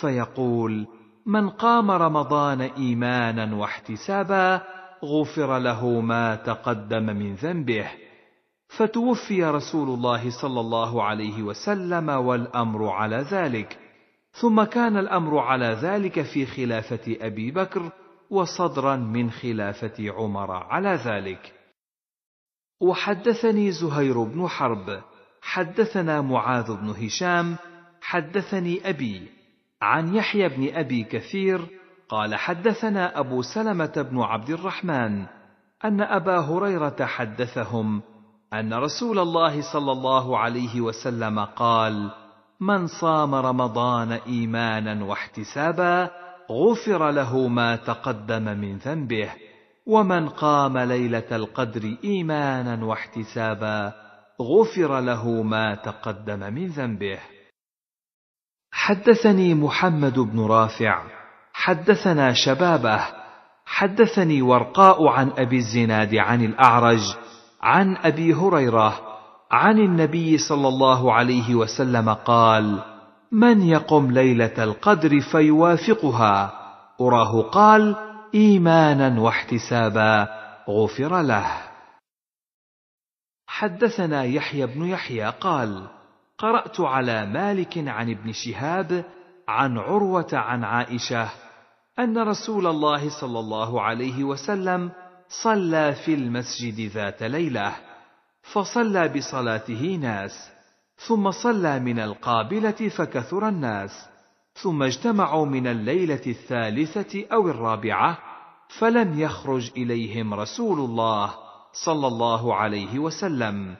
فيقول من قام رمضان ايمانا واحتسابا غفر له ما تقدم من ذنبه فتوفي رسول الله صلى الله عليه وسلم والامر على ذلك ثم كان الامر على ذلك في خلافه ابي بكر وصدرا من خلافه عمر على ذلك وحدثني زهير بن حرب حدثنا معاذ بن هشام حدثني ابي عن يحيى بن أبي كثير قال حدثنا أبو سلمة بن عبد الرحمن أن أبا هريرة حدثهم أن رسول الله صلى الله عليه وسلم قال: من صام رمضان إيمانا واحتسابا غفر له ما تقدم من ذنبه، ومن قام ليلة القدر إيمانا واحتسابا غفر له ما تقدم من ذنبه. حدثني محمد بن رافع حدثنا شبابه حدثني ورقاء عن ابي الزناد عن الاعرج عن ابي هريره عن النبي صلى الله عليه وسلم قال من يقم ليله القدر فيوافقها اراه قال ايمانا واحتسابا غفر له حدثنا يحيى بن يحيى قال قرات على مالك عن ابن شهاب عن عروه عن عائشه ان رسول الله صلى الله عليه وسلم صلى في المسجد ذات ليله فصلى بصلاته ناس ثم صلى من القابله فكثر الناس ثم اجتمعوا من الليله الثالثه او الرابعه فلم يخرج اليهم رسول الله صلى الله عليه وسلم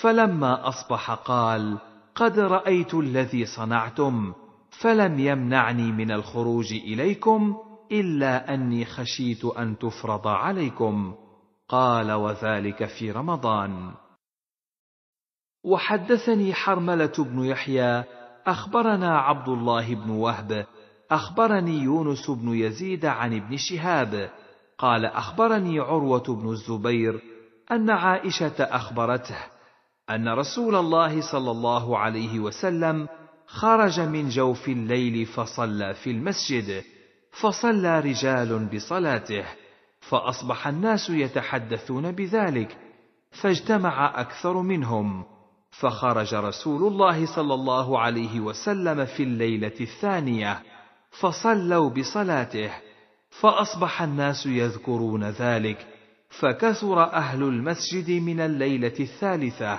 فلما اصبح قال قد رأيت الذي صنعتم فلم يمنعني من الخروج إليكم إلا أني خشيت أن تفرض عليكم قال وذلك في رمضان وحدثني حرملة بن يحيى أخبرنا عبد الله بن وهب أخبرني يونس بن يزيد عن ابن شهاب قال أخبرني عروة بن الزبير أن عائشة أخبرته ان رسول الله صلى الله عليه وسلم خرج من جوف الليل فصلى في المسجد فصلى رجال بصلاته فاصبح الناس يتحدثون بذلك فاجتمع اكثر منهم فخرج رسول الله صلى الله عليه وسلم في الليله الثانيه فصلوا بصلاته فاصبح الناس يذكرون ذلك فكثر اهل المسجد من الليله الثالثه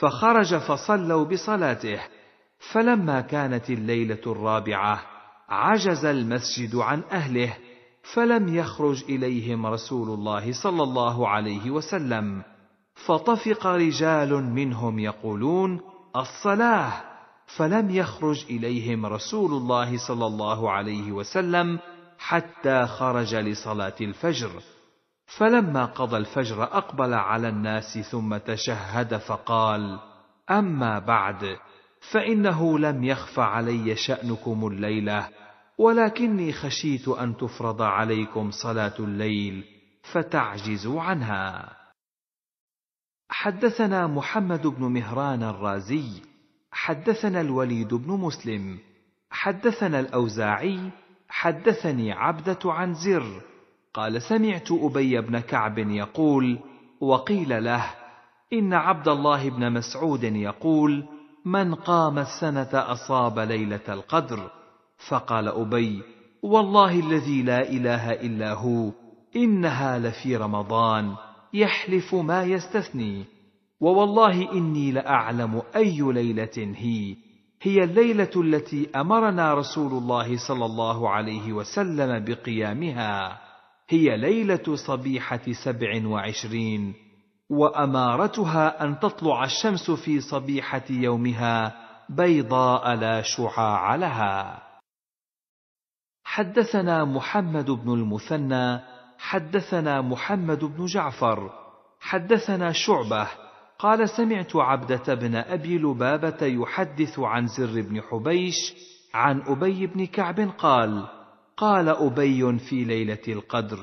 فخرج فصلوا بصلاته فلما كانت الليله الرابعه عجز المسجد عن اهله فلم يخرج اليهم رسول الله صلى الله عليه وسلم فطفق رجال منهم يقولون الصلاه فلم يخرج اليهم رسول الله صلى الله عليه وسلم حتى خرج لصلاه الفجر فلما قضى الفجر اقبل على الناس ثم تشهد فقال اما بعد فانه لم يخف علي شانكم الليله ولكني خشيت ان تفرض عليكم صلاه الليل فتعجزوا عنها حدثنا محمد بن مهران الرازي حدثنا الوليد بن مسلم حدثنا الاوزاعي حدثني عبده عن زر قال سمعت أبي بن كعب يقول وقيل له إن عبد الله بن مسعود يقول من قام السنة أصاب ليلة القدر فقال أبي والله الذي لا إله إلا هو إنها لفي رمضان يحلف ما يستثني ووالله إني لأعلم أي ليلة هي هي الليلة التي أمرنا رسول الله صلى الله عليه وسلم بقيامها هي ليلة صبيحة سبع وعشرين وأمارتها أن تطلع الشمس في صبيحة يومها بيضاء لا شعاع لها حدثنا محمد بن المثنى حدثنا محمد بن جعفر حدثنا شعبه قال سمعت عبده بن ابي لبابه يحدث عن زر بن حبيش عن ابي بن كعب قال قال ابي في ليله القدر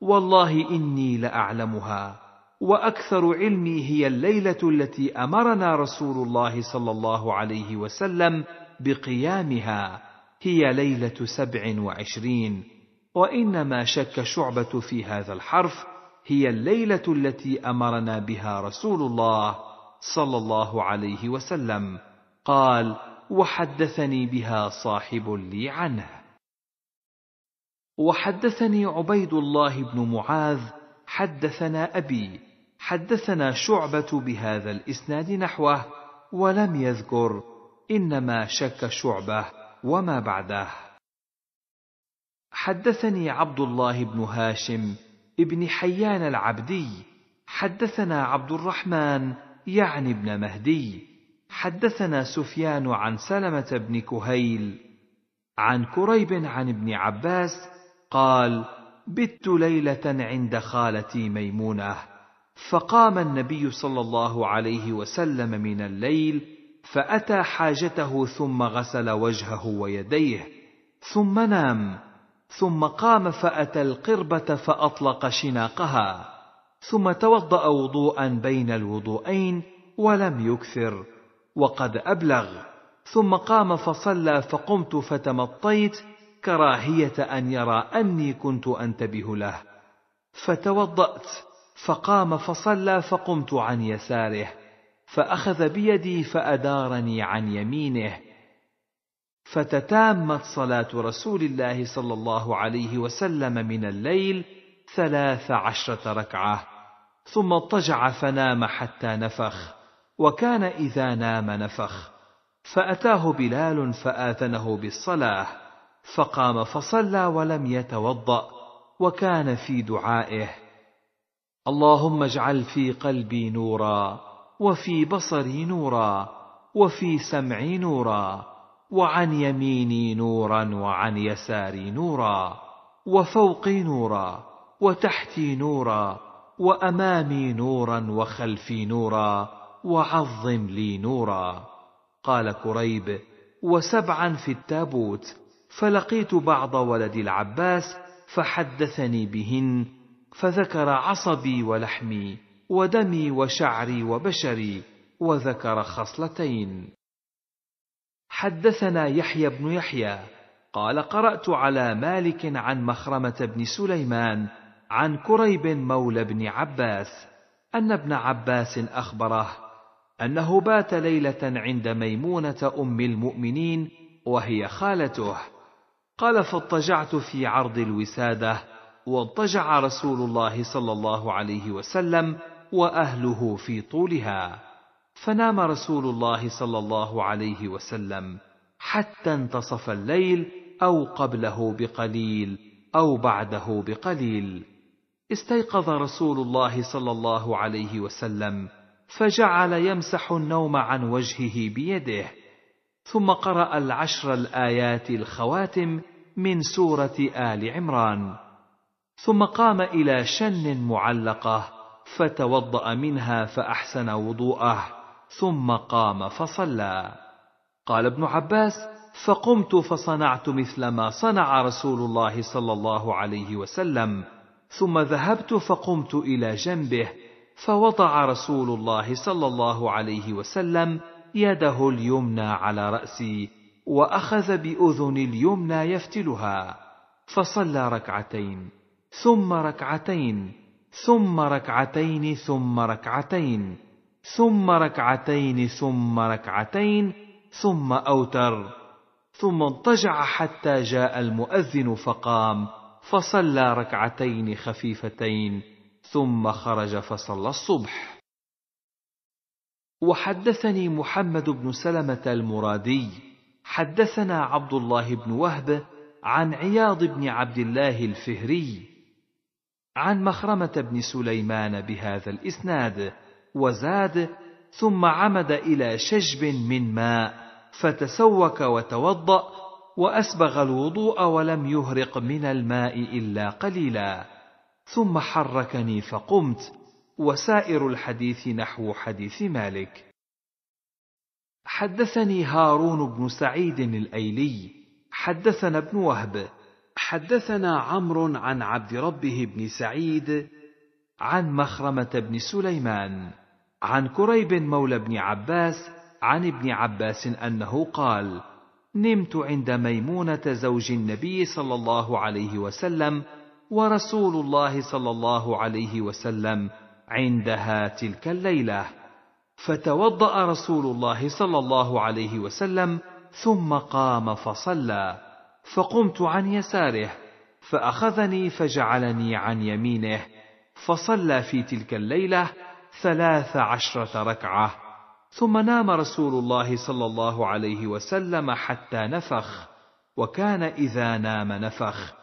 والله اني لاعلمها واكثر علمي هي الليله التي امرنا رسول الله صلى الله عليه وسلم بقيامها هي ليله سبع وعشرين وانما شك شعبه في هذا الحرف هي الليله التي امرنا بها رسول الله صلى الله عليه وسلم قال وحدثني بها صاحب لي عنه وحدثني عبيد الله بن معاذ حدثنا أبي حدثنا شعبة بهذا الإسناد نحوه ولم يذكر إنما شك شعبة وما بعده حدثني عبد الله بن هاشم ابن حيان العبدي حدثنا عبد الرحمن يعني ابن مهدي حدثنا سفيان عن سلمة بن كهيل عن كريب عن ابن عباس قال بت ليله عند خالتي ميمونه فقام النبي صلى الله عليه وسلم من الليل فاتى حاجته ثم غسل وجهه ويديه ثم نام ثم قام فاتى القربه فاطلق شناقها ثم توضا وضوءا بين الوضوءين ولم يكثر وقد ابلغ ثم قام فصلى فقمت فتمطيت كراهية أن يرى أني كنت أنتبه له فتوضأت فقام فصلى فقمت عن يساره فأخذ بيدي فأدارني عن يمينه فتتامت صلاة رسول الله صلى الله عليه وسلم من الليل ثلاث عشرة ركعة ثم اضطجع فنام حتى نفخ وكان إذا نام نفخ فأتاه بلال فآذنه بالصلاة فقام فصلى ولم يتوضأ وكان في دعائه اللهم اجعل في قلبي نورا وفي بصري نورا وفي سمعي نورا وعن يميني نورا وعن يساري نورا وفوقي نورا وتحتي نورا وامامي نورا وخلفي نورا وعظم لي نورا قال كريب وسبعا في التابوت فلقيت بعض ولد العباس فحدثني بهن فذكر عصبي ولحمي ودمي وشعري وبشري وذكر خصلتين حدثنا يحيى بن يحيى قال قرات على مالك عن مخرمه بن سليمان عن كريب مولى بن عباس ان ابن عباس اخبره انه بات ليله عند ميمونه ام المؤمنين وهي خالته قال فاضطجعت في عرض الوسادة واضطجع رسول الله صلى الله عليه وسلم وأهله في طولها فنام رسول الله صلى الله عليه وسلم حتى انتصف الليل أو قبله بقليل أو بعده بقليل استيقظ رسول الله صلى الله عليه وسلم فجعل يمسح النوم عن وجهه بيده ثم قرأ العشر الآيات الخواتم من سورة آل عمران ثم قام إلى شن معلقة فتوضأ منها فأحسن وضوءه ثم قام فصلى قال ابن عباس فقمت فصنعت مثل ما صنع رسول الله صلى الله عليه وسلم ثم ذهبت فقمت إلى جنبه فوضع رسول الله صلى الله عليه وسلم يده اليمنى على رأسي واخذ باذن اليمنى يفتلها فصلى ركعتين ثم ركعتين ثم ركعتين ثم ركعتين ثم ركعتين ثم ركعتين ثم اوتر ثم اضطجع حتى جاء المؤذن فقام فصلى ركعتين خفيفتين ثم خرج فصلى الصبح وحدثني محمد بن سلمه المرادي حدثنا عبد الله بن وهب عن عياض بن عبد الله الفهري عن مخرمه بن سليمان بهذا الاسناد وزاد ثم عمد الى شجب من ماء فتسوك وتوضا واسبغ الوضوء ولم يهرق من الماء الا قليلا ثم حركني فقمت وسائر الحديث نحو حديث مالك حدثني هارون بن سعيد الايلي حدثنا ابن وهب حدثنا عمرو عن عبد ربه بن سعيد عن مخرمه بن سليمان عن كريب مولى بن عباس عن ابن عباس انه قال نمت عند ميمونه زوج النبي صلى الله عليه وسلم ورسول الله صلى الله عليه وسلم عندها تلك الليله فتوضأ رسول الله صلى الله عليه وسلم ثم قام فصلى فقمت عن يساره فأخذني فجعلني عن يمينه فصلى في تلك الليلة ثلاث عشرة ركعة ثم نام رسول الله صلى الله عليه وسلم حتى نفخ وكان إذا نام نفخ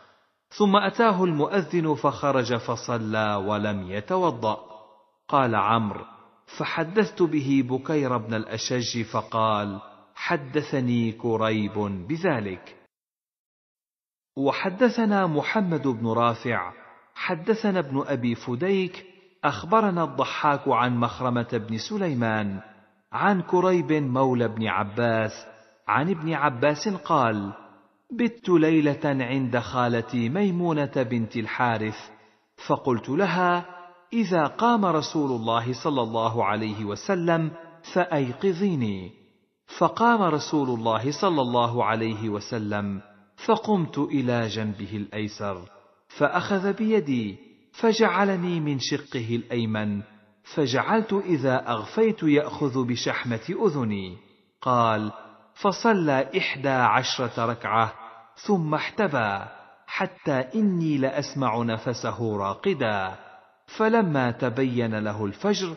ثم أتاه المؤذن فخرج فصلى ولم يتوضأ قال عمرو فحدثت به بكير بن الأشج فقال حدثني كريب بذلك وحدثنا محمد بن رافع حدثنا ابن أبي فديك أخبرنا الضحاك عن مخرمة بن سليمان عن كريب مولى بن عباس عن ابن عباس قال بت ليلة عند خالتي ميمونة بنت الحارث فقلت لها اذا قام رسول الله صلى الله عليه وسلم فايقظيني فقام رسول الله صلى الله عليه وسلم فقمت الى جنبه الايسر فاخذ بيدي فجعلني من شقه الايمن فجعلت اذا اغفيت ياخذ بشحمه اذني قال فصلى احدى عشره ركعه ثم احتبى حتى اني لاسمع نفسه راقدا فلما تبين له الفجر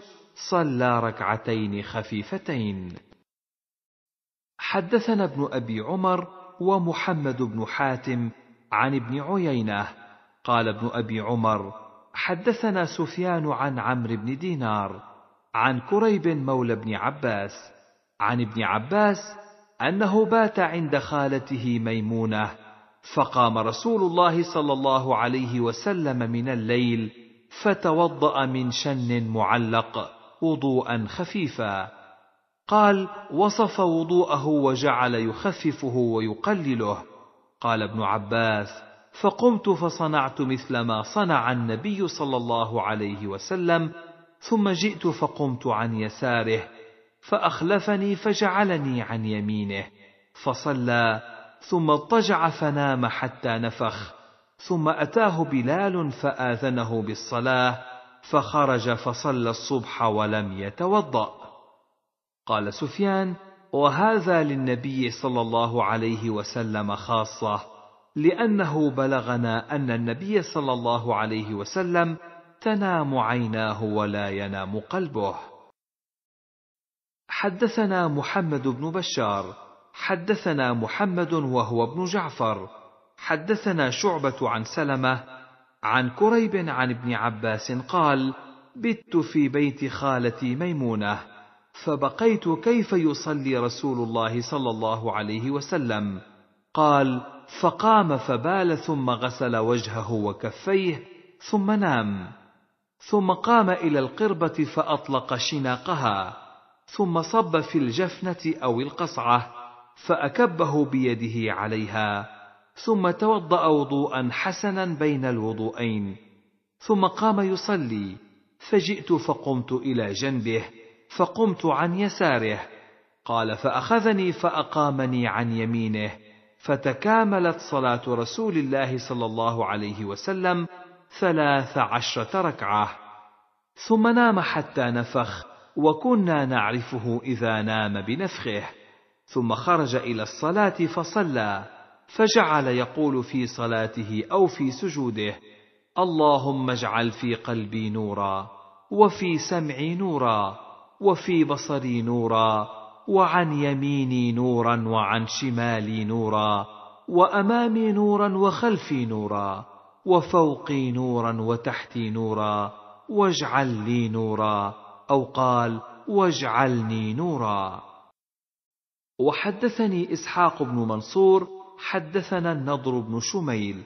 صلى ركعتين خفيفتين حدثنا ابن ابي عمر ومحمد بن حاتم عن ابن عيينه قال ابن ابي عمر حدثنا سفيان عن عمرو بن دينار عن كريب مولى بن عباس عن ابن عباس انه بات عند خالته ميمونه فقام رسول الله صلى الله عليه وسلم من الليل فتوضأ من شن معلق وضوءا خفيفا قال وصف وضوءه وجعل يخففه ويقلله قال ابن عباس فقمت فصنعت مثل ما صنع النبي صلى الله عليه وسلم ثم جئت فقمت عن يساره فأخلفني فجعلني عن يمينه فصلى ثم اضطجع فنام حتى نفخ ثم أتاه بلال فآذنه بالصلاة فخرج فصلى الصبح ولم يتوضأ. قال سفيان: وهذا للنبي صلى الله عليه وسلم خاصة، لأنه بلغنا أن النبي صلى الله عليه وسلم تنام عيناه ولا ينام قلبه. حدثنا محمد بن بشار، حدثنا محمد وهو ابن جعفر، حدثنا شعبة عن سلمة عن كريب عن ابن عباس قال: بت في بيت خالتي ميمونة، فبقيت كيف يصلي رسول الله صلى الله عليه وسلم، قال: فقام فبال ثم غسل وجهه وكفيه، ثم نام، ثم قام إلى القربة فأطلق شناقها، ثم صب في الجفنة أو القصعة، فأكبه بيده عليها، ثم توضأ وضوءا حسنا بين الوضوءين ثم قام يصلي فجئت فقمت إلى جنبه فقمت عن يساره قال فأخذني فأقامني عن يمينه فتكاملت صلاة رسول الله صلى الله عليه وسلم ثلاث عشرة ركعة ثم نام حتى نفخ وكنا نعرفه إذا نام بنفخه ثم خرج إلى الصلاة فصلى فجعل يقول في صلاته او في سجوده اللهم اجعل في قلبي نورا وفي سمعي نورا وفي بصري نورا وعن يميني نورا وعن شمالي نورا وامامي نورا وخلفي نورا وفوقي نورا وتحتي نورا واجعل لي نورا او قال واجعلني نورا وحدثني اسحاق بن منصور حدثنا النضر بن شميل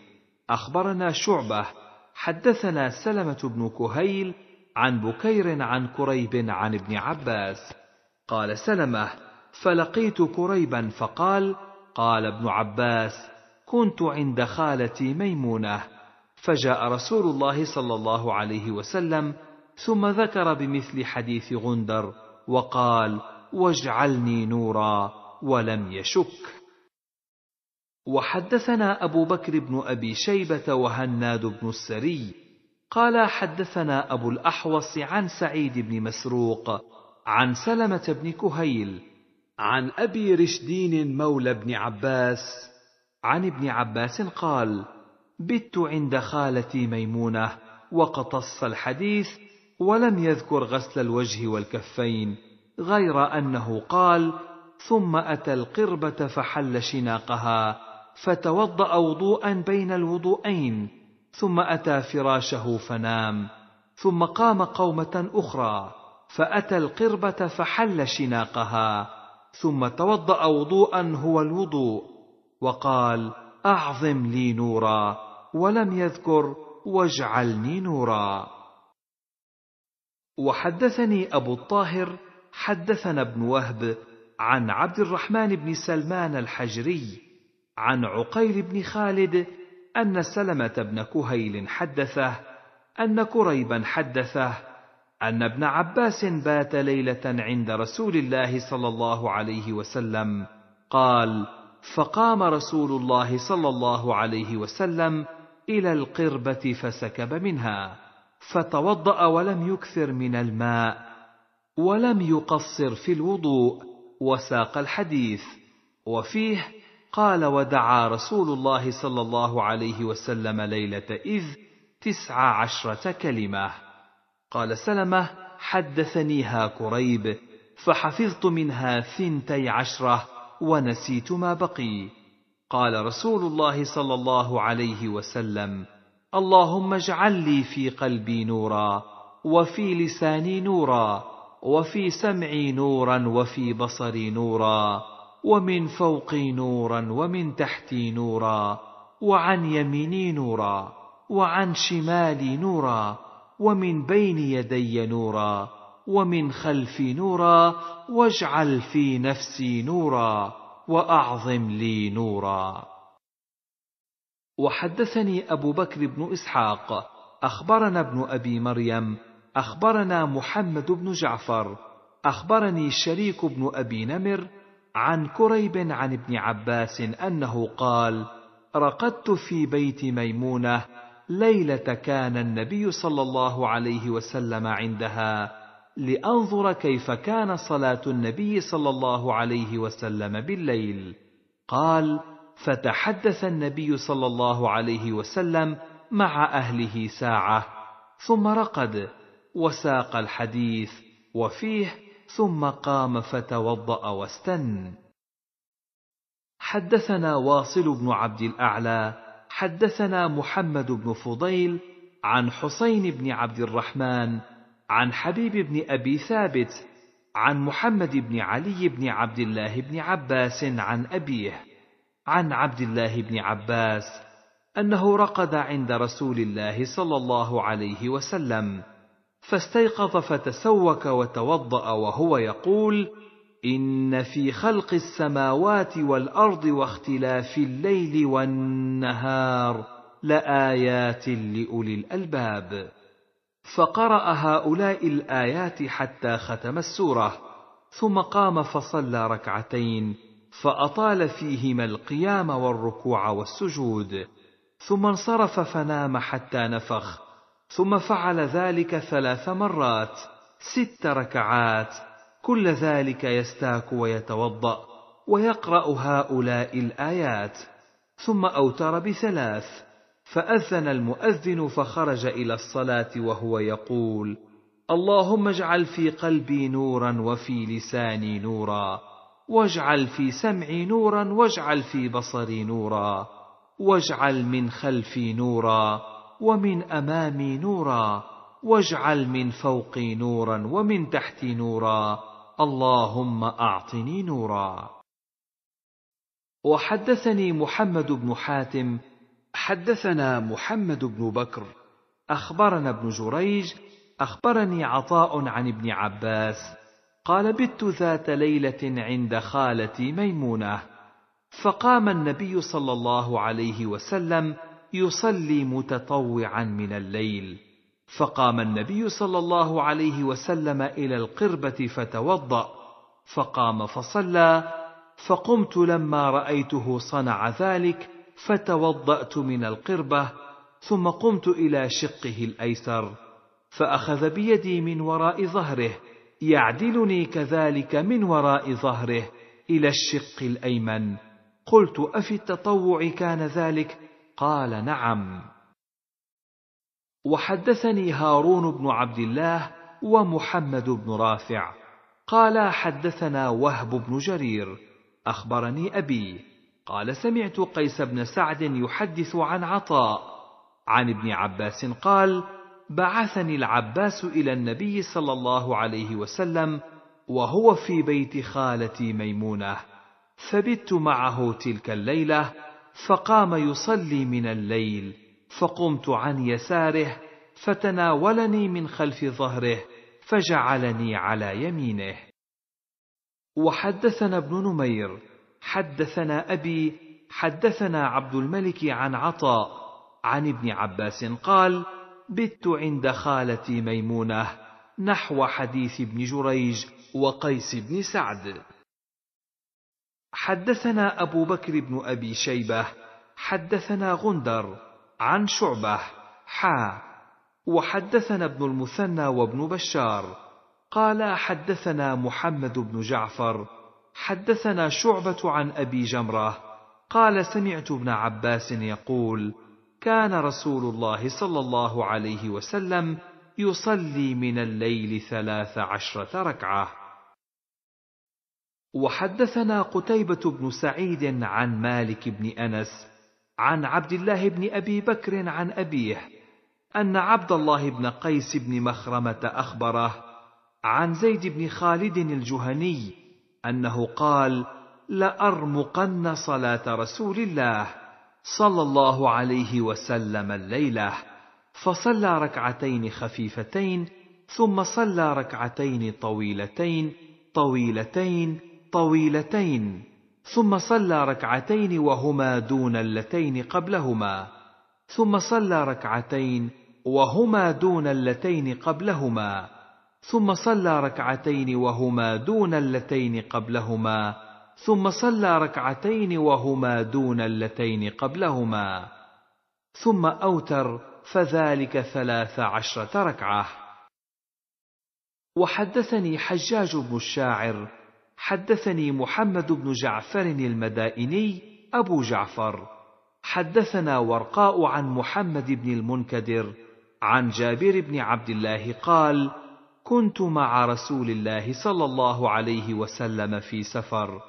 اخبرنا شعبه حدثنا سلمه بن كهيل عن بكير عن كريب عن ابن عباس قال سلمه فلقيت كريبا فقال قال ابن عباس كنت عند خالتي ميمونه فجاء رسول الله صلى الله عليه وسلم ثم ذكر بمثل حديث غندر وقال واجعلني نورا ولم يشك وحدثنا أبو بكر بن أبي شيبة وهناد بن السري قال حدثنا أبو الأحوص عن سعيد بن مسروق عن سلمة بن كهيل عن أبي رشدين مولى بن عباس عن ابن عباس قال بت عند خالتي ميمونة وقتص الحديث ولم يذكر غسل الوجه والكفين غير أنه قال ثم أتى القربة فحل شناقها فتوضأ وضوءا بين الوضوءين ثم أتى فراشه فنام ثم قام قومة أخرى فأتى القربة فحل شناقها ثم توضأ وضوءا هو الوضوء وقال أعظم لي نورا ولم يذكر واجعلني نورا وحدثني أبو الطاهر حدثنا ابن وهب عن عبد الرحمن بن سلمان الحجري عن عقيل بن خالد أن سلمة بن كهيل حدثه أن كريبا حدثه أن ابن عباس بات ليلة عند رسول الله صلى الله عليه وسلم قال: فقام رسول الله صلى الله عليه وسلم إلى القربة فسكب منها، فتوضأ ولم يكثر من الماء، ولم يقصر في الوضوء، وساق الحديث، وفيه: قال ودعا رسول الله صلى الله عليه وسلم ليلة إذ تسع عشرة كلمة قال سلمة حدثنيها كريب فحفظت منها ثنتي عشرة ونسيت ما بقي قال رسول الله صلى الله عليه وسلم اللهم اجعل لي في قلبي نورا وفي لساني نورا وفي سمعي نورا وفي بصري نورا ومن فوقي نورا ومن تحتي نورا وعن يميني نورا وعن شمالي نورا ومن بين يدي نورا ومن خلفي نورا واجعل في نفسي نورا واعظم لي نورا وحدثني ابو بكر بن اسحاق اخبرنا ابن ابي مريم اخبرنا محمد بن جعفر اخبرني شريك بن ابي نمر عن كريب عن ابن عباس انه قال رقدت في بيت ميمونه ليله كان النبي صلى الله عليه وسلم عندها لانظر كيف كان صلاه النبي صلى الله عليه وسلم بالليل قال فتحدث النبي صلى الله عليه وسلم مع اهله ساعه ثم رقد وساق الحديث وفيه ثم قام فتوضأ واستن. حدثنا واصل بن عبد الأعلى، حدثنا محمد بن فضيل، عن حسين بن عبد الرحمن، عن حبيب بن أبي ثابت، عن محمد بن علي بن عبد الله بن عباس عن أبيه، عن عبد الله بن عباس، أنه رقد عند رسول الله صلى الله عليه وسلم، فاستيقظ فتسوك وتوضأ وهو يقول: إن في خلق السماوات والأرض واختلاف الليل والنهار لآيات لأولي الألباب. فقرأ هؤلاء الآيات حتى ختم السورة، ثم قام فصلى ركعتين، فأطال فيهما القيام والركوع والسجود، ثم انصرف فنام حتى نفخ، ثم فعل ذلك ثلاث مرات ست ركعات كل ذلك يستاك ويتوضأ ويقرأ هؤلاء الآيات ثم أوتر بثلاث فأذن المؤذن فخرج إلى الصلاة وهو يقول اللهم اجعل في قلبي نورا وفي لساني نورا واجعل في سمعي نورا واجعل في بصري نورا واجعل من خلفي نورا ومن امامي نورا واجعل من فوقي نورا ومن تحتي نورا اللهم اعطني نورا وحدثني محمد بن حاتم حدثنا محمد بن بكر اخبرنا ابن جريج اخبرني عطاء عن ابن عباس قال بت ذات ليله عند خالتي ميمونه فقام النبي صلى الله عليه وسلم يصلي متطوعا من الليل فقام النبي صلى الله عليه وسلم الى القربه فتوضا فقام فصلى فقمت لما رايته صنع ذلك فتوضات من القربه ثم قمت الى شقه الايسر فاخذ بيدي من وراء ظهره يعدلني كذلك من وراء ظهره الى الشق الايمن قلت افي التطوع كان ذلك قال نعم وحدثني هارون بن عبد الله ومحمد بن رافع قال حدثنا وهب بن جرير اخبرني ابي قال سمعت قيس بن سعد يحدث عن عطاء عن ابن عباس قال بعثني العباس الى النبي صلى الله عليه وسلم وهو في بيت خالتي ميمونه فبت معه تلك الليله فقام يصلي من الليل فقمت عن يساره فتناولني من خلف ظهره فجعلني على يمينه وحدثنا ابن نمير حدثنا ابي حدثنا عبد الملك عن عطاء عن ابن عباس قال بت عند خالتي ميمونه نحو حديث ابن جريج وقيس بن سعد حدثنا أبو بكر بن أبي شيبة حدثنا غندر عن شعبة حا وحدثنا ابن المثنى وابن بشار قال حدثنا محمد بن جعفر حدثنا شعبة عن أبي جمرة قال سمعت ابن عباس يقول كان رسول الله صلى الله عليه وسلم يصلي من الليل ثلاث عشرة ركعه وحدثنا قتيبة بن سعيد عن مالك بن أنس عن عبد الله بن أبي بكر عن أبيه أن عبد الله بن قيس بن مخرمة أخبره عن زيد بن خالد الجهني أنه قال: لأرمقن صلاة رسول الله صلى الله عليه وسلم الليلة، فصلى ركعتين خفيفتين، ثم صلى ركعتين طويلتين طويلتين طويلتين ثم صلى ركعتين وهما دون اللتين قبلهما ثم صلى ركعتين وهما دون اللتين قبلهما ثم صلى ركعتين وهما دون اللتين قبلهما ثم صلى ركعتين وهما دون اللتين قبلهما ثم اوتر فذلك ثلاث عشره ركعه وحدثني حجاج بن الشاعر حدثني محمد بن جعفر المدائني أبو جعفر حدثنا ورقاء عن محمد بن المنكدر عن جابر بن عبد الله قال كنت مع رسول الله صلى الله عليه وسلم في سفر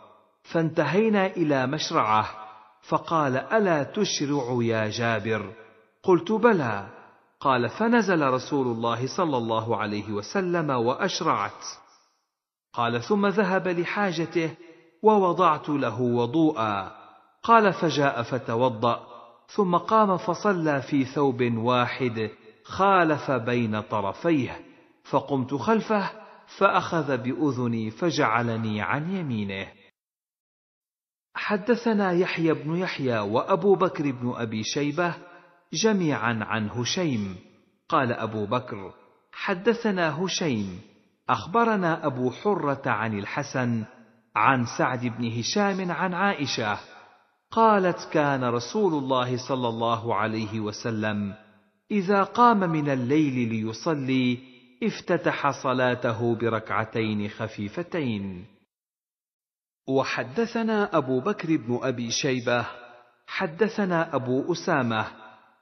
فانتهينا الى مشرعه فقال الا تشرع يا جابر قلت بلى قال فنزل رسول الله صلى الله عليه وسلم واشرعت قال ثم ذهب لحاجته ووضعت له وضوءا قال فجاء فتوضأ ثم قام فصلى في ثوب واحد خالف بين طرفيه فقمت خلفه فأخذ بأذني فجعلني عن يمينه حدثنا يحيى بن يحيى وأبو بكر بن أبي شيبة جميعا عن هشيم قال أبو بكر حدثنا هشيم اخبرنا ابو حره عن الحسن عن سعد بن هشام عن عائشه قالت كان رسول الله صلى الله عليه وسلم اذا قام من الليل ليصلي افتتح صلاته بركعتين خفيفتين وحدثنا ابو بكر بن ابي شيبه حدثنا ابو اسامه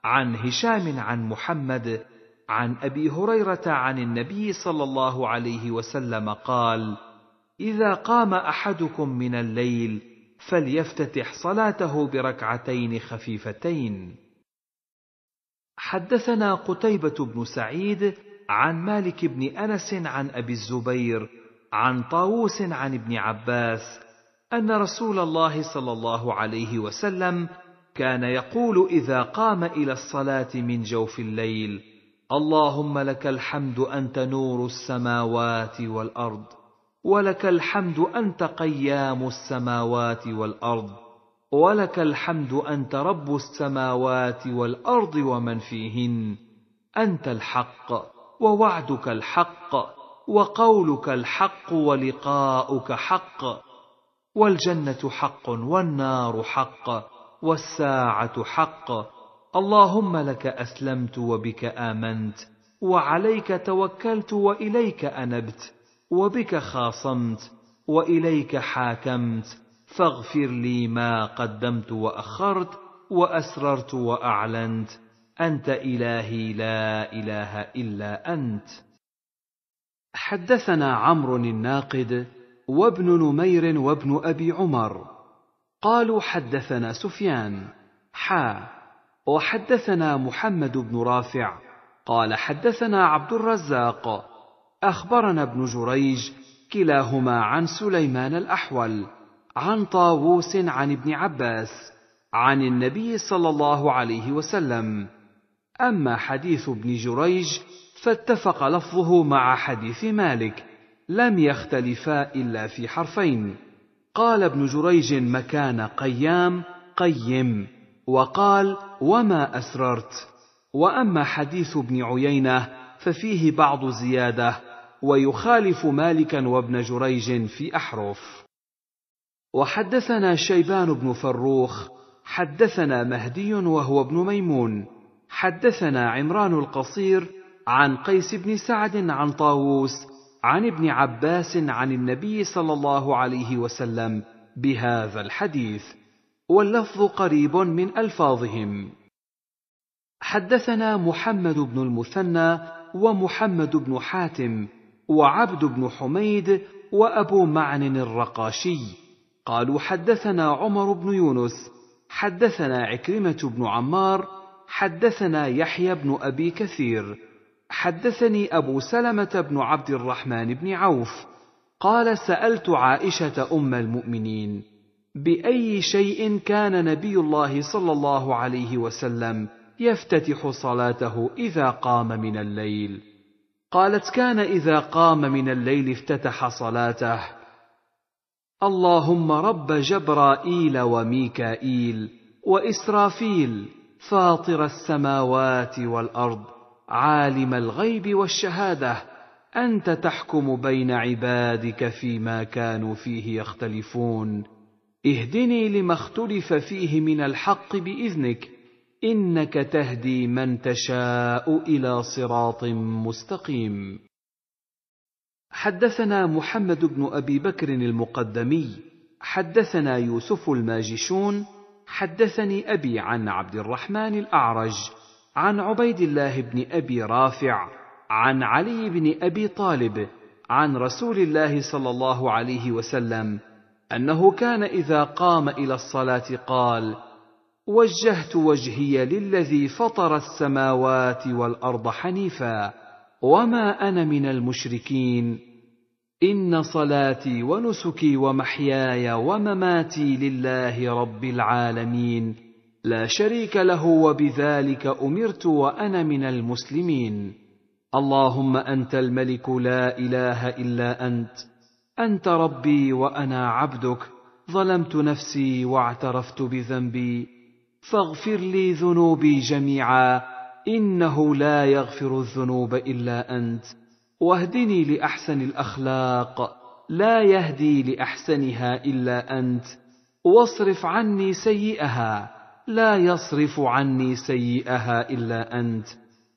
عن هشام عن محمد عن ابي هريره عن النبي صلى الله عليه وسلم قال اذا قام احدكم من الليل فليفتتح صلاته بركعتين خفيفتين حدثنا قتيبه بن سعيد عن مالك بن انس عن ابي الزبير عن طاووس عن ابن عباس ان رسول الله صلى الله عليه وسلم كان يقول اذا قام الى الصلاه من جوف الليل اللهم لك الحمد انت نور السماوات والارض ولك الحمد انت قيام السماوات والارض ولك الحمد انت رب السماوات والارض ومن فيهن انت الحق ووعدك الحق وقولك الحق ولقاؤك حق والجنه حق والنار حق والساعه حق اللهم لك اسلمت وبك امنت وعليك توكلت واليك انبت وبك خاصمت واليك حاكمت فاغفر لي ما قدمت واخرت واسررت واعلنت انت الهي لا اله الا انت حدثنا عمرو الناقد وابن نمير وابن ابي عمر قالوا حدثنا سفيان حا وحدثنا محمد بن رافع قال حدثنا عبد الرزاق اخبرنا ابن جريج كلاهما عن سليمان الاحول عن طاووس عن ابن عباس عن النبي صلى الله عليه وسلم اما حديث ابن جريج فاتفق لفظه مع حديث مالك لم يختلفا الا في حرفين قال ابن جريج مكان قيام قيم وقال وما اسررت واما حديث ابن عيينه ففيه بعض زياده ويخالف مالكا وابن جريج في احرف وحدثنا شيبان بن فروخ حدثنا مهدي وهو ابن ميمون حدثنا عمران القصير عن قيس بن سعد عن طاووس عن ابن عباس عن النبي صلى الله عليه وسلم بهذا الحديث واللفظ قريب من الفاظهم حدثنا محمد بن المثنى ومحمد بن حاتم وعبد بن حميد وابو معن الرقاشي قالوا حدثنا عمر بن يونس حدثنا عكرمه بن عمار حدثنا يحيى بن ابي كثير حدثني ابو سلمه بن عبد الرحمن بن عوف قال سالت عائشه ام المؤمنين باي شيء كان نبي الله صلى الله عليه وسلم يفتتح صلاته اذا قام من الليل قالت كان اذا قام من الليل افتتح صلاته اللهم رب جبرائيل وميكائيل واسرافيل فاطر السماوات والارض عالم الغيب والشهاده انت تحكم بين عبادك فيما كانوا فيه يختلفون اهدني لما اختلف فيه من الحق باذنك انك تهدي من تشاء الى صراط مستقيم حدثنا محمد بن ابي بكر المقدمي حدثنا يوسف الماجشون حدثني ابي عن عبد الرحمن الاعرج عن عبيد الله بن ابي رافع عن علي بن ابي طالب عن رسول الله صلى الله عليه وسلم انه كان اذا قام الى الصلاه قال وجهت وجهي للذي فطر السماوات والارض حنيفا وما انا من المشركين ان صلاتي ونسكي ومحياي ومماتي لله رب العالمين لا شريك له وبذلك امرت وانا من المسلمين اللهم انت الملك لا اله الا انت انت ربي وانا عبدك ظلمت نفسي واعترفت بذنبي فاغفر لي ذنوبي جميعا انه لا يغفر الذنوب الا انت واهدني لاحسن الاخلاق لا يهدي لاحسنها الا انت واصرف عني سيئها لا يصرف عني سيئها الا انت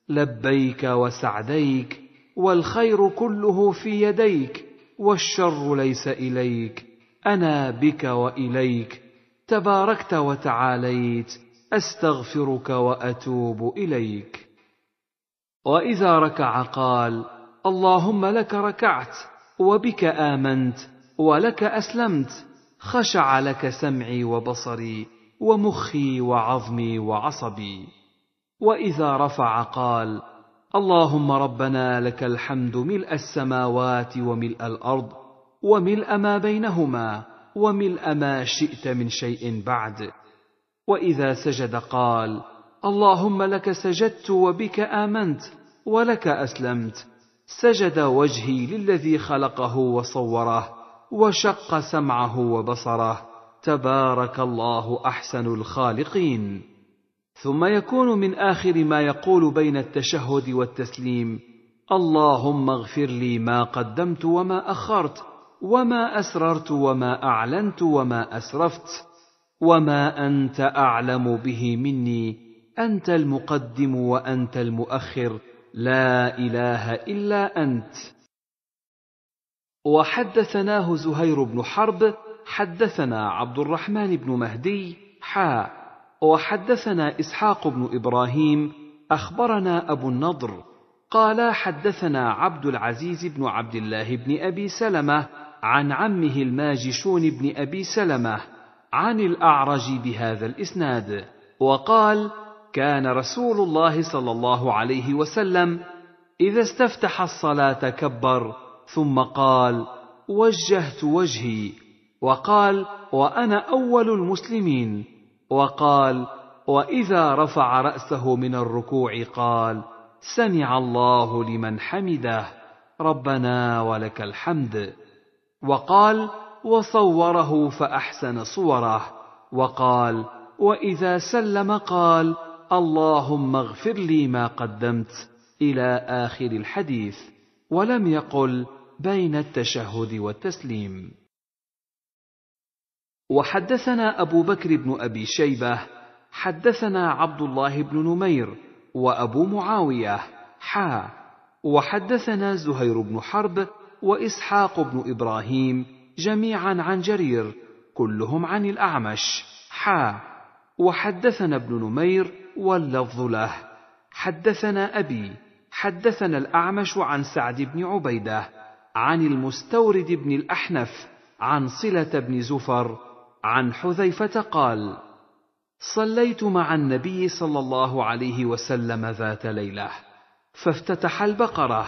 لبيك وسعديك والخير كله في يديك والشر ليس اليك انا بك واليك تباركت وتعاليت استغفرك واتوب اليك واذا ركع قال اللهم لك ركعت وبك امنت ولك اسلمت خشع لك سمعي وبصري ومخي وعظمي وعصبي واذا رفع قال اللهم ربنا لك الحمد ملء السماوات وملء الارض وملء ما بينهما وملء ما شئت من شيء بعد واذا سجد قال اللهم لك سجدت وبك امنت ولك اسلمت سجد وجهي للذي خلقه وصوره وشق سمعه وبصره تبارك الله احسن الخالقين ثم يكون من اخر ما يقول بين التشهد والتسليم اللهم اغفر لي ما قدمت وما اخرت وما اسررت وما اعلنت وما اسرفت وما انت اعلم به مني انت المقدم وانت المؤخر لا اله الا انت وحدثناه زهير بن حرب حدثنا عبد الرحمن بن مهدي حاء وحدثنا اسحاق بن ابراهيم اخبرنا ابو النضر قال حدثنا عبد العزيز بن عبد الله بن ابي سلمه عن عمه الماجشون بن ابي سلمه عن الاعرج بهذا الاسناد وقال كان رسول الله صلى الله عليه وسلم اذا استفتح الصلاه كبر ثم قال وجهت وجهي وقال وانا اول المسلمين وقال واذا رفع راسه من الركوع قال سمع الله لمن حمده ربنا ولك الحمد وقال وصوره فاحسن صوره وقال واذا سلم قال اللهم اغفر لي ما قدمت الى اخر الحديث ولم يقل بين التشهد والتسليم وحدثنا ابو بكر بن ابي شيبه حدثنا عبد الله بن نمير وابو معاويه حا وحدثنا زهير بن حرب واسحاق بن ابراهيم جميعا عن جرير كلهم عن الاعمش حا وحدثنا ابن نمير واللفظ له حدثنا ابي حدثنا الاعمش عن سعد بن عبيده عن المستورد بن الاحنف عن صله بن زفر عن حذيفه قال صليت مع النبي صلى الله عليه وسلم ذات ليله فافتتح البقره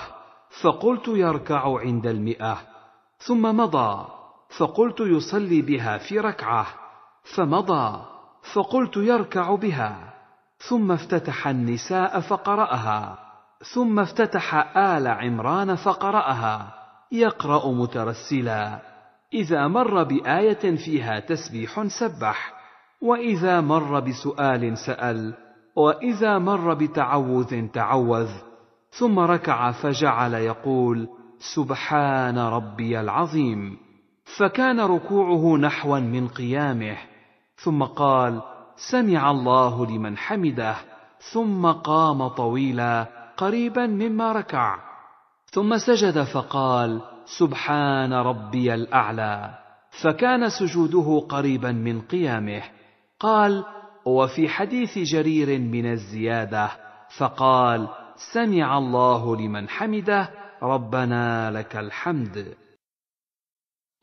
فقلت يركع عند المئه ثم مضى فقلت يصلي بها في ركعه فمضى فقلت يركع بها ثم افتتح النساء فقراها ثم افتتح ال عمران فقراها يقرا مترسلا اذا مر بايه فيها تسبيح سبح واذا مر بسؤال سال واذا مر بتعوذ تعوذ ثم ركع فجعل يقول سبحان ربي العظيم فكان ركوعه نحوا من قيامه ثم قال سمع الله لمن حمده ثم قام طويلا قريبا مما ركع ثم سجد فقال سبحان ربي الاعلى فكان سجوده قريبا من قيامه قال وفي حديث جرير من الزياده فقال سمع الله لمن حمده ربنا لك الحمد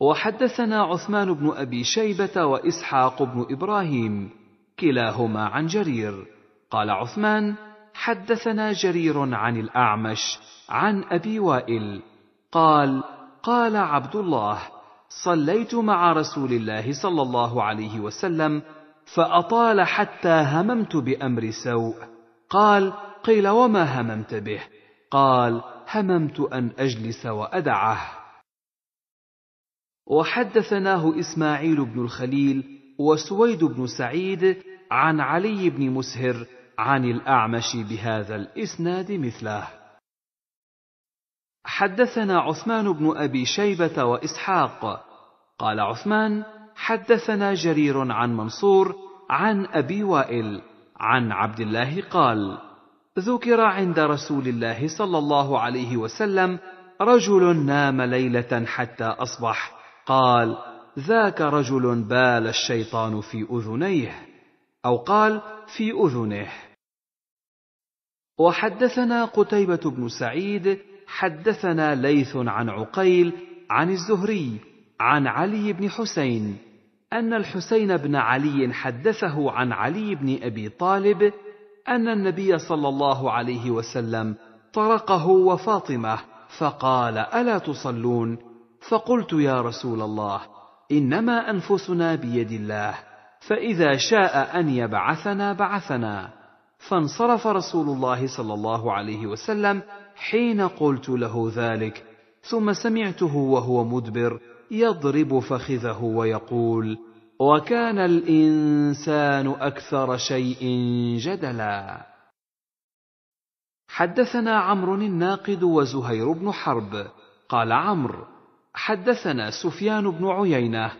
وحدثنا عثمان بن ابي شيبه واسحاق بن ابراهيم كلاهما عن جرير قال عثمان حدثنا جرير عن الاعمش عن ابي وائل قال قال عبد الله صليت مع رسول الله صلى الله عليه وسلم فاطال حتى هممت بامر سوء قال قيل وما هممت به قال هممت ان اجلس وادعه وحدثناه اسماعيل بن الخليل وسويد بن سعيد عن علي بن مسهر عن الاعمش بهذا الاسناد مثله حدثنا عثمان بن ابي شيبه واسحاق قال عثمان حدثنا جرير عن منصور عن ابي وائل عن عبد الله قال ذكر عند رسول الله صلى الله عليه وسلم رجل نام ليله حتى اصبح قال ذاك رجل بال الشيطان في اذنيه او قال في اذنه وحدثنا قتيبه بن سعيد حدثنا ليث عن عقيل عن الزهري عن علي بن حسين ان الحسين بن علي حدثه عن علي بن ابي طالب ان النبي صلى الله عليه وسلم طرقه وفاطمه فقال الا تصلون فقلت يا رسول الله انما انفسنا بيد الله فاذا شاء ان يبعثنا بعثنا فانصرف رسول الله صلى الله عليه وسلم حين قلت له ذلك ثم سمعته وهو مدبر يضرب فخذه ويقول وكان الانسان اكثر شيء جدلا حدثنا عمرو الناقد وزهير بن حرب قال عمرو حدثنا سفيان بن عيينه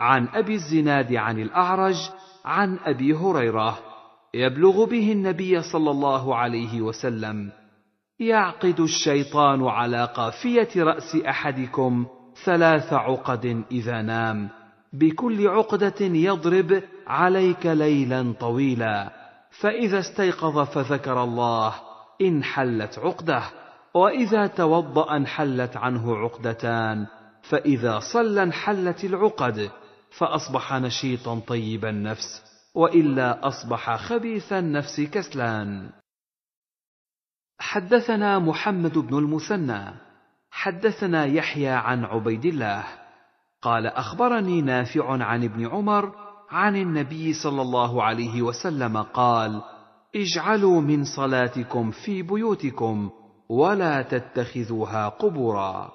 عن ابي الزناد عن الاعرج عن ابي هريره يبلغ به النبي صلى الله عليه وسلم يعقد الشيطان على قافية رأس أحدكم ثلاث عقد إذا نام بكل عقدة يضرب عليك ليلا طويلا فإذا استيقظ فذكر الله انحلت عقده وإذا توضأ انحلت عنه عقدتان فإذا صلى انحلت العقد فأصبح نشيطا طيب النفس وإلا أصبح خبيث النفس كسلان حدثنا محمد بن المثنى حدثنا يحيى عن عبيد الله قال اخبرني نافع عن ابن عمر عن النبي صلى الله عليه وسلم قال اجعلوا من صلاتكم في بيوتكم ولا تتخذوها قبورا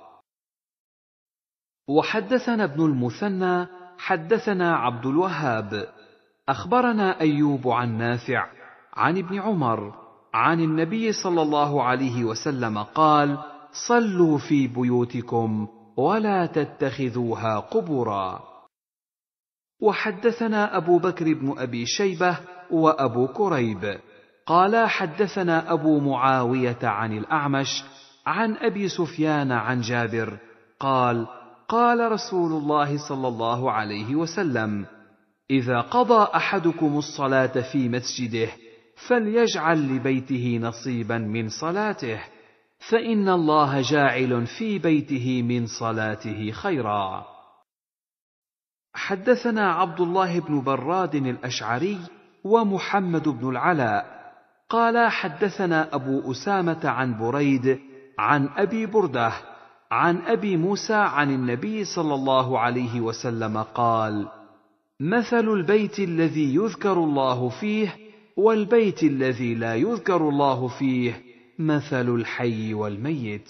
وحدثنا ابن المثنى حدثنا عبد الوهاب اخبرنا ايوب عن نافع عن ابن عمر عن النبي صلى الله عليه وسلم قال صلوا في بيوتكم ولا تتخذوها قبورا وحدثنا ابو بكر بن ابي شيبه وابو كريب قالا حدثنا ابو معاويه عن الاعمش عن ابي سفيان عن جابر قال قال رسول الله صلى الله عليه وسلم اذا قضى احدكم الصلاه في مسجده فليجعل لبيته نصيبا من صلاته فان الله جاعل في بيته من صلاته خيرا حدثنا عبد الله بن براد الاشعري ومحمد بن العلاء قال حدثنا ابو اسامه عن بريد عن ابي برده عن ابي موسى عن النبي صلى الله عليه وسلم قال مثل البيت الذي يذكر الله فيه والبيت الذي لا يذكر الله فيه مثل الحي والميت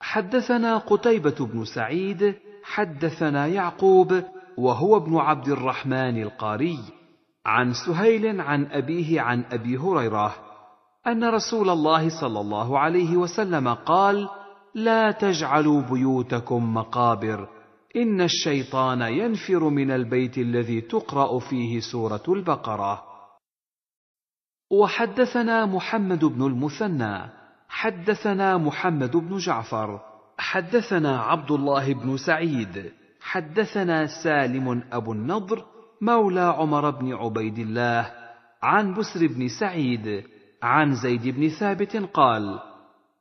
حدثنا قتيبه بن سعيد حدثنا يعقوب وهو ابن عبد الرحمن القاري عن سهيل عن ابيه عن ابي هريره ان رسول الله صلى الله عليه وسلم قال لا تجعلوا بيوتكم مقابر ان الشيطان ينفر من البيت الذي تقرا فيه سوره البقره وحدثنا محمد بن المثنى حدثنا محمد بن جعفر حدثنا عبد الله بن سعيد حدثنا سالم ابو النضر مولى عمر بن عبيد الله عن بسر بن سعيد عن زيد بن ثابت قال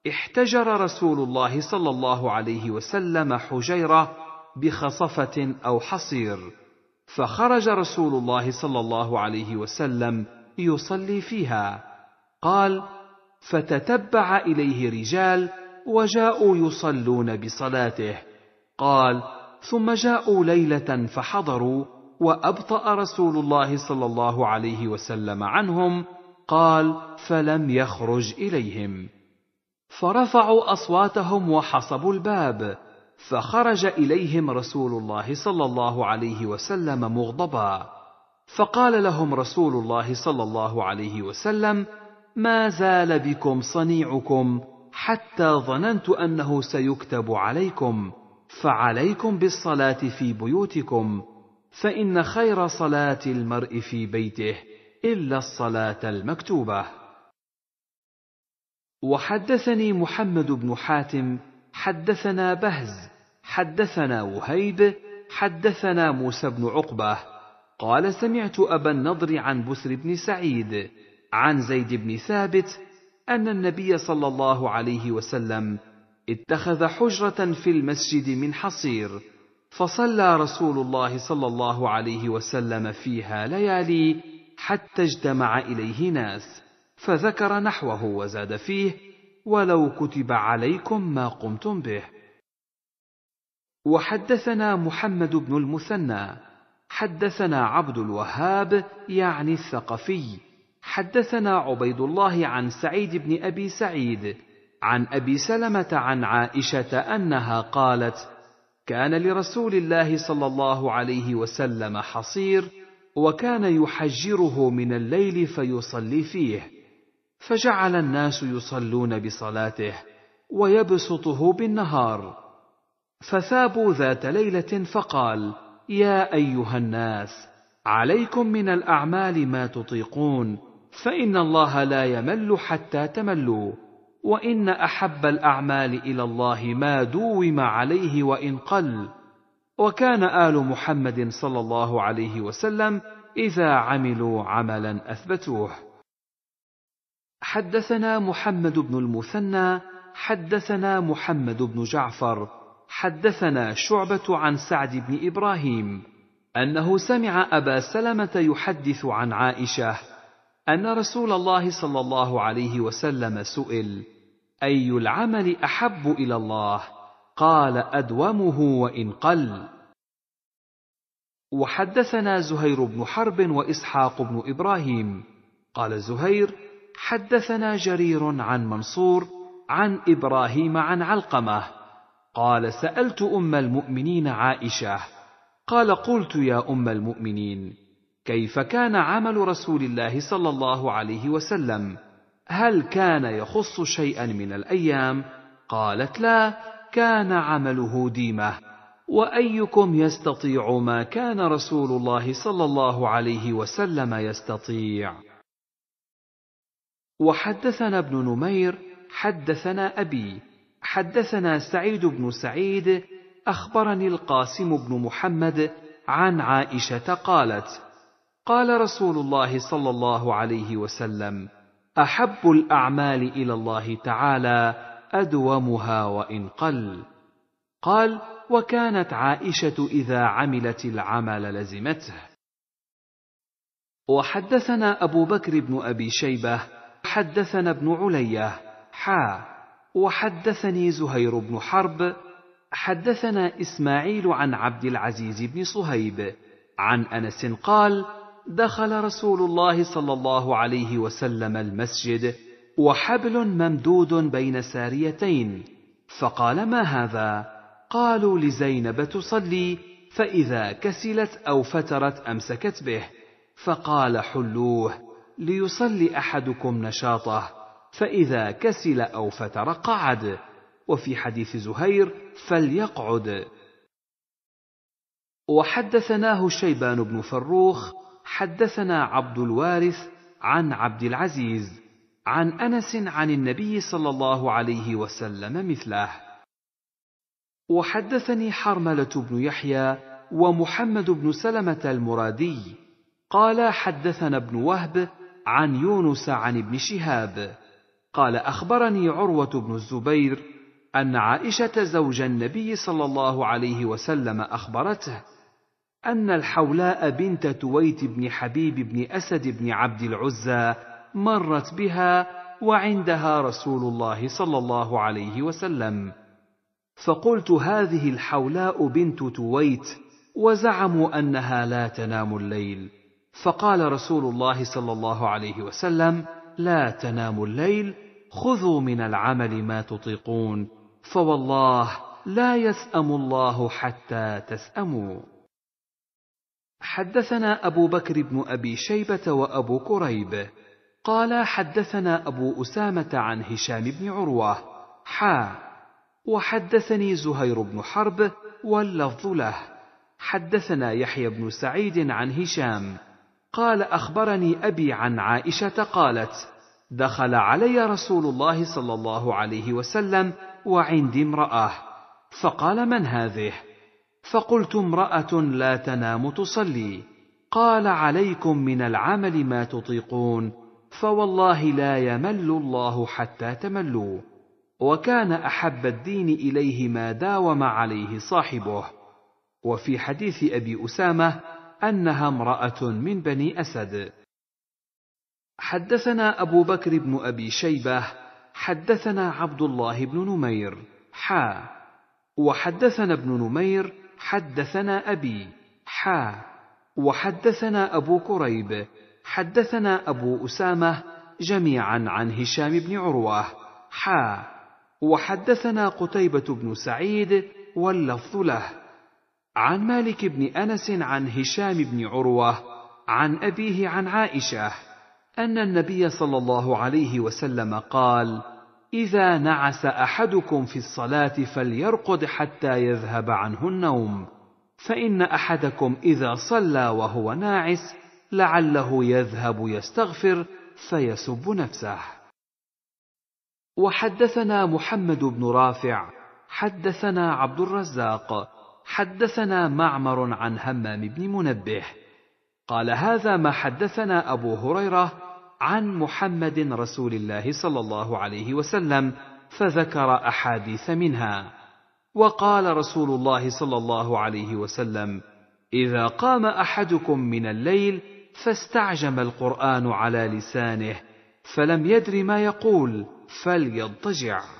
احتجر رسول الله صلى الله عليه وسلم حجيره بخصفه او حصير فخرج رسول الله صلى الله عليه وسلم يصلي فيها قال فتتبع اليه رجال وجاءوا يصلون بصلاته قال ثم جاءوا ليله فحضروا وابطا رسول الله صلى الله عليه وسلم عنهم قال فلم يخرج اليهم فرفعوا اصواتهم وحصبوا الباب فخرج اليهم رسول الله صلى الله عليه وسلم مغضبا فقال لهم رسول الله صلى الله عليه وسلم ما زال بكم صنيعكم حتى ظننت انه سيكتب عليكم فعليكم بالصلاه في بيوتكم فان خير صلاه المرء في بيته الا الصلاه المكتوبه وحدثني محمد بن حاتم حدثنا بهز حدثنا وهيب حدثنا موسى بن عقبه قال سمعت أبا النضر عن بسر بن سعيد عن زيد بن ثابت أن النبي صلى الله عليه وسلم اتخذ حجرة في المسجد من حصير فصلى رسول الله صلى الله عليه وسلم فيها ليالي حتى اجتمع إليه ناس فذكر نحوه وزاد فيه ولو كتب عليكم ما قمتم به وحدثنا محمد بن المثنى حدثنا عبد الوهاب يعني الثقفي حدثنا عبيد الله عن سعيد بن ابي سعيد عن ابي سلمه عن عائشه انها قالت كان لرسول الله صلى الله عليه وسلم حصير وكان يحجره من الليل فيصلي فيه فجعل الناس يصلون بصلاته ويبسطه بالنهار فثابوا ذات ليله فقال يا ايها الناس عليكم من الاعمال ما تطيقون فان الله لا يمل حتى تملوا وان احب الاعمال الى الله ما دوم عليه وان قل وكان ال محمد صلى الله عليه وسلم اذا عملوا عملا اثبتوه حدثنا محمد بن المثنى حدثنا محمد بن جعفر حدثنا شعبة عن سعد بن إبراهيم أنه سمع أبا سلمة يحدث عن عائشة أن رسول الله صلى الله عليه وسلم سئل: أي العمل أحب إلى الله؟ قال: أدومه وإن قل. وحدثنا زهير بن حرب وإسحاق بن إبراهيم، قال زهير: حدثنا جرير عن منصور، عن إبراهيم عن علقمه، قال سالت ام المؤمنين عائشه قال قلت يا ام المؤمنين كيف كان عمل رسول الله صلى الله عليه وسلم هل كان يخص شيئا من الايام قالت لا كان عمله ديمه وايكم يستطيع ما كان رسول الله صلى الله عليه وسلم يستطيع وحدثنا ابن نمير حدثنا ابي حدثنا سعيد بن سعيد اخبرني القاسم بن محمد عن عائشه قالت قال رسول الله صلى الله عليه وسلم احب الاعمال الى الله تعالى ادومها وان قل قال وكانت عائشه اذا عملت العمل لزمته وحدثنا ابو بكر بن ابي شيبه حدثنا ابن عليه حا وحدثني زهير بن حرب حدثنا اسماعيل عن عبد العزيز بن صهيب عن انس قال دخل رسول الله صلى الله عليه وسلم المسجد وحبل ممدود بين ساريتين فقال ما هذا قالوا لزينب تصلي فاذا كسلت او فترت امسكت به فقال حلوه ليصلي احدكم نشاطه فإذا كسل أو فتر قعد وفي حديث زهير فليقعد وحدثناه شيبان بن فروخ حدثنا عبد الوارث عن عبد العزيز عن انس عن النبي صلى الله عليه وسلم مثله وحدثني حرمله بن يحيى ومحمد بن سلمه المرادي قال حدثنا ابن وهب عن يونس عن ابن شهاب قال اخبرني عروه بن الزبير ان عائشه زوج النبي صلى الله عليه وسلم اخبرته ان الحولاء بنت تويت بن حبيب بن اسد بن عبد العزى مرت بها وعندها رسول الله صلى الله عليه وسلم فقلت هذه الحولاء بنت تويت وزعموا انها لا تنام الليل فقال رسول الله صلى الله عليه وسلم لا تناموا الليل خذوا من العمل ما تطيقون فوالله لا يسأم الله حتى تسأموا حدثنا أبو بكر بن أبي شيبة وأبو كريب قال حدثنا أبو أسامة عن هشام بن عروة حا وحدثني زهير بن حرب واللفظ له حدثنا يحيى بن سعيد عن هشام قال اخبرني ابي عن عائشه قالت دخل علي رسول الله صلى الله عليه وسلم وعندي امراه فقال من هذه فقلت امراه لا تنام تصلي قال عليكم من العمل ما تطيقون فوالله لا يمل الله حتى تملوا وكان احب الدين اليه ما داوم عليه صاحبه وفي حديث ابي اسامه انها امراه من بني اسد حدثنا ابو بكر بن ابي شيبه حدثنا عبد الله بن نمير حا وحدثنا ابن نمير حدثنا ابي حا وحدثنا ابو كريب حدثنا ابو اسامه جميعا عن هشام بن عروه حا وحدثنا قتيبه بن سعيد واللفظ له عن مالك بن انس عن هشام بن عروه عن ابيه عن عائشه ان النبي صلى الله عليه وسلم قال اذا نعس احدكم في الصلاه فليرقد حتى يذهب عنه النوم فان احدكم اذا صلى وهو ناعس لعله يذهب يستغفر فيسب نفسه وحدثنا محمد بن رافع حدثنا عبد الرزاق حدثنا معمر عن همام بن منبه قال هذا ما حدثنا ابو هريره عن محمد رسول الله صلى الله عليه وسلم فذكر احاديث منها وقال رسول الله صلى الله عليه وسلم اذا قام احدكم من الليل فاستعجم القران على لسانه فلم يدر ما يقول فليضطجع